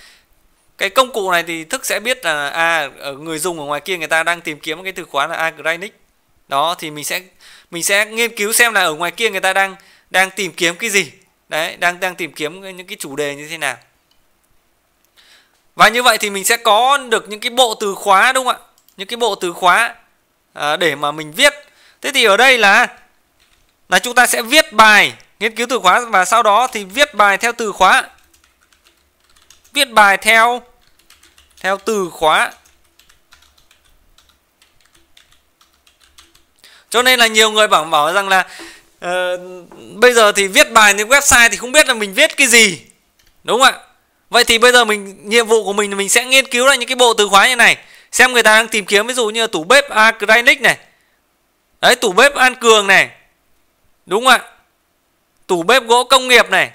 cái công cụ này thì thức sẽ biết là à người dùng ở ngoài kia người ta đang tìm kiếm cái từ khóa là agrinic đó thì mình sẽ mình sẽ nghiên cứu xem là ở ngoài kia người ta đang đang tìm kiếm cái gì đấy đang đang tìm kiếm những cái chủ đề như thế nào và như vậy thì mình sẽ có được những cái bộ từ khóa đúng không ạ những cái bộ từ khóa à, để mà mình viết thế thì ở đây là là chúng ta sẽ viết bài nghiên cứu từ khóa và sau đó thì viết bài theo từ khóa viết bài theo theo từ khóa cho nên là nhiều người bảo bảo rằng là uh, bây giờ thì viết bài trên website thì không biết là mình viết cái gì đúng không ạ vậy thì bây giờ mình nhiệm vụ của mình là mình sẽ nghiên cứu lại những cái bộ từ khóa như này xem người ta đang tìm kiếm ví dụ như là tủ bếp acrylic này đấy tủ bếp an cường này đúng không ạ tủ bếp gỗ công nghiệp này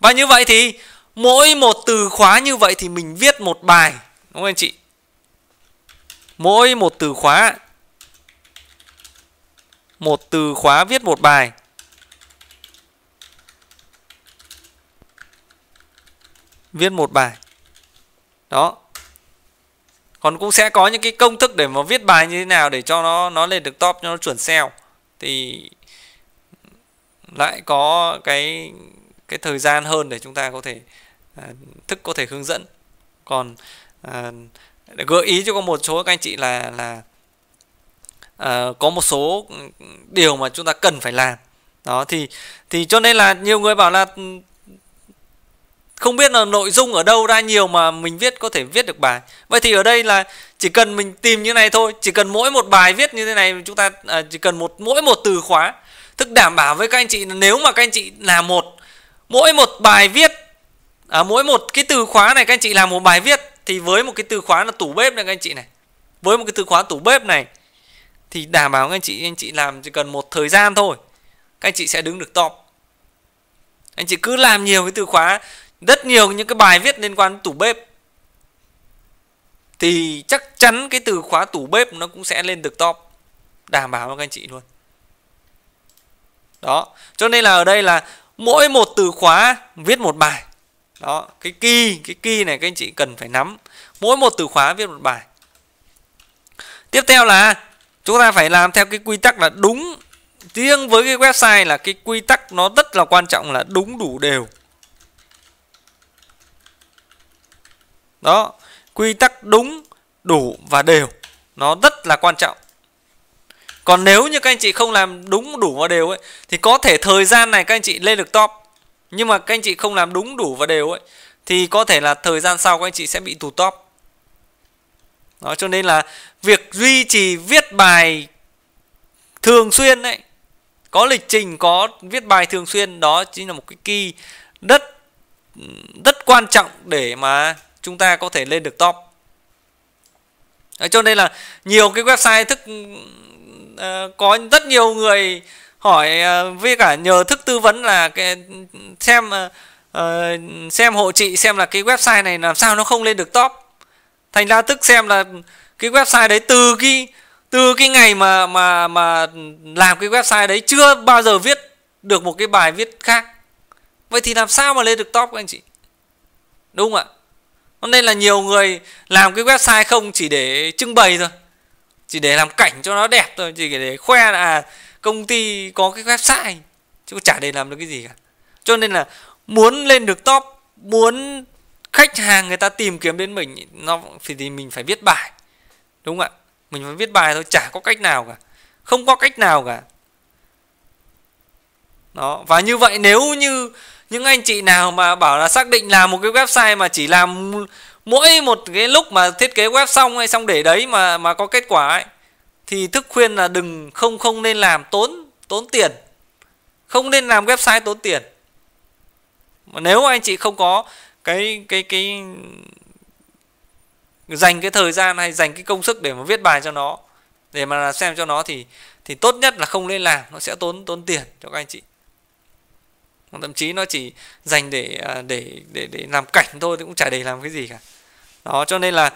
và như vậy thì mỗi một từ khóa như vậy thì mình viết một bài đúng không anh chị mỗi một từ khóa một từ khóa viết một bài viết một bài đó còn cũng sẽ có những cái công thức để mà viết bài như thế nào để cho nó nó lên được top cho nó chuẩn seo thì lại có cái cái thời gian hơn để chúng ta có thể À, thức có thể hướng dẫn còn à, gợi ý cho có một số các anh chị là là à, có một số điều mà chúng ta cần phải làm đó thì thì cho nên là nhiều người bảo là ừ, không biết là nội dung ở đâu ra nhiều mà mình viết có thể viết được bài vậy thì ở đây là chỉ cần mình tìm như này thôi chỉ cần mỗi một bài viết như thế này chúng ta à, chỉ cần một mỗi một từ khóa tức đảm bảo với các anh chị nếu mà các anh chị là một mỗi một bài viết à, mỗi một cái từ khóa này các anh chị làm một bài viết thì với một cái từ khóa là tủ bếp này các anh chị này với một cái từ khóa tủ bếp này thì đảm bảo các anh chị anh chị làm chỉ cần một thời gian thôi các anh chị sẽ đứng được top anh chị cứ làm nhiều cái từ khóa rất nhiều những cái bài viết liên quan đến tủ bếp thì chắc chắn cái từ khóa tủ bếp nó cũng sẽ lên được top đảm bảo các anh chị luôn đó cho nên là ở đây là mỗi một từ khóa viết một bài đó cái key cái key này các anh chị cần phải nắm mỗi một từ khóa viết một bài tiếp theo là chúng ta phải làm theo cái quy tắc là đúng riêng với cái website là cái quy tắc nó rất là quan trọng là đúng đủ đều đó quy tắc đúng đủ và đều nó rất là quan trọng còn nếu như các anh chị không làm đúng đủ và đều ấy thì có thể thời gian này các anh chị lên được top nhưng mà các anh chị không làm đúng đủ và đều ấy thì có thể là thời gian sau các anh chị sẽ bị tụt top đó cho nên là việc duy trì viết bài thường xuyên đấy có lịch trình có viết bài thường xuyên đó chính là một cái kỳ rất rất quan trọng để mà chúng ta có thể lên được top đấy, cho nên là nhiều cái website thức uh, có rất nhiều người hỏi ờ, với cả nhờ thức tư vấn là cái xem ờ, ờ, xem hộ chị xem là cái website này làm sao nó không lên được top thành ra thức xem là cái website đấy từ cái từ cái ngày mà mà mà làm cái website đấy chưa bao giờ viết được một cái bài viết khác vậy thì làm sao mà lên được top các anh chị đúng không ạ nên là nhiều người làm cái website không chỉ để trưng bày thôi chỉ để làm cảnh cho nó đẹp thôi chỉ để khoe là à, công ty có cái website chứ chả để làm được cái gì cả cho nên là muốn lên được top muốn khách hàng người ta tìm kiếm đến mình nó thì mình phải viết bài đúng không ạ mình phải viết bài thôi chả có cách nào cả không có cách nào cả đó và như vậy nếu như những anh chị nào mà bảo là xác định làm một cái website mà chỉ làm mỗi một cái lúc mà thiết kế web xong hay xong để đấy mà mà có kết quả ấy thì thức khuyên là đừng không không nên làm tốn tốn tiền không nên làm website tốn tiền mà nếu anh chị không có cái cái cái dành cái thời gian hay dành cái công sức để mà viết bài cho nó để mà xem cho nó thì thì tốt nhất là không nên làm nó sẽ tốn tốn tiền cho các anh chị thậm chí nó chỉ dành để à, để để để làm cảnh thôi thì cũng chả để làm cái gì cả đó cho nên là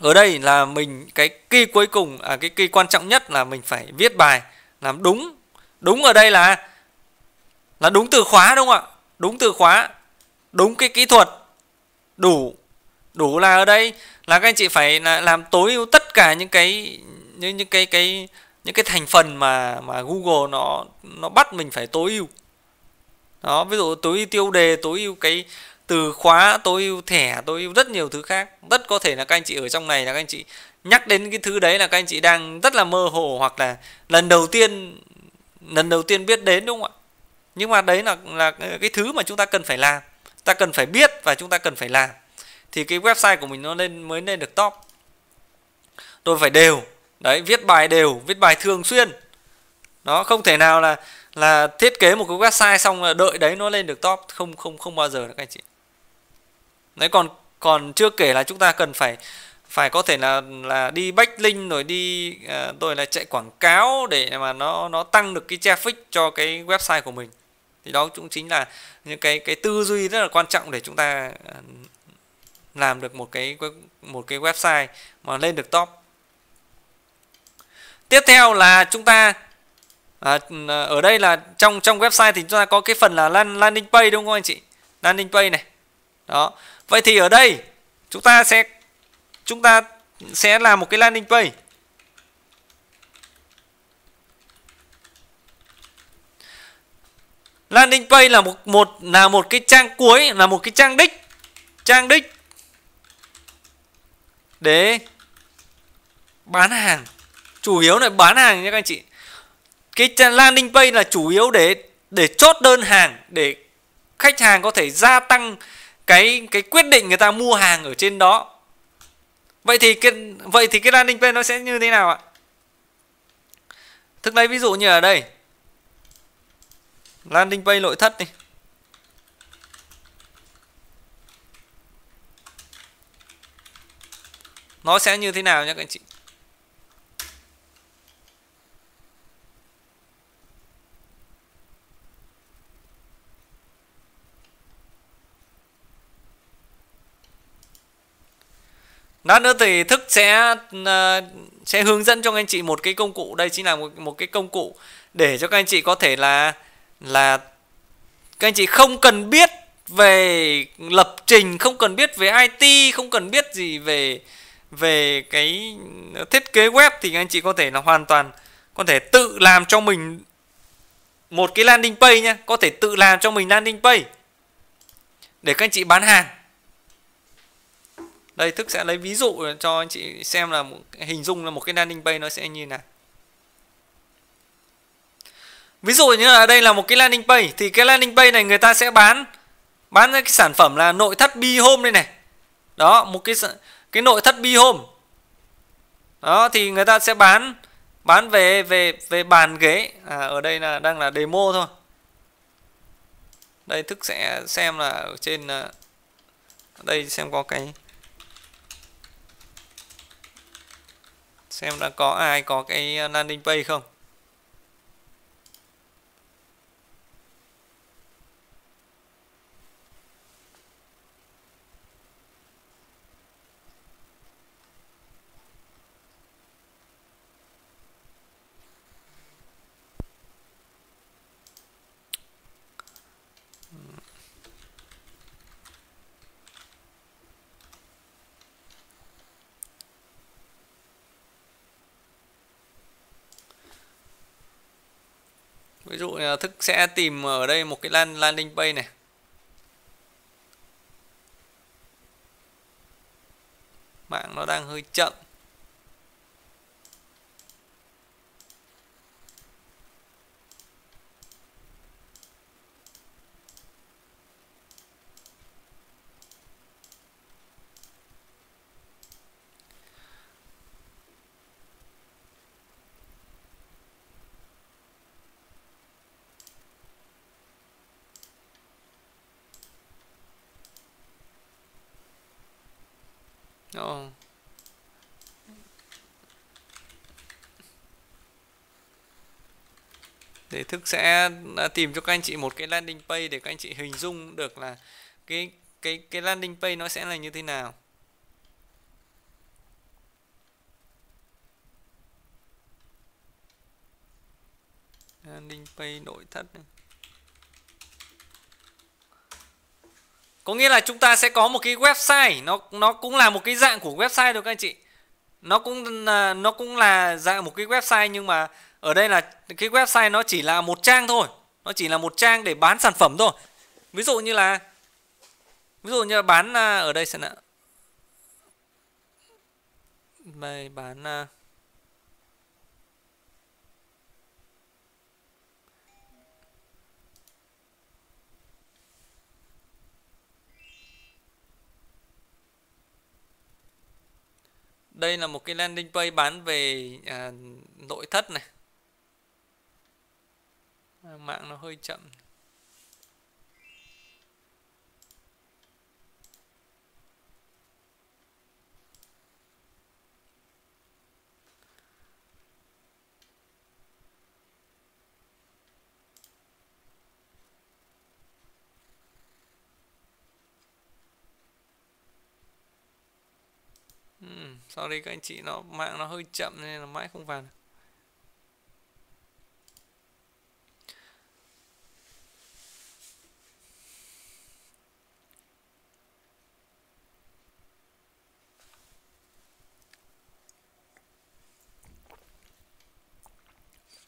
ở đây là mình cái kỳ cuối cùng à, cái kỳ quan trọng nhất là mình phải viết bài làm đúng đúng ở đây là là đúng từ khóa đúng không ạ đúng từ khóa đúng cái kỹ thuật đủ đủ là ở đây là các anh chị phải là làm tối ưu tất cả những cái những những cái cái những cái thành phần mà mà Google nó nó bắt mình phải tối ưu đó ví dụ tối ưu tiêu đề tối ưu cái từ khóa tối ưu thẻ tối ưu rất nhiều thứ khác rất có thể là các anh chị ở trong này là các anh chị nhắc đến cái thứ đấy là các anh chị đang rất là mơ hồ hoặc là lần đầu tiên lần đầu tiên biết đến đúng không ạ nhưng mà đấy là là cái thứ mà chúng ta cần phải làm ta cần phải biết và chúng ta cần phải làm thì cái website của mình nó lên mới lên được top tôi phải đều đấy viết bài đều viết bài thường xuyên nó không thể nào là là thiết kế một cái website xong là đợi đấy nó lên được top không không không bao giờ nữa các anh chị đấy còn còn chưa kể là chúng ta cần phải phải có thể là là đi backlink rồi đi à, rồi là chạy quảng cáo để mà nó nó tăng được cái traffic cho cái website của mình thì đó cũng chính là những cái cái tư duy rất là quan trọng để chúng ta à, làm được một cái một cái website mà lên được top tiếp theo là chúng ta à, à, ở đây là trong trong website thì chúng ta có cái phần là landing page đúng không anh chị landing page này đó vậy thì ở đây chúng ta sẽ chúng ta sẽ làm một cái landing page landing page là một một là một cái trang cuối là một cái trang đích trang đích để bán hàng chủ yếu là bán hàng nhé các anh chị cái landing page là chủ yếu để để chốt đơn hàng để khách hàng có thể gia tăng cái cái quyết định người ta mua hàng ở trên đó vậy thì cái vậy thì cái landing page nó sẽ như thế nào ạ thực đây ví dụ như ở đây landing page nội thất này nó sẽ như thế nào nhé các anh chị lát nữa thì thức sẽ ờ, sẽ hướng dẫn cho anh chị một cái công cụ đây chính là một, một cái công cụ để cho các anh chị có thể là là các anh chị không cần biết về lập trình không cần biết về IT không cần biết gì về về cái thiết kế web thì anh chị có thể là hoàn toàn có thể tự làm cho mình một cái landing page nhé có thể tự làm cho mình landing page để các anh chị bán hàng đây thức sẽ lấy ví dụ cho anh chị xem là hình dung là một cái landing page nó sẽ như nào ví dụ như là đây là một cái landing page thì cái landing page này người ta sẽ bán bán cái sản phẩm là nội thất bi home đây này đó một cái cái nội thất bi home đó thì người ta sẽ bán bán về về về bàn ghế à, ở đây là đang là demo thôi đây thức sẽ xem là ở trên à, đây xem có cái xem đã có ai có cái ờ, landing page không ví dụ là thức sẽ tìm ở đây một cái lan landing page này mạng nó đang hơi chậm No. Để thức sẽ à, tìm cho các anh chị một cái landing page để các anh chị hình dung được là cái cái cái landing page nó sẽ là như thế nào. Landing page nội thất này. có nghĩa là chúng ta sẽ có một cái website nó nó cũng là một cái dạng của website được các anh chị nó cũng à, nó cũng là dạng một cái website nhưng mà ở đây là cái website nó chỉ là một trang thôi nó chỉ là một trang để bán sản phẩm thôi ví dụ như là ví dụ như là bán à, ở đây sẽ là bài bán à, đây là một cái landing page bán về à, nội thất này mạng nó hơi chậm Ừ, sorry các anh chị nó mạng nó hơi chậm nên là mãi không vào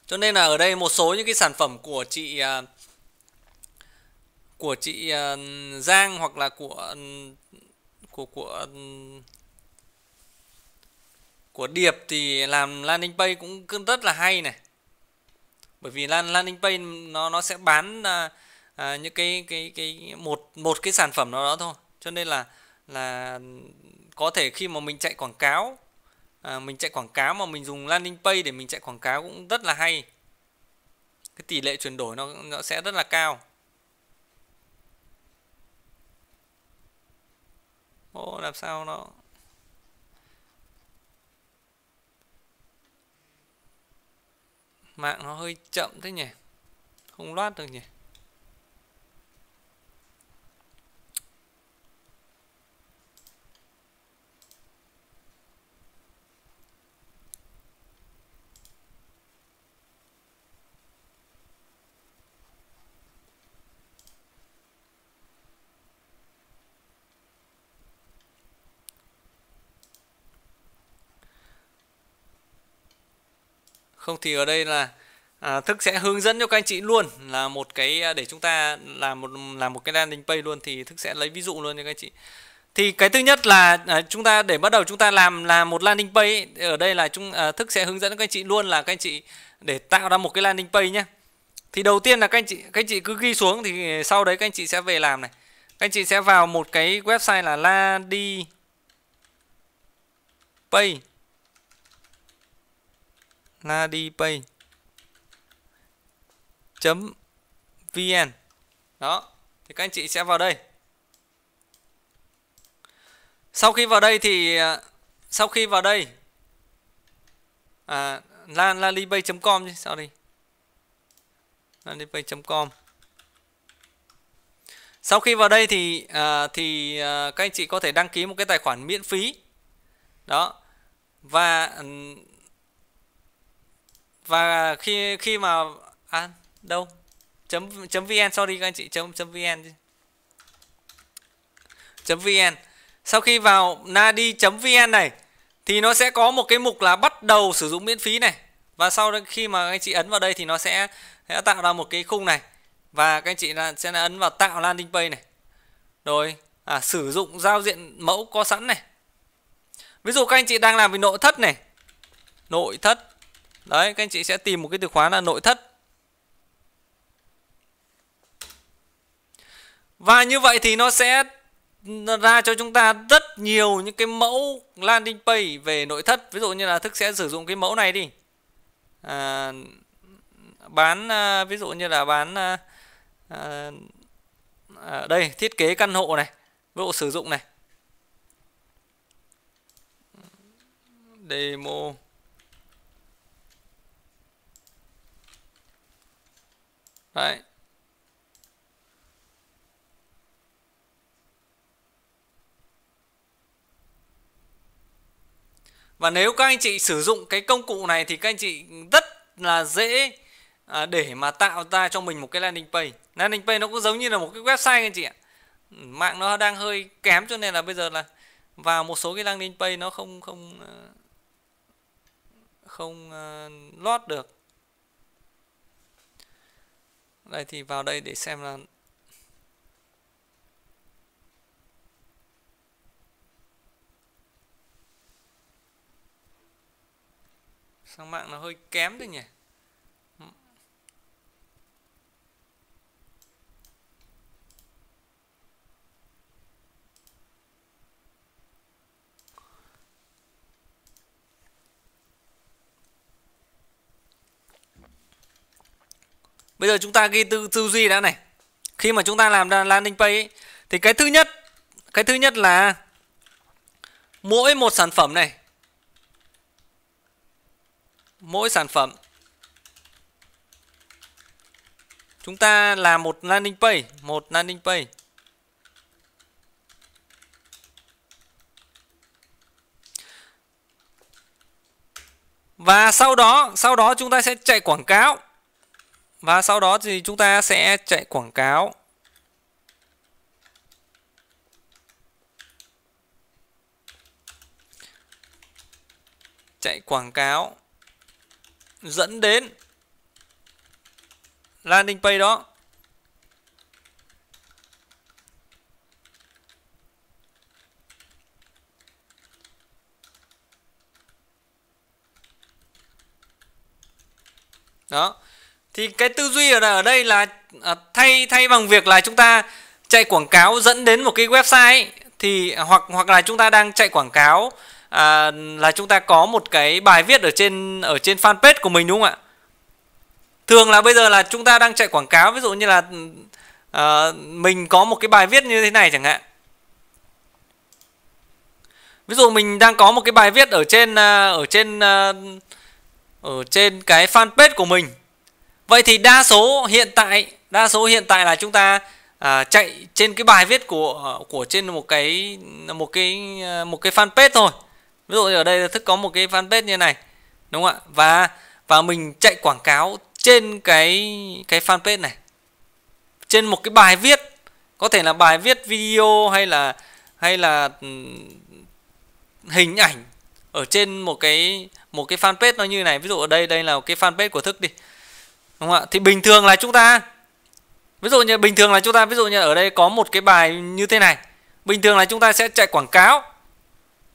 cho nên là ở đây một số những cái sản phẩm của chị à, của chị à, Giang hoặc là của ừ, của của ừ, của Điệp thì làm landing page cũng rất là hay này bởi vì landing page nó nó sẽ bán à, à, những cái cái cái một một cái sản phẩm nào đó thôi cho nên là là có thể khi mà mình chạy quảng cáo à, mình chạy quảng cáo mà mình dùng landing page để mình chạy quảng cáo cũng rất là hay cái tỷ lệ chuyển đổi nó nó sẽ rất là cao ô làm sao nó Mạng nó hơi chậm thế nhỉ Không loát được nhỉ không thì ở đây là à, thức sẽ hướng dẫn cho các anh chị luôn là một cái à, để chúng ta làm một làm một cái landing page luôn thì thức sẽ lấy ví dụ luôn cho các anh chị thì cái thứ nhất là à, chúng ta để bắt đầu chúng ta làm là một landing page ở đây là chúng à, thức sẽ hướng dẫn các anh chị luôn là các anh chị để tạo ra một cái landing page nhé thì đầu tiên là các anh chị các anh chị cứ ghi xuống thì sau đấy các anh chị sẽ về làm này các anh chị sẽ vào một cái website là landing page ngadipay vn đó thì các anh chị sẽ vào đây sau khi vào đây thì à, sau khi vào đây à, la lalibay com chứ sao đi lalibay com sau khi vào đây thì à, thì à, các anh chị có thể đăng ký một cái tài khoản miễn phí đó và và khi khi mà à đâu chấm chấm vn sorry các anh chị chấm chấm vn chấm vn sau khi vào nadi vn này thì nó sẽ có một cái mục là bắt đầu sử dụng miễn phí này và sau đó khi mà các anh chị ấn vào đây thì nó sẽ, sẽ tạo ra một cái khung này và các anh chị là sẽ ấn vào tạo landing page này rồi à, sử dụng giao diện mẫu có sẵn này ví dụ các anh chị đang làm về nội thất này nội thất đấy các anh chị sẽ tìm một cái từ khóa là nội thất và như vậy thì nó sẽ ra cho chúng ta rất nhiều những cái mẫu landing page về nội thất ví dụ như là thức sẽ sử dụng cái mẫu này đi à, bán à, ví dụ như là bán à, à, à đây thiết kế căn hộ này ví dụ sử dụng này demo Đấy. Và nếu các anh chị sử dụng cái công cụ này thì các anh chị rất là dễ à, để mà tạo ra cho mình một cái landing page. Landing page nó cũng giống như là một cái website anh chị ạ. Mạng nó đang hơi kém cho nên là bây giờ là vào một số cái landing page nó không không ờ, không uh, ờ, lót được đây thì vào đây để xem là sang mạng nó hơi kém thôi nhỉ Bây giờ chúng ta ghi tư tư duy đã này. Khi mà chúng ta làm landing page ấy, thì cái thứ nhất cái thứ nhất là mỗi một sản phẩm này mỗi sản phẩm chúng ta làm một landing page, một landing page. Và sau đó, sau đó chúng ta sẽ chạy quảng cáo. Và sau đó thì chúng ta sẽ chạy quảng cáo. Chạy quảng cáo dẫn đến landing page đó. Đó thì cái tư duy ở đây là à, thay thay bằng việc là chúng ta chạy quảng cáo dẫn đến một cái website thì hoặc hoặc là chúng ta đang chạy quảng cáo à, là chúng ta có một cái bài viết ở trên ở trên fanpage của mình đúng không ạ thường là bây giờ là chúng ta đang chạy quảng cáo ví dụ như là à, mình có một cái bài viết như thế này chẳng hạn ví dụ mình đang có một cái bài viết ở trên à, ở trên à, ở trên cái fanpage của mình vậy thì đa số hiện tại đa số hiện tại là chúng ta à, chạy trên cái bài viết của của trên một cái một cái một cái fanpage thôi ví dụ ở đây là thức có một cái fanpage như này đúng không ạ và và mình chạy quảng cáo trên cái cái fanpage này trên một cái bài viết có thể là bài viết video hay là hay là ừ, hình ảnh ở trên một cái một cái fanpage nó như này ví dụ ở đây đây là cái fanpage của thức đi đúng không ạ thì bình thường là chúng ta ví dụ như bình thường là chúng ta ví dụ như ở đây có một cái bài như thế này bình thường là chúng ta sẽ chạy quảng cáo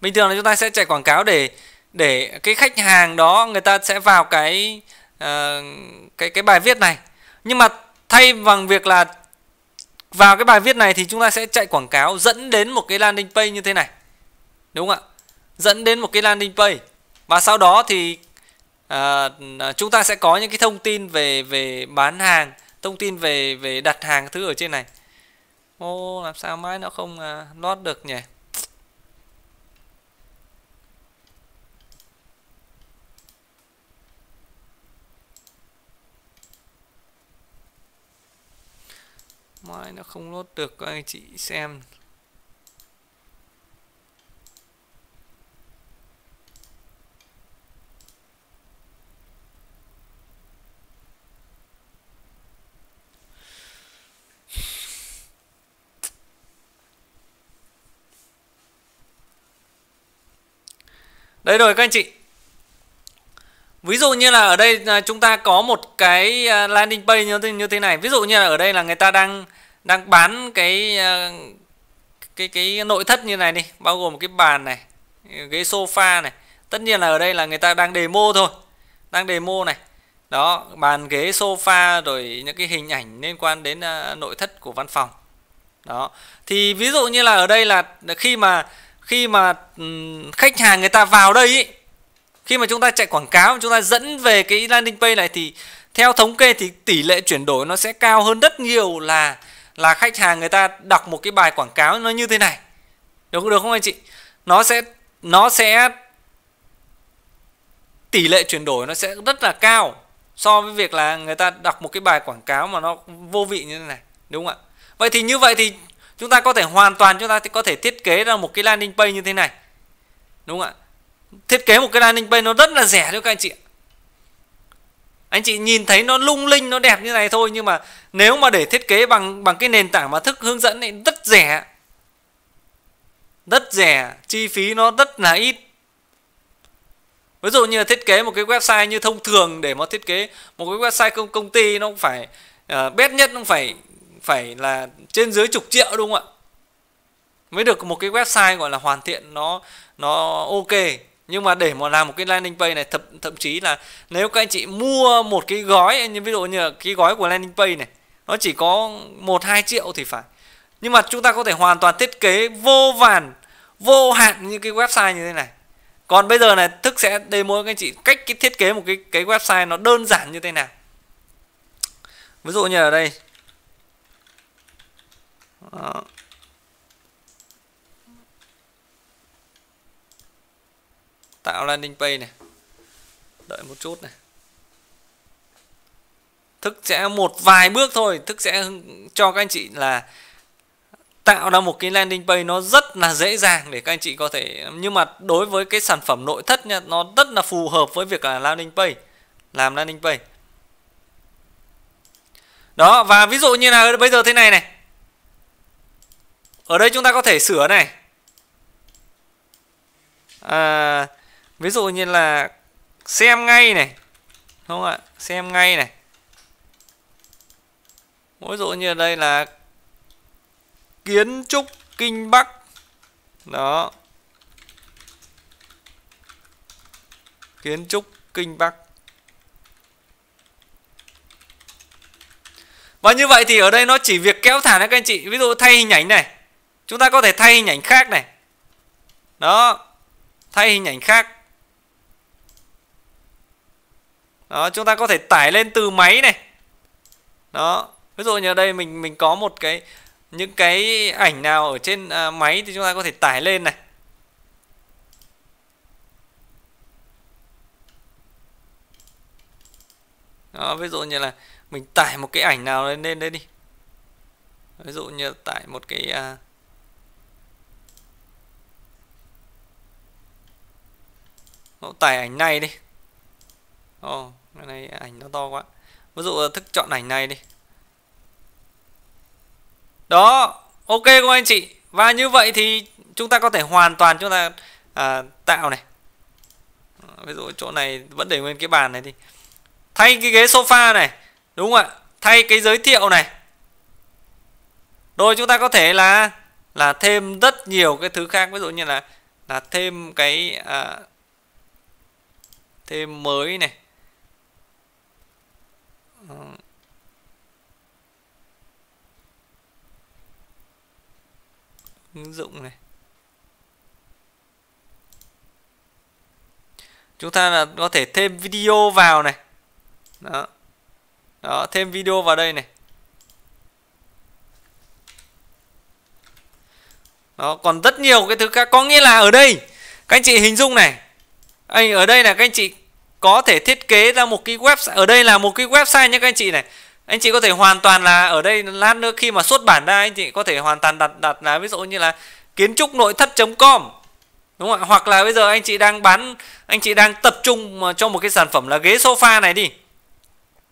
bình thường là chúng ta sẽ chạy quảng cáo để để cái khách hàng đó người ta sẽ vào cái uh, cái cái bài viết này nhưng mà thay bằng việc là vào cái bài viết này thì chúng ta sẽ chạy quảng cáo dẫn đến một cái landing page như thế này đúng không ạ dẫn đến một cái landing page và sau đó thì À, à, chúng ta sẽ có những cái thông tin về về bán hàng thông tin về về đặt hàng thứ ở trên này ô làm sao mãi nó không à, lót được nhỉ mãi nó không lót được các anh chị xem đấy rồi các anh chị ví dụ như là ở đây là chúng ta có một cái à, landing page như thế, như thế này ví dụ như là ở đây là người ta đang đang bán cái à, cái cái nội thất như này đi bao gồm một cái bàn này ghế sofa này tất nhiên là ở đây là người ta đang demo thôi đang demo này đó bàn ghế sofa rồi những cái hình ảnh liên quan đến à, nội thất của văn phòng đó thì ví dụ như là ở đây là khi mà khi mà khách hàng người ta vào đây ý, khi mà chúng ta chạy quảng cáo chúng ta dẫn về cái landing page này thì theo thống kê thì tỷ lệ chuyển đổi nó sẽ cao hơn rất nhiều là là khách hàng người ta đọc một cái bài quảng cáo nó như thế này đúng được không anh chị nó sẽ nó sẽ tỷ lệ chuyển đổi nó sẽ rất là cao so với việc là người ta đọc một cái bài quảng cáo mà nó vô vị như thế này đúng không ạ vậy thì như vậy thì chúng ta có thể hoàn toàn chúng ta có thể thiết kế ra một cái landing page như thế này đúng không ạ thiết kế một cái landing page nó rất là rẻ đấy các anh chị anh chị nhìn thấy nó lung linh nó đẹp như này thôi nhưng mà nếu mà để thiết kế bằng bằng cái nền tảng mà thức hướng dẫn thì rất rẻ rất rẻ chi phí nó rất là ít ví dụ như là thiết kế một cái website như thông thường để mà thiết kế một cái website công công ty nó cũng phải uh, bét nhất nó cũng phải phải là trên dưới chục triệu đúng không ạ mới được một cái website gọi là hoàn thiện nó nó ok nhưng mà để mà làm một cái landing page này thậm thậm chí là nếu các anh chị mua một cái gói như ví dụ như là cái gói của landing page này nó chỉ có một hai triệu thì phải nhưng mà chúng ta có thể hoàn toàn thiết kế vô vàn vô hạn như cái website như thế này còn bây giờ này thức sẽ demo các anh chị cách cái thiết kế một cái cái website nó đơn giản như thế nào ví dụ như ở đây đó. Ờ. tạo landing page này đợi một chút này thức sẽ một vài bước thôi thức sẽ cho các anh chị là tạo ra một cái landing page nó rất là dễ dàng để các anh chị có thể nhưng mà đối với cái sản phẩm nội thất nha nó rất là phù hợp với việc là landing page làm landing page đó và ví dụ như là bây giờ thế này này ở đây chúng ta có thể sửa này à, ví dụ như là xem ngay này đúng không ạ xem ngay này ví dụ như đây là kiến trúc kinh bắc đó kiến trúc kinh bắc và như vậy thì ở đây nó chỉ việc kéo thả các anh chị ví dụ thay hình ảnh này chúng ta có thể thay hình ảnh khác này đó thay hình ảnh khác đó chúng ta có thể tải lên từ máy này đó ví dụ như ở đây mình mình có một cái những cái ảnh nào ở trên à, máy thì chúng ta có thể tải lên này đó ví dụ như là mình tải một cái ảnh nào lên lên đây đi ví dụ như tải một cái à, nó tải ảnh này đi ồ oh, cái này ảnh nó to quá ví dụ thức chọn ảnh này đi đó ok các anh chị và như vậy thì chúng ta có thể hoàn toàn chúng ta à, tạo này ví dụ chỗ này vẫn để nguyên cái bàn này đi thay cái ghế sofa này đúng không ạ thay cái giới thiệu này rồi chúng ta có thể là là thêm rất nhiều cái thứ khác ví dụ như là là thêm cái à, thêm mới này ờ. ứng dụng này chúng ta là có thể thêm video vào này đó, đó thêm video vào đây này đó còn rất nhiều cái thứ khác có nghĩa là ở đây các anh chị hình dung này anh ở đây là các anh chị có thể thiết kế ra một cái website ở đây là một cái website nhé các anh chị này anh chị có thể hoàn toàn là ở đây lát nữa khi mà xuất bản ra anh chị có thể hoàn toàn đặt đặt là ví dụ như là kiến trúc nội thất com đúng không ạ hoặc là bây giờ anh chị đang bán anh chị đang tập trung cho một cái sản phẩm là ghế sofa này đi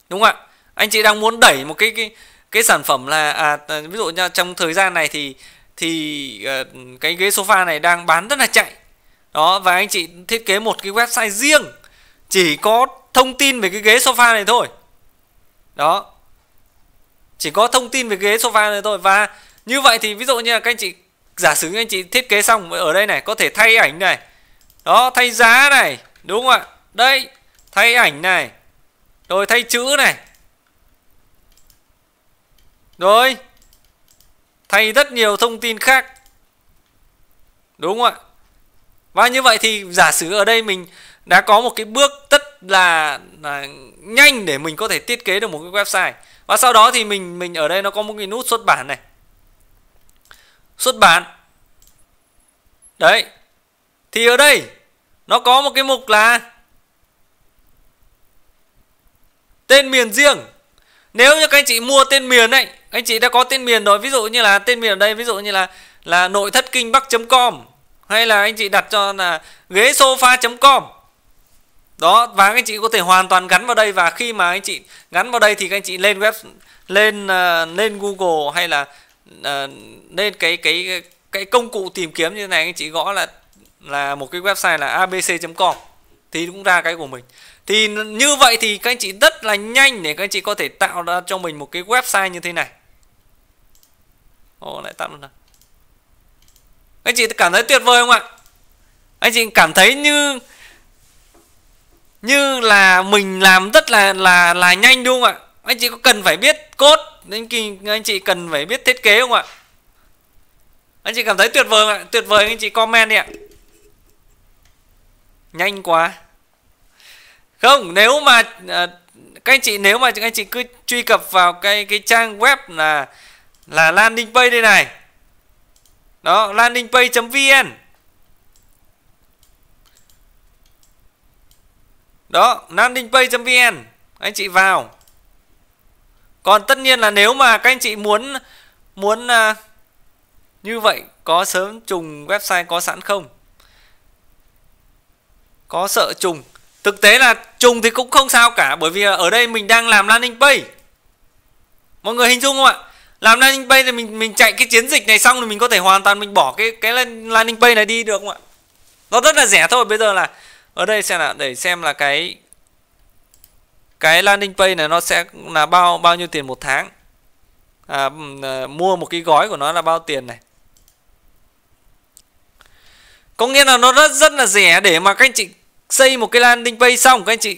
đúng không ạ anh chị đang muốn đẩy một cái cái cái sản phẩm là à, ví dụ như trong thời gian này thì thì ờ, cái ghế sofa này đang bán rất là chạy đó và anh chị thiết kế một cái website riêng chỉ có thông tin về cái ghế sofa này thôi đó chỉ có thông tin về ghế sofa này thôi và như vậy thì ví dụ như là các anh chị giả sử như anh chị thiết kế xong ở đây này có thể thay ảnh này đó thay giá này đúng không ạ đây thay ảnh này rồi thay chữ này rồi thay rất nhiều thông tin khác đúng không ạ và như vậy thì giả sử ở đây mình đã có một cái bước tất là, là nhanh để mình có thể thiết kế được một cái website và sau đó thì mình mình ở đây nó có một cái nút xuất bản này xuất bản đấy thì ở đây nó có một cái mục là tên miền riêng nếu như các anh chị mua tên miền ấy anh chị đã có tên miền rồi ví dụ như là tên miền ở đây ví dụ như là là nội thất kinh bắc com hay là anh chị đặt cho là ghế sofa.com đó và anh chị có thể hoàn toàn gắn vào đây và khi mà anh chị gắn vào đây thì các anh chị lên web lên uh, lên Google hay là uh, lên cái cái cái công cụ tìm kiếm như thế này anh chị gõ là là một cái website là abc.com thì cũng ra cái của mình thì như vậy thì các anh chị rất là nhanh để các anh chị có thể tạo ra cho mình một cái website như thế này Ồ, lại tắt luôn rồi anh chị cảm thấy tuyệt vời không ạ anh chị cảm thấy như như là mình làm rất là là là nhanh đúng không ạ anh chị có cần phải biết cốt anh chị anh chị cần phải biết thiết kế không ạ anh chị cảm thấy tuyệt vời không ạ tuyệt vời anh chị comment đi ạ nhanh quá không nếu mà à, các anh chị nếu mà các anh chị cứ truy cập vào cái cái trang web là là landing page đây này đó landingpage.vn đó landingpage.vn anh chị vào còn tất nhiên là nếu mà các anh chị muốn muốn uh, như vậy có sớm trùng website có sẵn không có sợ trùng thực tế là trùng thì cũng không sao cả bởi vì ở đây mình đang làm landing page mọi người hình dung không ạ làm landing page thì mình mình chạy cái chiến dịch này xong rồi mình có thể hoàn toàn mình bỏ cái cái landing page này đi được không ạ nó rất là rẻ thôi bây giờ là ở đây xem là để xem là cái cái landing page này nó sẽ là bao bao nhiêu tiền một tháng à, ừ, à, mua một cái gói của nó là bao tiền này có nghĩa là nó rất rất là rẻ để mà các anh chị xây một cái landing page xong các anh chị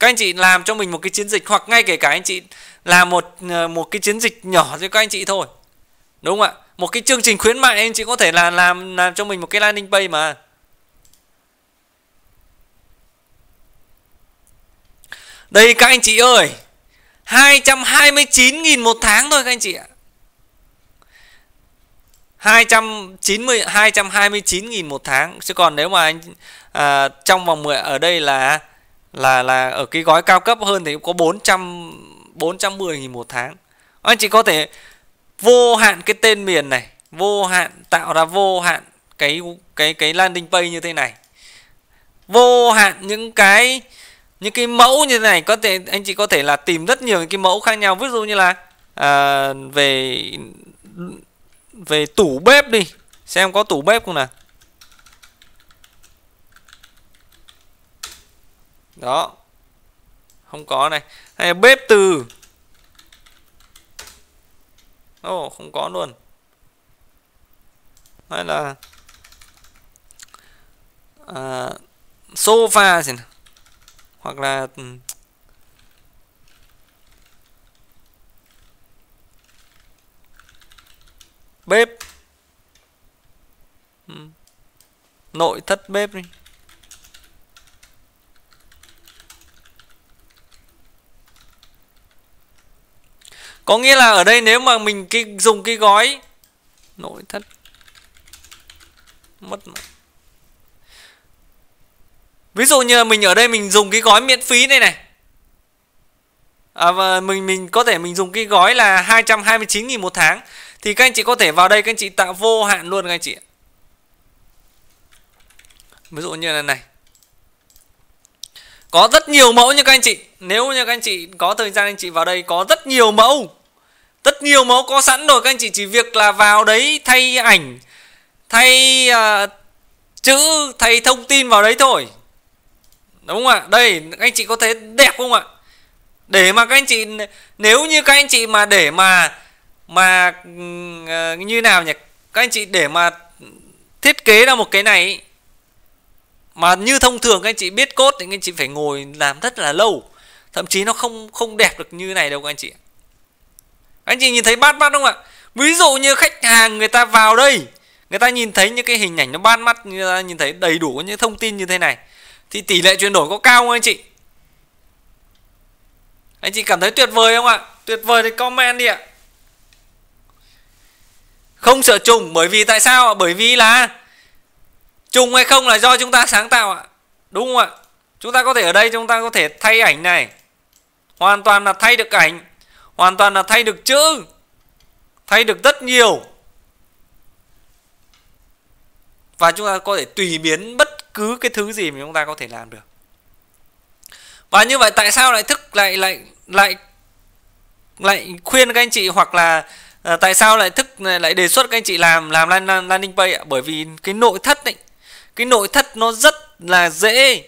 các anh chị làm cho mình một cái chiến dịch hoặc ngay kể cả anh chị là một ờ, một cái chiến dịch nhỏ cho các anh chị thôi đúng không ạ một cái chương trình khuyến mại anh chị có thể là làm làm cho mình một cái landing page mà đây các anh chị ơi 229.000 một tháng thôi các anh chị ạ 290 229.000 một tháng chứ còn nếu mà anh à, trong vòng 10 ở đây là là là ở cái gói cao cấp hơn thì có 400 410 nghìn một tháng anh chị có thể vô hạn cái tên miền này vô hạn tạo ra vô hạn cái cái cái landing page như thế này vô hạn những cái những cái mẫu như thế này có thể anh chị có thể là tìm rất nhiều những cái mẫu khác nhau ví dụ như là à, về về tủ bếp đi xem có tủ bếp không nào đó không có này hay là bếp từ ồ oh, không có luôn hay là à, sofa gì nào. hoặc là ừ. bếp ừ. nội thất bếp đi có nghĩa là ở đây nếu mà mình cái dùng cái gói nội thất mất ví dụ như mình ở đây mình dùng cái gói miễn phí đây này à, và mình mình có thể mình dùng cái gói là 229.000 một tháng thì các anh chị có thể vào đây các anh chị tạo vô hạn luôn các anh chị ví dụ như là này có rất nhiều mẫu như các anh chị nếu như các anh chị có thời gian anh chị vào đây có rất nhiều mẫu tất nhiều mẫu có sẵn rồi các anh chị chỉ việc là vào đấy thay ảnh thay uh, chữ thay thông tin vào đấy thôi đúng không ạ đây các anh chị có thấy đẹp không ạ để mà các anh chị nếu như các anh chị mà để mà mà uh, như nào nhỉ các anh chị để mà thiết kế ra một cái này mà như thông thường các anh chị biết cốt thì các anh chị phải ngồi làm rất là lâu thậm chí nó không không đẹp được như này đâu các anh chị anh chị nhìn thấy bắt mắt không ạ ví dụ như khách hàng người ta vào đây người ta nhìn thấy những cái hình ảnh nó ban mắt người ta nhìn thấy đầy đủ những thông tin như thế này thì tỷ lệ chuyển đổi có cao không anh chị anh chị cảm thấy tuyệt vời không ạ tuyệt vời thì comment đi ạ không sợ trùng bởi vì tại sao ạ bởi vì là trùng hay không là do chúng ta sáng tạo ạ đúng không ạ chúng ta có thể ở đây chúng ta có thể thay ảnh này hoàn toàn là thay được ảnh hoàn toàn là thay được chữ thay được rất nhiều và chúng ta có thể tùy biến bất cứ cái thứ gì mà chúng ta có thể làm được và như vậy tại sao lại thức lại lại lại lại khuyên các anh chị hoặc là à, tại sao lại thức lại đề xuất các anh chị làm làm landing landing page ạ? Bởi vì cái nội thất ấy, cái nội thất nó rất là dễ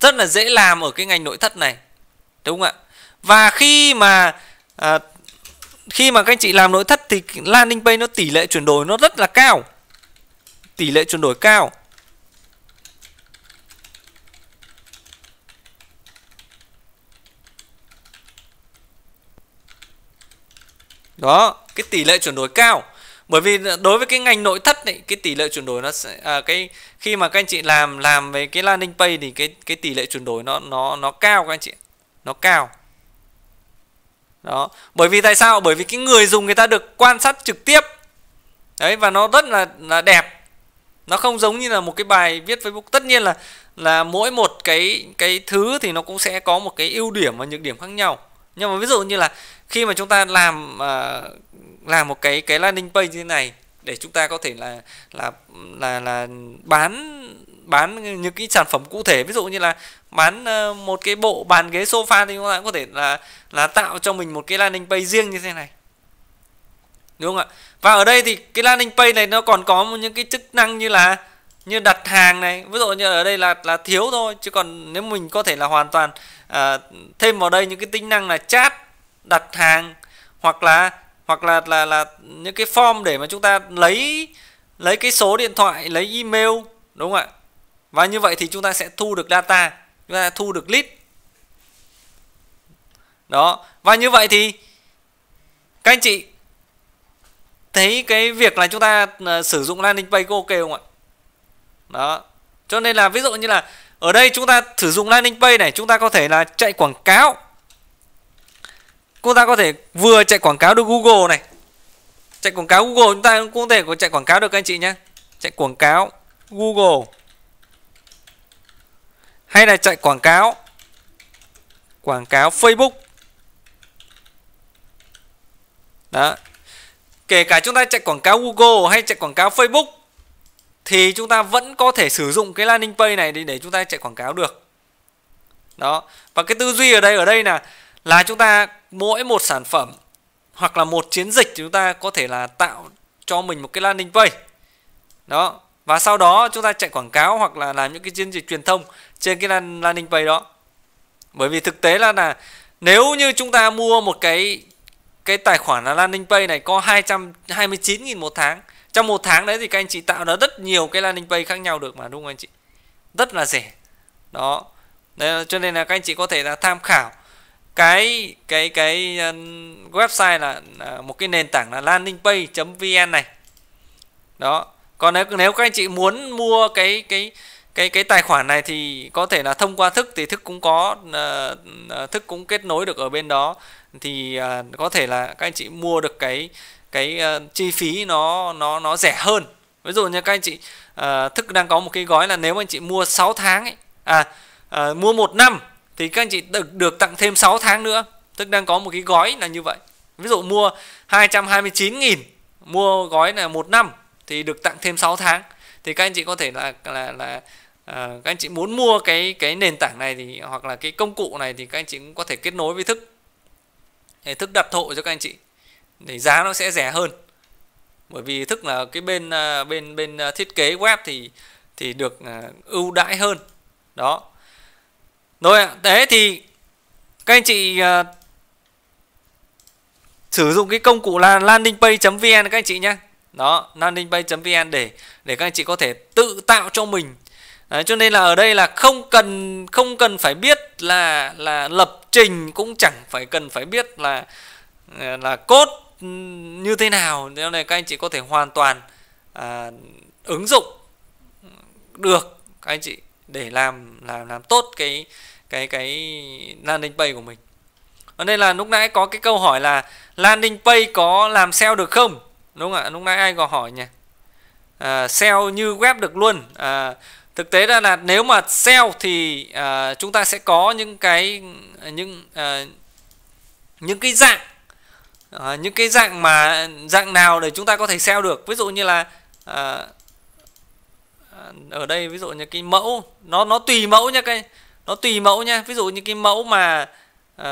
rất là dễ làm ở cái ngành nội thất này. Đúng không ạ? và khi mà à, khi mà các anh chị làm nội thất thì landing page nó tỷ lệ chuyển đổi nó rất là cao tỷ lệ chuyển đổi cao đó cái tỷ lệ chuyển đổi cao bởi vì đối với cái ngành nội thất này cái tỷ lệ chuyển đổi nó sẽ à, cái khi mà các anh chị làm làm về cái landing page thì cái cái tỷ lệ chuyển đổi nó nó nó cao các anh chị nó cao đó bởi vì tại sao bởi vì cái người dùng người ta được quan sát trực tiếp đấy và nó rất là là đẹp nó không giống như là một cái bài viết Facebook tất nhiên là là mỗi một cái cái thứ thì nó cũng sẽ có một cái ưu điểm và nhược điểm khác nhau nhưng mà ví dụ như là khi mà chúng ta làm uh, làm một cái cái landing page như thế này để chúng ta có thể là là là là bán bán những cái sản phẩm cụ thể ví dụ như là bán ờ, một cái bộ bàn ghế sofa thì chúng ta cũng có thể là là tạo cho mình một cái landing page riêng như thế này đúng không ạ và ở đây thì cái landing page này nó còn có những cái chức năng như là như đặt hàng này ví dụ như ở đây là là thiếu thôi chứ còn nếu mình có thể là hoàn toàn à, thêm vào đây những cái tính năng là chat đặt hàng hoặc là hoặc là là là những cái form để mà chúng ta lấy lấy cái số điện thoại lấy email đúng không ạ và như vậy thì chúng ta sẽ thu được data chúng ta thu được lead đó và như vậy thì các anh chị thấy cái việc là chúng ta ờ, sử dụng landing page có ok không ạ đó cho nên là ví dụ như là ở đây chúng ta sử dụng landing page này chúng ta có thể là chạy quảng cáo chúng ta có thể vừa chạy quảng cáo được google này chạy quảng cáo google chúng ta cũng có thể có chạy quảng cáo được các anh chị nhé chạy quảng cáo google hay là chạy quảng cáo quảng cáo Facebook đó kể cả chúng ta chạy quảng cáo Google hay chạy quảng cáo Facebook thì chúng ta vẫn có thể sử dụng cái landing page này để, để chúng ta chạy quảng cáo được đó và cái tư duy ở đây ở đây là là chúng ta mỗi một sản phẩm hoặc là một chiến dịch chúng ta có thể là tạo cho mình một cái landing page đó và sau đó chúng ta chạy quảng cáo hoặc là làm những cái chiến dịch truyền thông trên cái lan landing page đó bởi vì thực tế là là nếu như chúng ta mua một cái cái tài khoản là landing page này có 229.000 một tháng trong một tháng đấy thì các anh chị tạo ra rất nhiều cái landing page khác nhau được mà đúng không anh chị rất là rẻ đó nên cho nên là các anh chị có thể là tham khảo cái cái cái website là, là một cái nền tảng là landingpage.vn này đó còn nếu nếu các anh chị muốn mua cái cái cái cái tài khoản này thì có thể là thông qua thức thì thức cũng có uh, thức cũng kết nối được ở bên đó thì uh, có thể là các anh chị mua được cái cái uh, chi phí nó nó nó rẻ hơn ví dụ như các anh chị uh, thức đang có một cái gói là nếu anh chị mua 6 tháng ấy, à uh, mua một năm thì các anh chị được được tặng thêm 6 tháng nữa thức đang có một cái gói là như vậy ví dụ mua 229.000 mua gói là một năm thì được tặng thêm 6 tháng thì các anh chị có thể là là là Ờ, các anh chị muốn mua cái cái nền tảng này thì hoặc là cái công cụ này thì các anh chị cũng có thể kết nối với thức để thức đặt thhộ cho các anh chị để giá nó sẽ rẻ hơn bởi vì thức là cái bên ờ, bên bên ờ, thiết kế web thì thì được ưu đãi hơn đó rồi thế thì các anh chị sử dụng cái công cụ là landingpage.vn các anh chị nhé đó landingpage.vn để để các anh chị có thể tự tạo cho mình Đấy, cho nên là ở đây là không cần không cần phải biết là là lập trình cũng chẳng phải cần phải biết là là cốt ừ, như thế nào nên này các anh chị có thể hoàn toàn à, ứng dụng được các anh chị để làm làm làm tốt cái cái cái landing page của mình. Ở đây là lúc nãy có cái câu hỏi là landing page có làm SEO được không? Đúng không ạ? Lúc nãy ai có hỏi nhỉ? À, SEO như web được luôn. À, thực tế ra là nếu mà sell thì uh, chúng ta sẽ có những cái những uh, những cái dạng uh, những cái dạng mà dạng nào để chúng ta có thể sell được ví dụ như là uh, ở đây ví dụ như cái mẫu nó nó tùy mẫu nha cái nó tùy mẫu nha ví dụ như cái mẫu mà uh,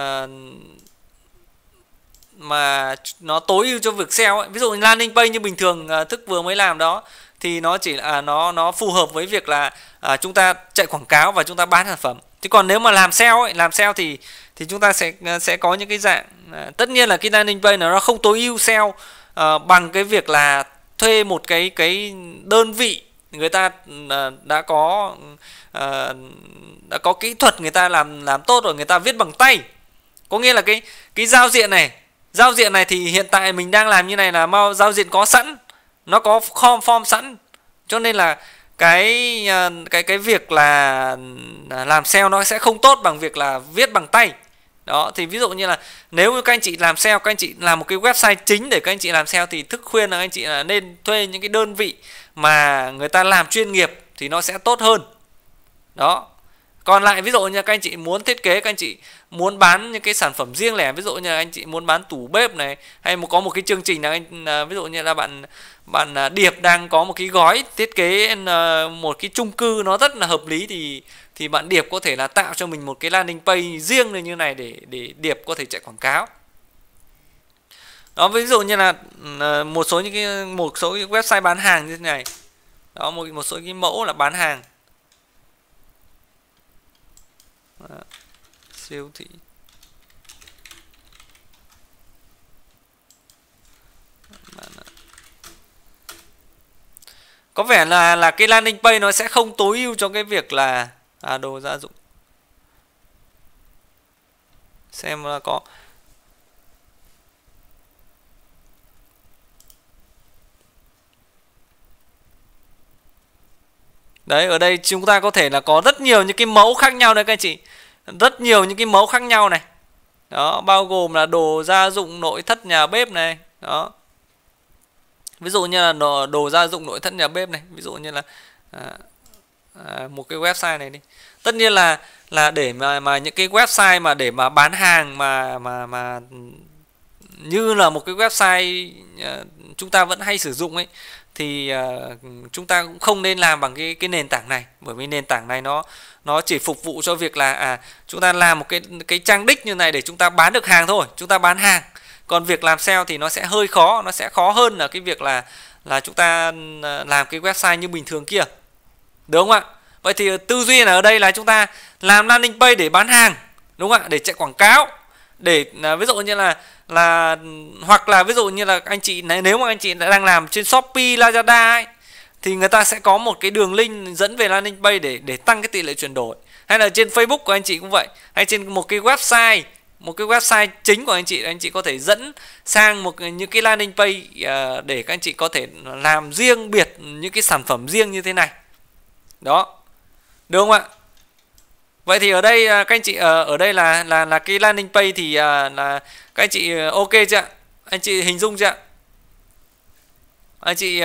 mà nó tối ưu cho việc sell ấy. ví dụ landing page như bình thường uh, thức vừa mới làm đó thì nó chỉ là à, nó nó phù hợp với việc là à, chúng ta chạy quảng cáo và chúng ta bán sản phẩm chứ còn nếu mà làm SEO ấy làm SEO thì thì chúng ta sẽ à, sẽ có những cái dạng à, tất nhiên là cái landing page nó không tối ưu SEO à, bằng cái việc là thuê một cái cái đơn vị người ta à, đã có đã có kỹ thuật người ta làm làm tốt rồi người ta viết bằng tay có nghĩa là cái cái giao diện này giao diện này thì hiện tại mình đang làm như này là mau giao diện có sẵn nó có form form sẵn cho nên là cái ờ, cái cái việc là ờ, làm SEO nó sẽ không tốt bằng việc là viết bằng tay đó thì ví dụ như là nếu như các anh chị làm SEO các anh chị làm một cái website chính để các anh chị làm SEO thì thức khuyên là anh chị là nên thuê những cái đơn vị mà người ta làm chuyên nghiệp thì nó sẽ tốt hơn đó còn lại ví dụ như các anh chị muốn thiết kế các anh chị muốn bán những cái sản phẩm riêng lẻ ví dụ như anh chị muốn bán tủ bếp này hay có một cái chương trình nào, anh ờ, ví dụ như là bạn bạn à, Điệp đang có một cái gói thiết kế một cái chung cư nó rất là hợp lý thì thì bạn Điệp có thể là tạo cho mình một cái landing page riêng như này để để Điệp có thể chạy quảng cáo đó ví dụ như là một số những cái một số cái website bán hàng như thế này đó một một số cái mẫu là bán hàng đó, siêu thị có vẻ là là cái landing page nó sẽ không tối ưu cho cái việc là à, đồ gia dụng xem là có đấy ở đây chúng ta có thể là có rất nhiều những cái mẫu khác nhau đấy các anh chị rất nhiều những cái mẫu khác nhau này đó bao gồm là đồ gia dụng nội thất nhà bếp này đó ví dụ như là đồ, đồ gia dụng nội thất nhà bếp này ví dụ như là à, à, một cái website này đi tất nhiên là là để mà mà những cái website mà để mà bán hàng mà mà mà như là một cái website à, chúng ta vẫn hay sử dụng ấy thì uh, chúng ta cũng không nên làm bằng cái cái nền tảng này bởi vì nền tảng này nó nó chỉ phục vụ cho việc là à chúng ta làm một cái cái trang đích như này để chúng ta bán được hàng thôi chúng ta bán hàng còn việc làm SEO thì nó sẽ hơi khó nó sẽ khó hơn là cái việc là là chúng ta à, làm cái website như bình thường kia đúng không ạ vậy thì tư duy là ở đây là chúng ta làm landing page để bán hàng đúng không ạ để chạy quảng cáo để à, ví dụ như là là hoặc là ví dụ như là anh chị nếu mà anh chị đang làm trên shopee lazada ấy, thì người ta sẽ có một cái đường link dẫn về landing page để để tăng cái tỷ lệ chuyển đổi hay là trên facebook của anh chị cũng vậy hay trên một cái website một cái website chính của anh chị anh chị có thể dẫn sang một những cái landing page à, để các anh chị có thể làm riêng biệt những cái sản phẩm riêng như thế này đó được không ạ vậy thì ở đây à, các anh chị à, ở đây là là là cái landing page thì là các anh chị ok chưa anh chị hình dung chưa anh chị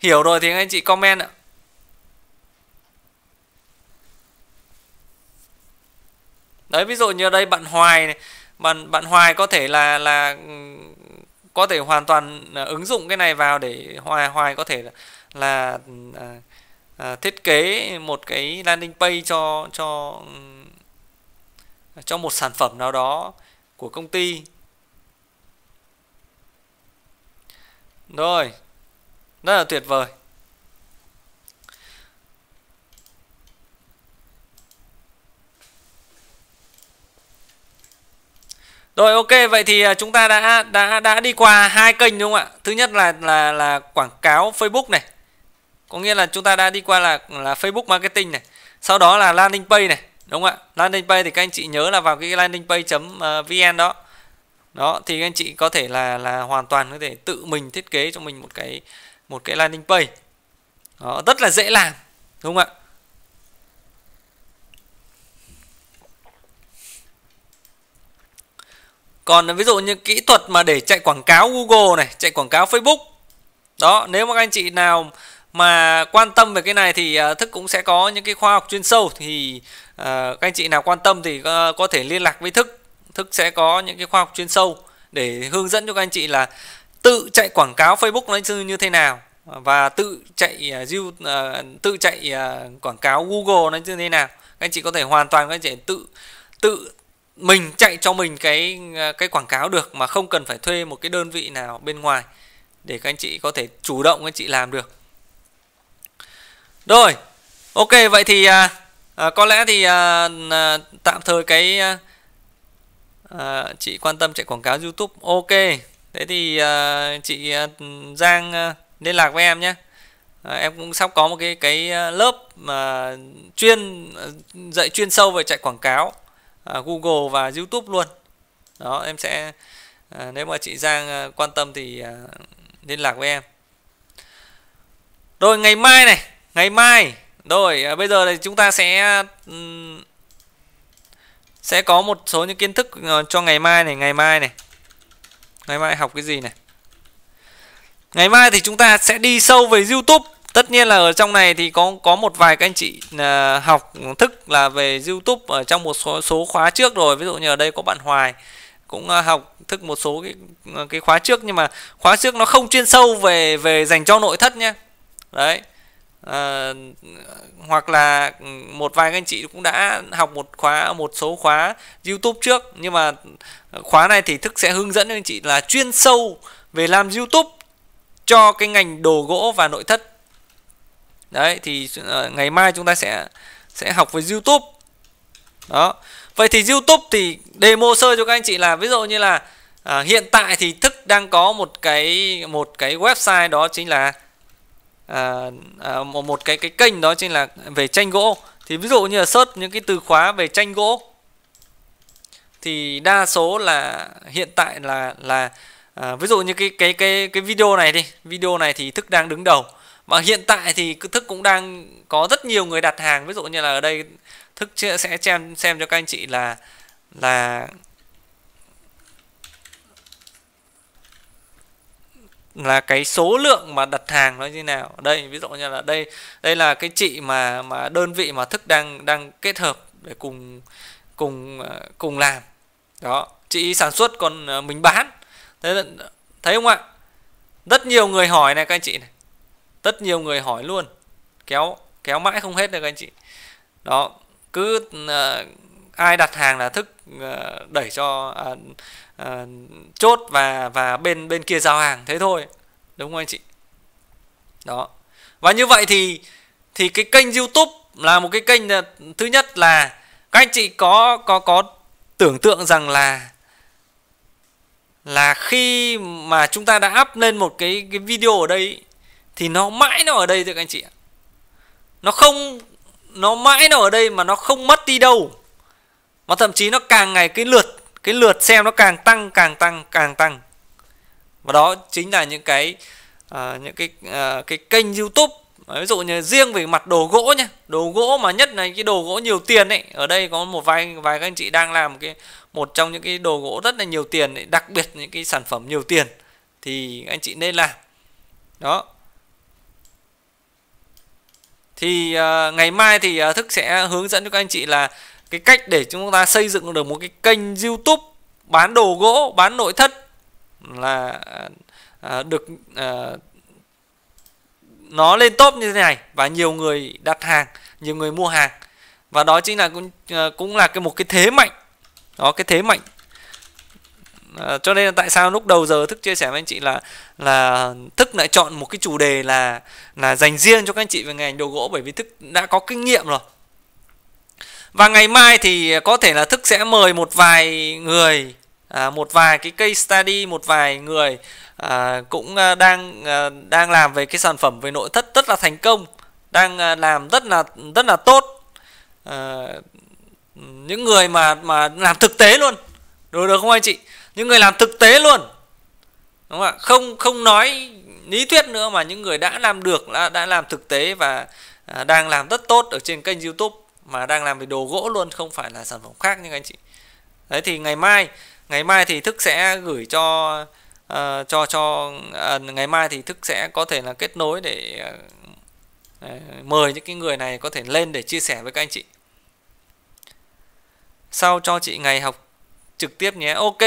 hiểu rồi thì anh chị comment ạ đấy ví dụ như ở đây bạn Hoài này bạn bạn Hoài có thể là là có thể hoàn toàn à, ứng dụng cái này vào để Hoài Hoài có thể là, là à, à, thiết kế một cái landing page cho cho cho một sản phẩm nào đó của công ty rồi rất là tuyệt vời Rồi ok vậy thì à, chúng ta đã đã đã đi qua hai kênh đúng không ạ? Thứ nhất là là là quảng cáo Facebook này. Có nghĩa là chúng ta đã đi qua là là Facebook marketing này. Sau đó là landing page này, đúng không ạ? Landing page thì các anh chị nhớ là vào cái landing page.vn à, đó. Đó thì các anh chị có thể là là hoàn toàn có thể tự mình thiết kế cho mình một cái một cái landing page. Đó rất là dễ làm, đúng không ạ? còn ví dụ như kỹ thuật mà để chạy quảng cáo Google này chạy quảng cáo Facebook đó nếu mà các anh chị nào mà quan tâm về cái này thì à, thức cũng sẽ có những cái khoa học chuyên sâu thì à, các anh chị nào quan tâm thì à, có thể liên lạc với thức thức sẽ có những cái khoa học chuyên sâu để hướng dẫn cho các anh chị là tự chạy quảng cáo Facebook nó như thế nào và tự chạy uh, tự chạy quảng cáo Google nó như thế nào các anh chị có thể hoàn toàn các anh chị tự tự mình chạy cho mình cái ờ, cái quảng cáo được mà không cần phải thuê một cái đơn vị nào bên ngoài để các anh chị có thể chủ động anh chị làm được rồi ok vậy thì à, à, có lẽ thì à, à, tạm thời cái à, à, chị quan tâm chạy quảng cáo youtube ok thế thì à, chị à, giang à, liên lạc với em nhé à, em cũng sắp có một cái cái à, lớp mà chuyên à, dạy chuyên sâu về chạy quảng cáo À, Google và YouTube luôn đó em sẽ à, nếu mà chị Giang à, quan tâm thì liên lạc với em rồi ngày mai này ngày mai rồi bây giờ thì chúng ta sẽ sẽ có một số những kiến thức cho ngày mai này ngày mai này ngày mai học cái gì này ngày mai thì chúng ta sẽ đi sâu về YouTube tất nhiên là ở trong này thì có có một vài các anh chị à, học thức là về YouTube ở trong một số số khóa trước rồi ví dụ như ở đây có bạn Hoài cũng à, học thức một số cái à, cái khóa trước nhưng mà khóa trước nó không chuyên sâu về về dành cho nội thất nhé đấy à, hoặc là ừ, một vài các anh chị cũng đã học một khóa một số khóa YouTube trước nhưng mà khóa này thì thức sẽ hướng dẫn các anh chị là chuyên sâu về làm YouTube cho cái ngành đồ gỗ và nội thất đấy thì uh, ngày mai chúng ta sẽ sẽ học với YouTube đó vậy thì YouTube thì demo sơ cho các anh chị là ví dụ như là à, hiện tại thì thức đang có một cái một cái website đó chính là à, à, một cái cái kênh đó chính là về tranh gỗ thì ví dụ như là search những cái từ khóa về tranh gỗ thì đa số là hiện tại là là à, ví dụ như cái cái cái cái video này đi video này thì thức đang đứng đầu mà hiện tại thì thức cũng đang có rất nhiều người đặt hàng ví dụ như là ở đây thức sẽ xem xem cho các anh chị là là là cái số lượng mà đặt hàng nó như thế nào đây ví dụ như là đây đây là cái chị mà mà đơn vị mà thức đang đang kết hợp để cùng cùng ờ, cùng làm đó chị sản xuất còn ờ, mình bán thấy thấy không ạ rất nhiều người hỏi này các anh chị này rất nhiều người hỏi luôn kéo kéo mãi không hết được anh chị đó cứ uh, ai đặt hàng là thức uh, đẩy cho uh, uh, chốt và và bên bên kia giao hàng thế thôi đúng không anh chị đó và như vậy thì thì cái kênh YouTube là một cái kênh thứ nhất là các anh chị có có có tưởng tượng rằng là là khi mà chúng ta đã up lên một cái cái video ở đây thì nó mãi nó ở đây thôi các anh chị ạ nó không nó mãi nó ở đây mà nó không mất đi đâu mà thậm chí nó càng ngày cái lượt cái lượt xem nó càng tăng càng tăng càng tăng và đó chính là những cái uh, những cái uh, cái kênh youtube ví dụ như riêng về mặt đồ gỗ nhé đồ gỗ mà nhất là cái đồ gỗ nhiều tiền ấy ở đây có một vài vài các anh chị đang làm cái một trong những cái đồ gỗ rất là nhiều tiền ấy, đặc biệt những cái sản phẩm nhiều tiền thì anh chị nên làm đó thì uh, ngày mai thì uh, thức sẽ hướng dẫn cho các anh chị là cái cách để chúng ta xây dựng được một cái kênh youtube bán đồ gỗ bán nội thất là uh, được uh, nó lên top như thế này và nhiều người đặt hàng nhiều người mua hàng và đó chính là cũng uh, cũng là cái một cái thế mạnh đó cái thế mạnh à, cho nên là tại sao lúc đầu giờ thức chia sẻ với anh chị là là thức lại chọn một cái chủ đề là là dành riêng cho các anh chị về ngành đồ gỗ bởi vì thức đã có kinh nghiệm rồi và ngày mai thì có thể là thức sẽ mời một vài người à, một vài cái case study một vài người à, cũng à, đang à, đang làm về cái sản phẩm về nội thất rất là thành công đang à, làm rất là rất là tốt à, những người mà mà làm thực tế luôn được được không anh chị những người làm thực tế luôn đúng không ạ không không nói lý thuyết nữa mà những người đã làm được là đã làm thực tế và à, đang làm rất tốt ở trên kênh youtube mà đang làm về đồ gỗ luôn không phải là sản phẩm khác nhưng anh chị đấy thì ngày mai ngày mai thì thức sẽ gửi cho uh, cho cho uh, ngày mai thì thức sẽ có thể là kết nối để uh, mời những cái người này có thể lên để chia sẻ với các anh chị sau cho chị ngày học trực tiếp nhé ok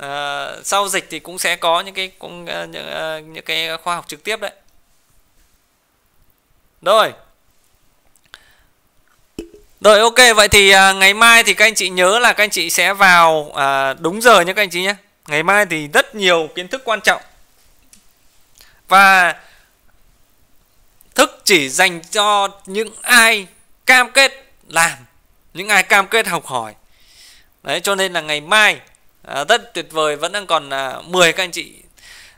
à, sau dịch thì cũng sẽ có những cái cũng ờ, những, ờ, những cái khoa học trực tiếp đấy rồi rồi ok vậy thì à, ngày mai thì các anh chị nhớ là các anh chị sẽ vào à, đúng giờ nhé các anh chị nhé ngày mai thì rất nhiều kiến thức quan trọng và thức chỉ dành cho những ai cam kết làm những ai cam kết học hỏi đấy cho nên là ngày mai À, rất tuyệt vời vẫn đang còn là 10 các anh chị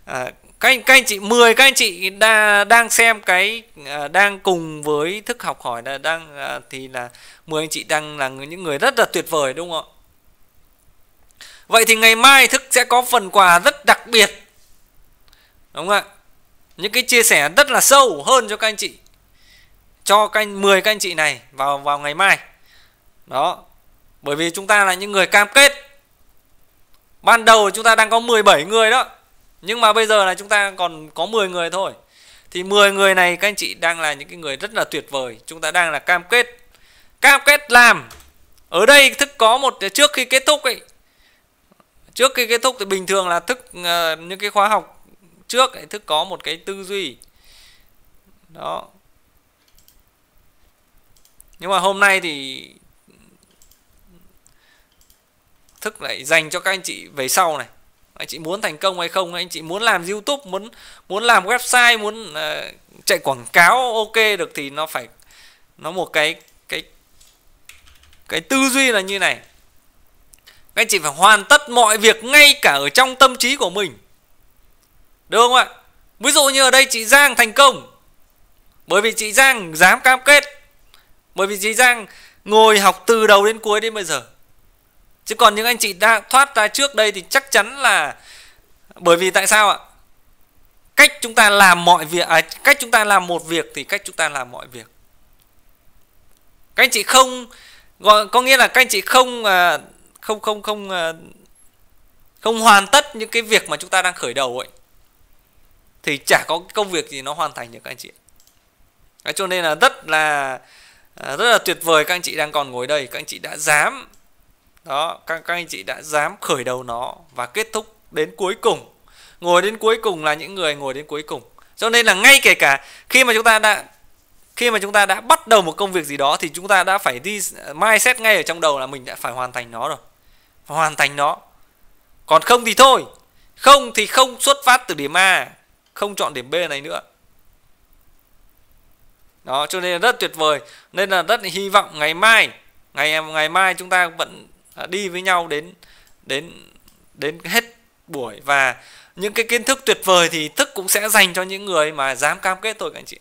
à, các anh các anh chị 10 các anh chị đa, đang xem cái à, đang cùng với thức học hỏi là đang à, thì là 10 anh chị đang là những người rất là tuyệt vời đúng không ạ Vậy thì ngày mai thức sẽ có phần quà rất đặc biệt Đúng không ạ Những cái chia sẻ rất là sâu hơn cho các anh chị Cho các anh 10 các anh chị này vào vào ngày mai Đó Bởi vì chúng ta là những người cam kết Ban đầu chúng ta đang có 17 người đó Nhưng mà bây giờ là chúng ta còn có 10 người thôi Thì 10 người này các anh chị đang là những cái người rất là tuyệt vời Chúng ta đang là cam kết Cam kết làm Ở đây thức có một trước khi kết thúc ấy Trước khi kết thúc thì bình thường là thức ờ, những cái khóa học trước ấy, thức có một cái tư duy Đó Nhưng mà hôm nay thì thức lại dành cho các anh chị về sau này anh chị muốn thành công hay không anh chị muốn làm youtube muốn muốn làm website muốn uh, chạy quảng cáo ok được thì nó phải nó một cái cái cái tư duy là như này các anh chị phải hoàn tất mọi việc ngay cả ở trong tâm trí của mình được không ạ ví dụ như ở đây chị giang thành công bởi vì chị giang dám cam kết bởi vì chị giang ngồi học từ đầu đến cuối đến bây giờ chứ còn những anh chị đã thoát ra trước đây thì chắc chắn là bởi vì tại sao ạ cách chúng ta làm mọi việc à, cách chúng ta làm một việc thì cách chúng ta làm mọi việc các anh chị không gọi có nghĩa là các anh chị không à, không không không à, không hoàn tất những cái việc mà chúng ta đang khởi đầu ấy thì chả có công việc gì nó hoàn thành được các anh chị cho nên là rất là à, rất là tuyệt vời các anh chị đang còn ngồi đây các anh chị đã dám đó các, các anh chị đã dám khởi đầu nó và kết thúc đến cuối cùng ngồi đến cuối cùng là những người ngồi đến cuối cùng cho nên là ngay kể cả khi mà chúng ta đã khi mà chúng ta đã bắt đầu một công việc gì đó thì chúng ta đã phải đi mai xét ngay ở trong đầu là mình đã phải hoàn thành nó rồi hoàn thành nó còn không thì thôi không thì không xuất phát từ điểm a không chọn điểm b này nữa đó cho nên là rất tuyệt vời nên là rất hy vọng ngày mai ngày ngày mai chúng ta vẫn À, đi với nhau đến đến đến hết buổi và những cái kiến thức tuyệt vời thì thức cũng sẽ dành cho những người mà dám cam kết thôi các anh chị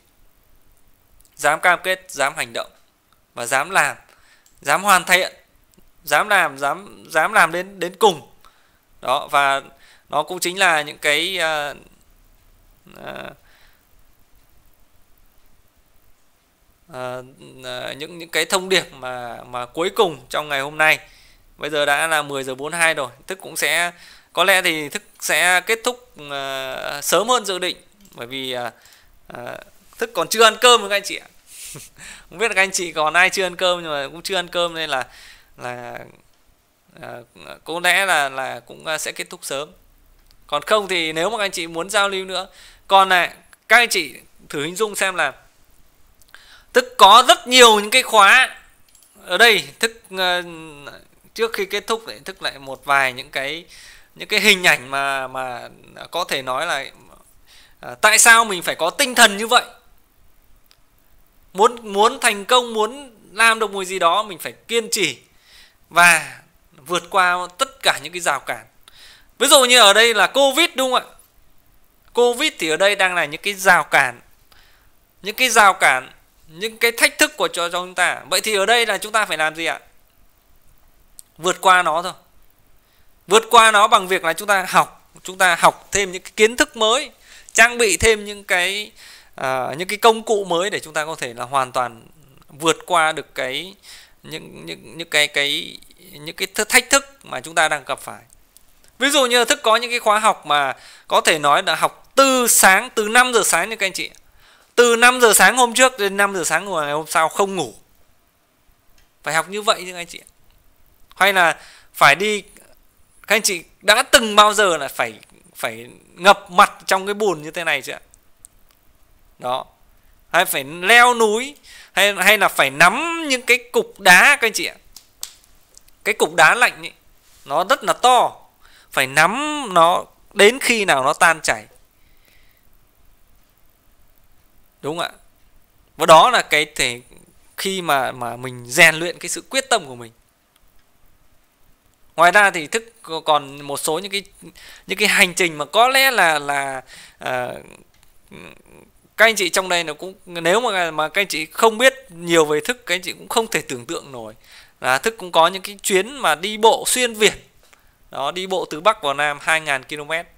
dám cam kết dám hành động và dám làm dám hoàn thiện dám làm dám dám làm đến đến cùng đó và nó cũng chính là những cái uh, uh, uh, những những cái thông điệp mà mà cuối cùng trong ngày hôm nay bây giờ đã là 10 giờ 42 rồi thức cũng sẽ có lẽ thì thức sẽ kết thúc uh, sớm hơn dự định bởi vì uh, thức còn chưa ăn cơm với các anh chị ạ không biết là các anh chị còn ai chưa ăn cơm nhưng mà cũng chưa ăn cơm nên là là à, có lẽ là là cũng sẽ kết thúc sớm còn không thì nếu mà các anh chị muốn giao lưu nữa còn này các anh chị thử hình dung xem là thức có rất nhiều những cái khóa ở đây thức trước khi kết thúc để thức lại một vài những cái những cái hình ảnh mà mà có thể nói là à, tại sao mình phải có tinh thần như vậy muốn muốn thành công muốn làm được một gì đó mình phải kiên trì và vượt qua tất cả những cái rào cản ví dụ như ở đây là covid đúng không ạ covid thì ở đây đang là những cái rào cản những cái rào cản những cái thách thức của cho, cho chúng ta vậy thì ở đây là chúng ta phải làm gì ạ vượt qua nó thôi vượt qua nó bằng việc là chúng ta học chúng ta học thêm những cái kiến thức mới trang bị thêm những cái à, những cái công cụ mới để chúng ta có thể là hoàn toàn vượt qua được cái những những những cái cái những cái thách thức mà chúng ta đang gặp phải ví dụ như thức có những cái khóa học mà có thể nói là học từ sáng từ 5 giờ sáng như các anh chị từ 5 giờ sáng hôm trước đến 5 giờ sáng ngày hôm sau không ngủ phải học như vậy chứ anh chị ạ hay là phải đi các anh chị đã từng bao giờ là phải phải ngập mặt trong cái bùn như thế này chưa đó hay phải leo núi hay hay là phải nắm những cái cục đá các anh chị ạ cái cục đá lạnh ấy nó rất là to phải nắm nó đến khi nào nó tan chảy đúng ạ và đó là cái thể khi mà mà mình rèn luyện cái sự quyết tâm của mình ngoài ra thì thức còn một số những cái những cái hành trình mà có lẽ là là uh, các anh chị trong đây nó cũng nếu mà mà các anh chị không biết nhiều về thức các anh chị cũng không thể tưởng tượng nổi là thức cũng có những cái chuyến mà đi bộ xuyên việt đó đi bộ từ bắc vào nam 2.000 km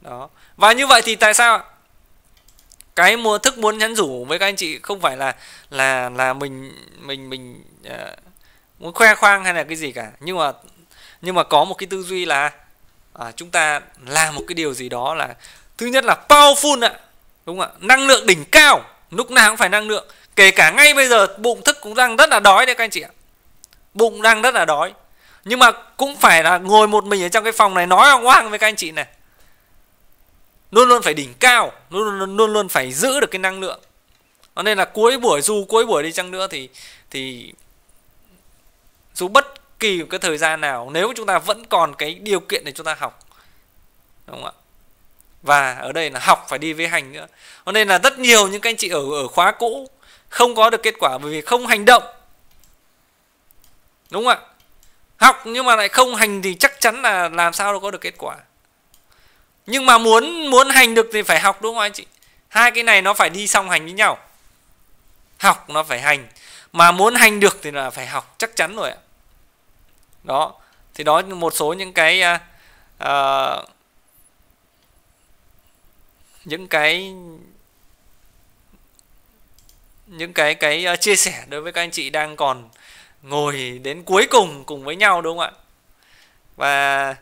đó và như vậy thì tại sao cái mua thức muốn nhắn rủ với các anh chị không phải là là là mình mình mình uh, muốn khoe khoang hay là cái gì cả nhưng mà nhưng mà có một cái tư duy là à, chúng ta làm một cái điều gì đó là thứ nhất là powerful ạ đúng không ạ năng lượng đỉnh cao lúc nào cũng phải năng lượng kể cả ngay bây giờ bụng thức cũng đang rất là đói đấy các anh chị ạ bụng đang rất là đói nhưng mà cũng phải là ngồi một mình ở trong cái phòng này nói hoang hoang với các anh chị này luôn luôn phải đỉnh cao luôn luôn luôn, luôn phải giữ được cái năng lượng nên là cuối buổi dù cuối buổi đi chăng nữa thì thì dù bất kỳ một cái thời gian nào nếu chúng ta vẫn còn cái điều kiện để chúng ta học đúng không ạ và ở đây là học phải đi với hành nữa cho nên là rất nhiều những các anh chị ở ở khóa cũ không có được kết quả bởi vì không hành động đúng không ạ học nhưng mà lại không hành thì chắc chắn là làm sao đâu có được kết quả nhưng mà muốn muốn hành được thì phải học đúng không anh chị hai cái này nó phải đi song hành với nhau học nó phải hành mà muốn hành được thì là phải học chắc chắn rồi ạ đó thì đó một số những cái uh, những cái những cái cái uh, chia sẻ đối với các anh chị đang còn ngồi đến cuối cùng cùng với nhau đúng không ạ và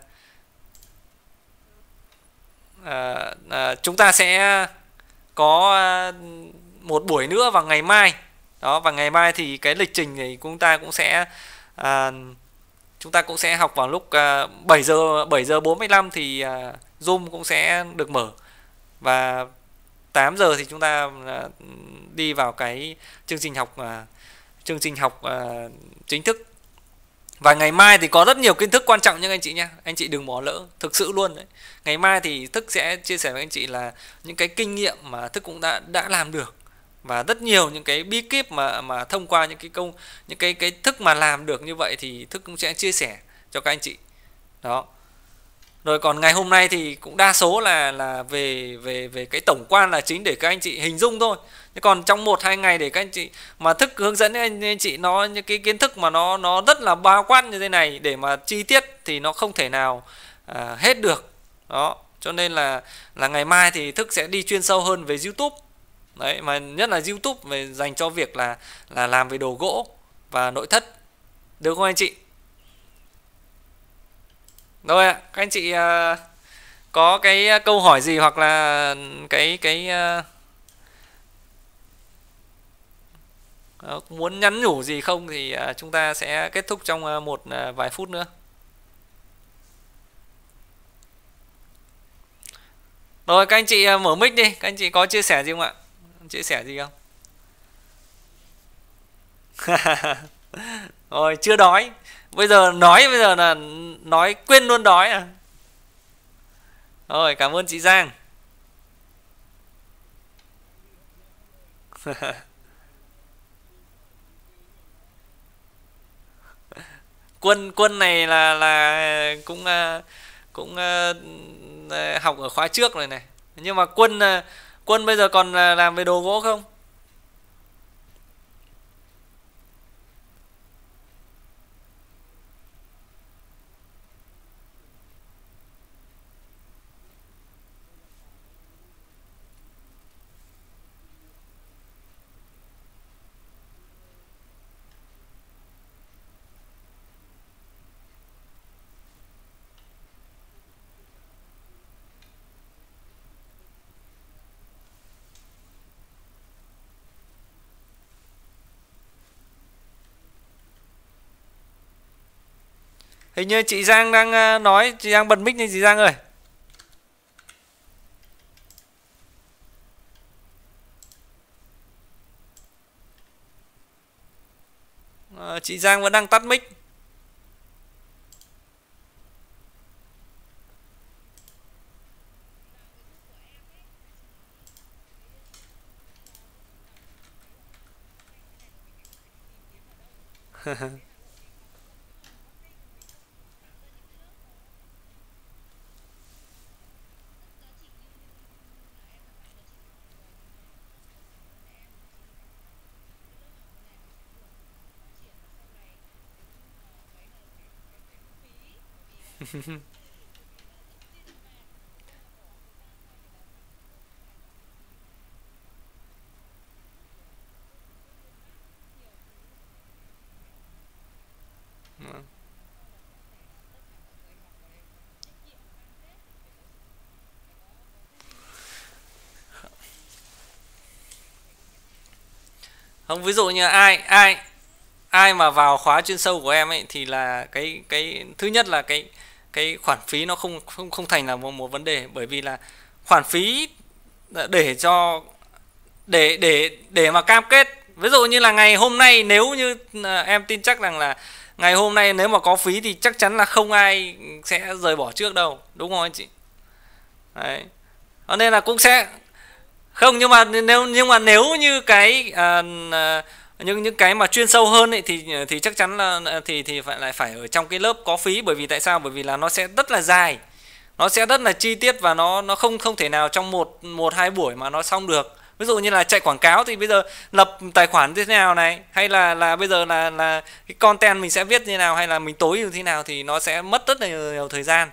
à, à, chúng ta sẽ có một buổi nữa vào ngày mai đó và ngày mai thì cái lịch trình thì chúng ta cũng sẽ à, chúng ta cũng sẽ học vào lúc 7 à, giờ 7 giờ 45 thì à, Zoom cũng sẽ được mở và 8 giờ thì chúng ta à, đi vào cái chương trình học chương trình học chính thức và ngày mai thì có rất nhiều kiến thức quan trọng nhưng anh chị nha anh chị đừng bỏ lỡ thực sự luôn đấy ngày mai thì thức sẽ chia sẻ với anh chị là những cái kinh nghiệm mà thức cũng đã đã làm được và rất nhiều những cái bí kíp mà mà thông qua những cái công những cái cái thức mà làm được như vậy thì thức cũng sẽ chia sẻ cho các anh chị đó rồi còn ngày hôm nay thì cũng đa số là là về về về cái tổng quan là chính để các anh chị hình dung thôi nhưng còn trong một hai ngày để các anh chị mà thức hướng dẫn anh, anh chị nó những cái kiến thức mà nó nó rất là bao quát như thế này để mà chi tiết thì nó không thể nào à, hết được đó cho nên là là ngày mai thì thức sẽ đi chuyên sâu hơn về youtube đấy mà nhất là youtube về dành cho việc là là làm về đồ gỗ và nội thất được không anh chị rồi ạ các anh chị uh, có cái à, câu hỏi gì hoặc là cái cái uh, muốn nhắn nhủ gì không thì uh, chúng ta sẽ kết thúc trong uh, một uh, vài phút nữa rồi các anh chị uh, mở mic đi các anh chị có chia sẻ gì không ạ chia sẻ gì không rồi chưa đói bây giờ nói bây giờ là nói quên luôn đói à rồi cảm ơn chị giang quân quân này là là cũng ờ, cũng ờ, học ở khóa trước rồi này nhưng mà quân ờ, quân bây giờ còn à, làm về đồ gỗ không hình như chị Giang đang ờ, nói chị Giang bật mic nên chị Giang ơi ờ, chị Giang vẫn đang tắt mic Ha ha. không ví dụ như ai ai ai mà vào khóa chuyên sâu của em ấy thì là cái cái thứ nhất là cái cái khoản phí nó không không không thành là một, một vấn đề bởi vì là khoản phí để cho để để để mà cam kết ví dụ như là ngày hôm nay nếu như à, em tin chắc rằng là ngày hôm nay nếu mà có phí thì chắc chắn là không ai sẽ rời bỏ trước đâu đúng không anh chị đấy nên là cũng sẽ không nhưng mà nếu nhưng mà nếu như cái uh, nhưng những cái mà chuyên sâu hơn ấy, thì thì chắc chắn là thì thì phải lại phải ở trong cái lớp có phí bởi vì tại sao bởi vì là nó sẽ rất là dài nó sẽ rất là chi tiết và nó nó không không thể nào trong một một hai buổi mà nó xong được ví dụ như là chạy quảng cáo thì bây giờ lập tài khoản như thế nào này hay là là bây giờ là là cái content mình sẽ viết như nào hay là mình tối như thế nào thì nó sẽ mất rất là nhiều, nhiều thời gian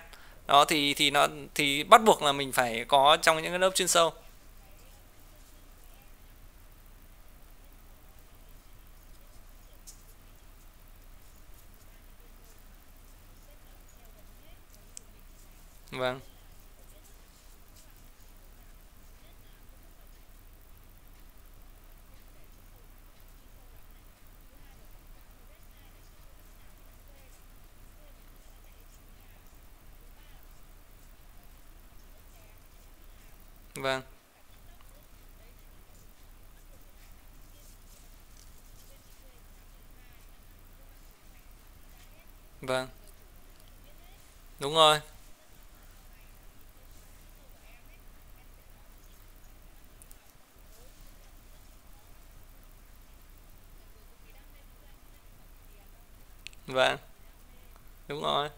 đó thì thì nó thì bắt buộc là mình phải có trong những cái lớp chuyên sâu vâng vâng vâng đúng rồi vâng đúng rồi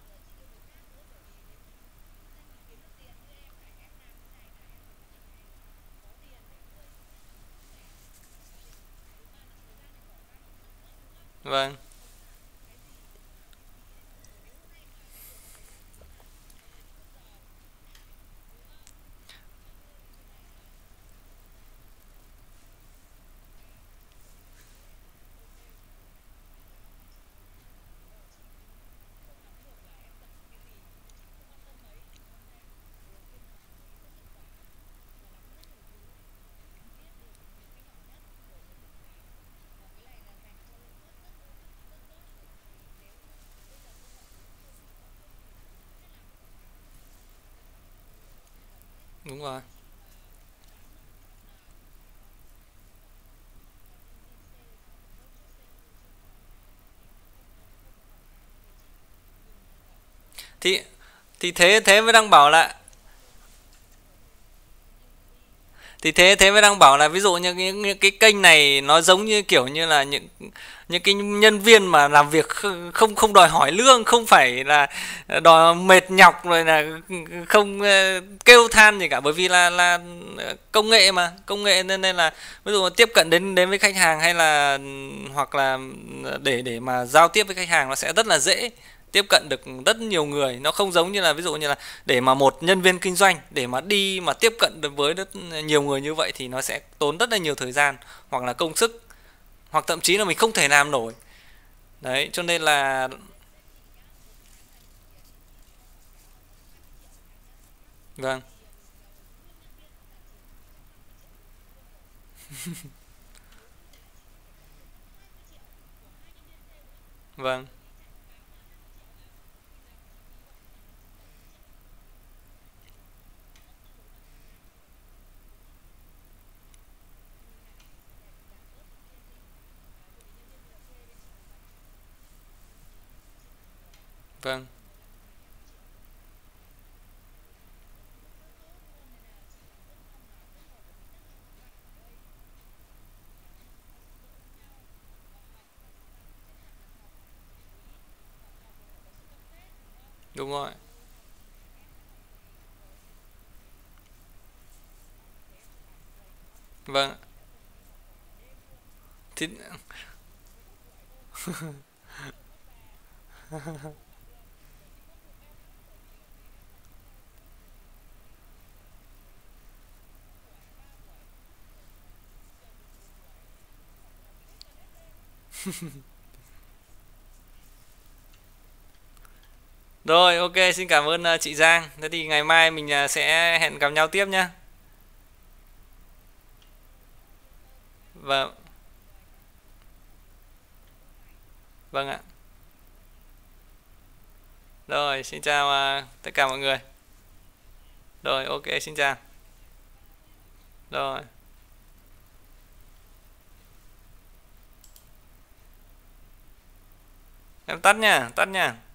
vâng rồi thì thì thế thế mới đang bảo là thì thế thế mới đang bảo là ví dụ như những, những cái kênh này nó giống như kiểu như là những những cái nhân viên mà làm việc không không đòi hỏi lương không phải là đòi mệt nhọc rồi là không ờ, kêu than gì cả bởi vì là là công nghệ mà công nghệ nên nên là ví dụ tiếp cận đến đến với khách hàng hay là hoặc là để để mà giao tiếp với khách hàng nó sẽ rất là dễ tiếp cận được rất nhiều người nó không giống như là ví dụ như là để mà một nhân viên kinh doanh để mà đi mà tiếp cận được với rất nhiều người như vậy thì nó sẽ tốn rất là nhiều thời gian hoặc là công sức hoặc thậm chí là mình không thể làm nổi đấy cho nên là vâng vâng Vâng. Đúng rồi. Vâng. Thì... Rồi ok xin cảm ơn à, chị Giang Thế thì ngày mai mình à, sẽ hẹn gặp nhau tiếp nhé Vâng Vâng ạ Rồi xin chào à, tất cả mọi người Rồi ok xin chào Rồi em tắt nha tắt nha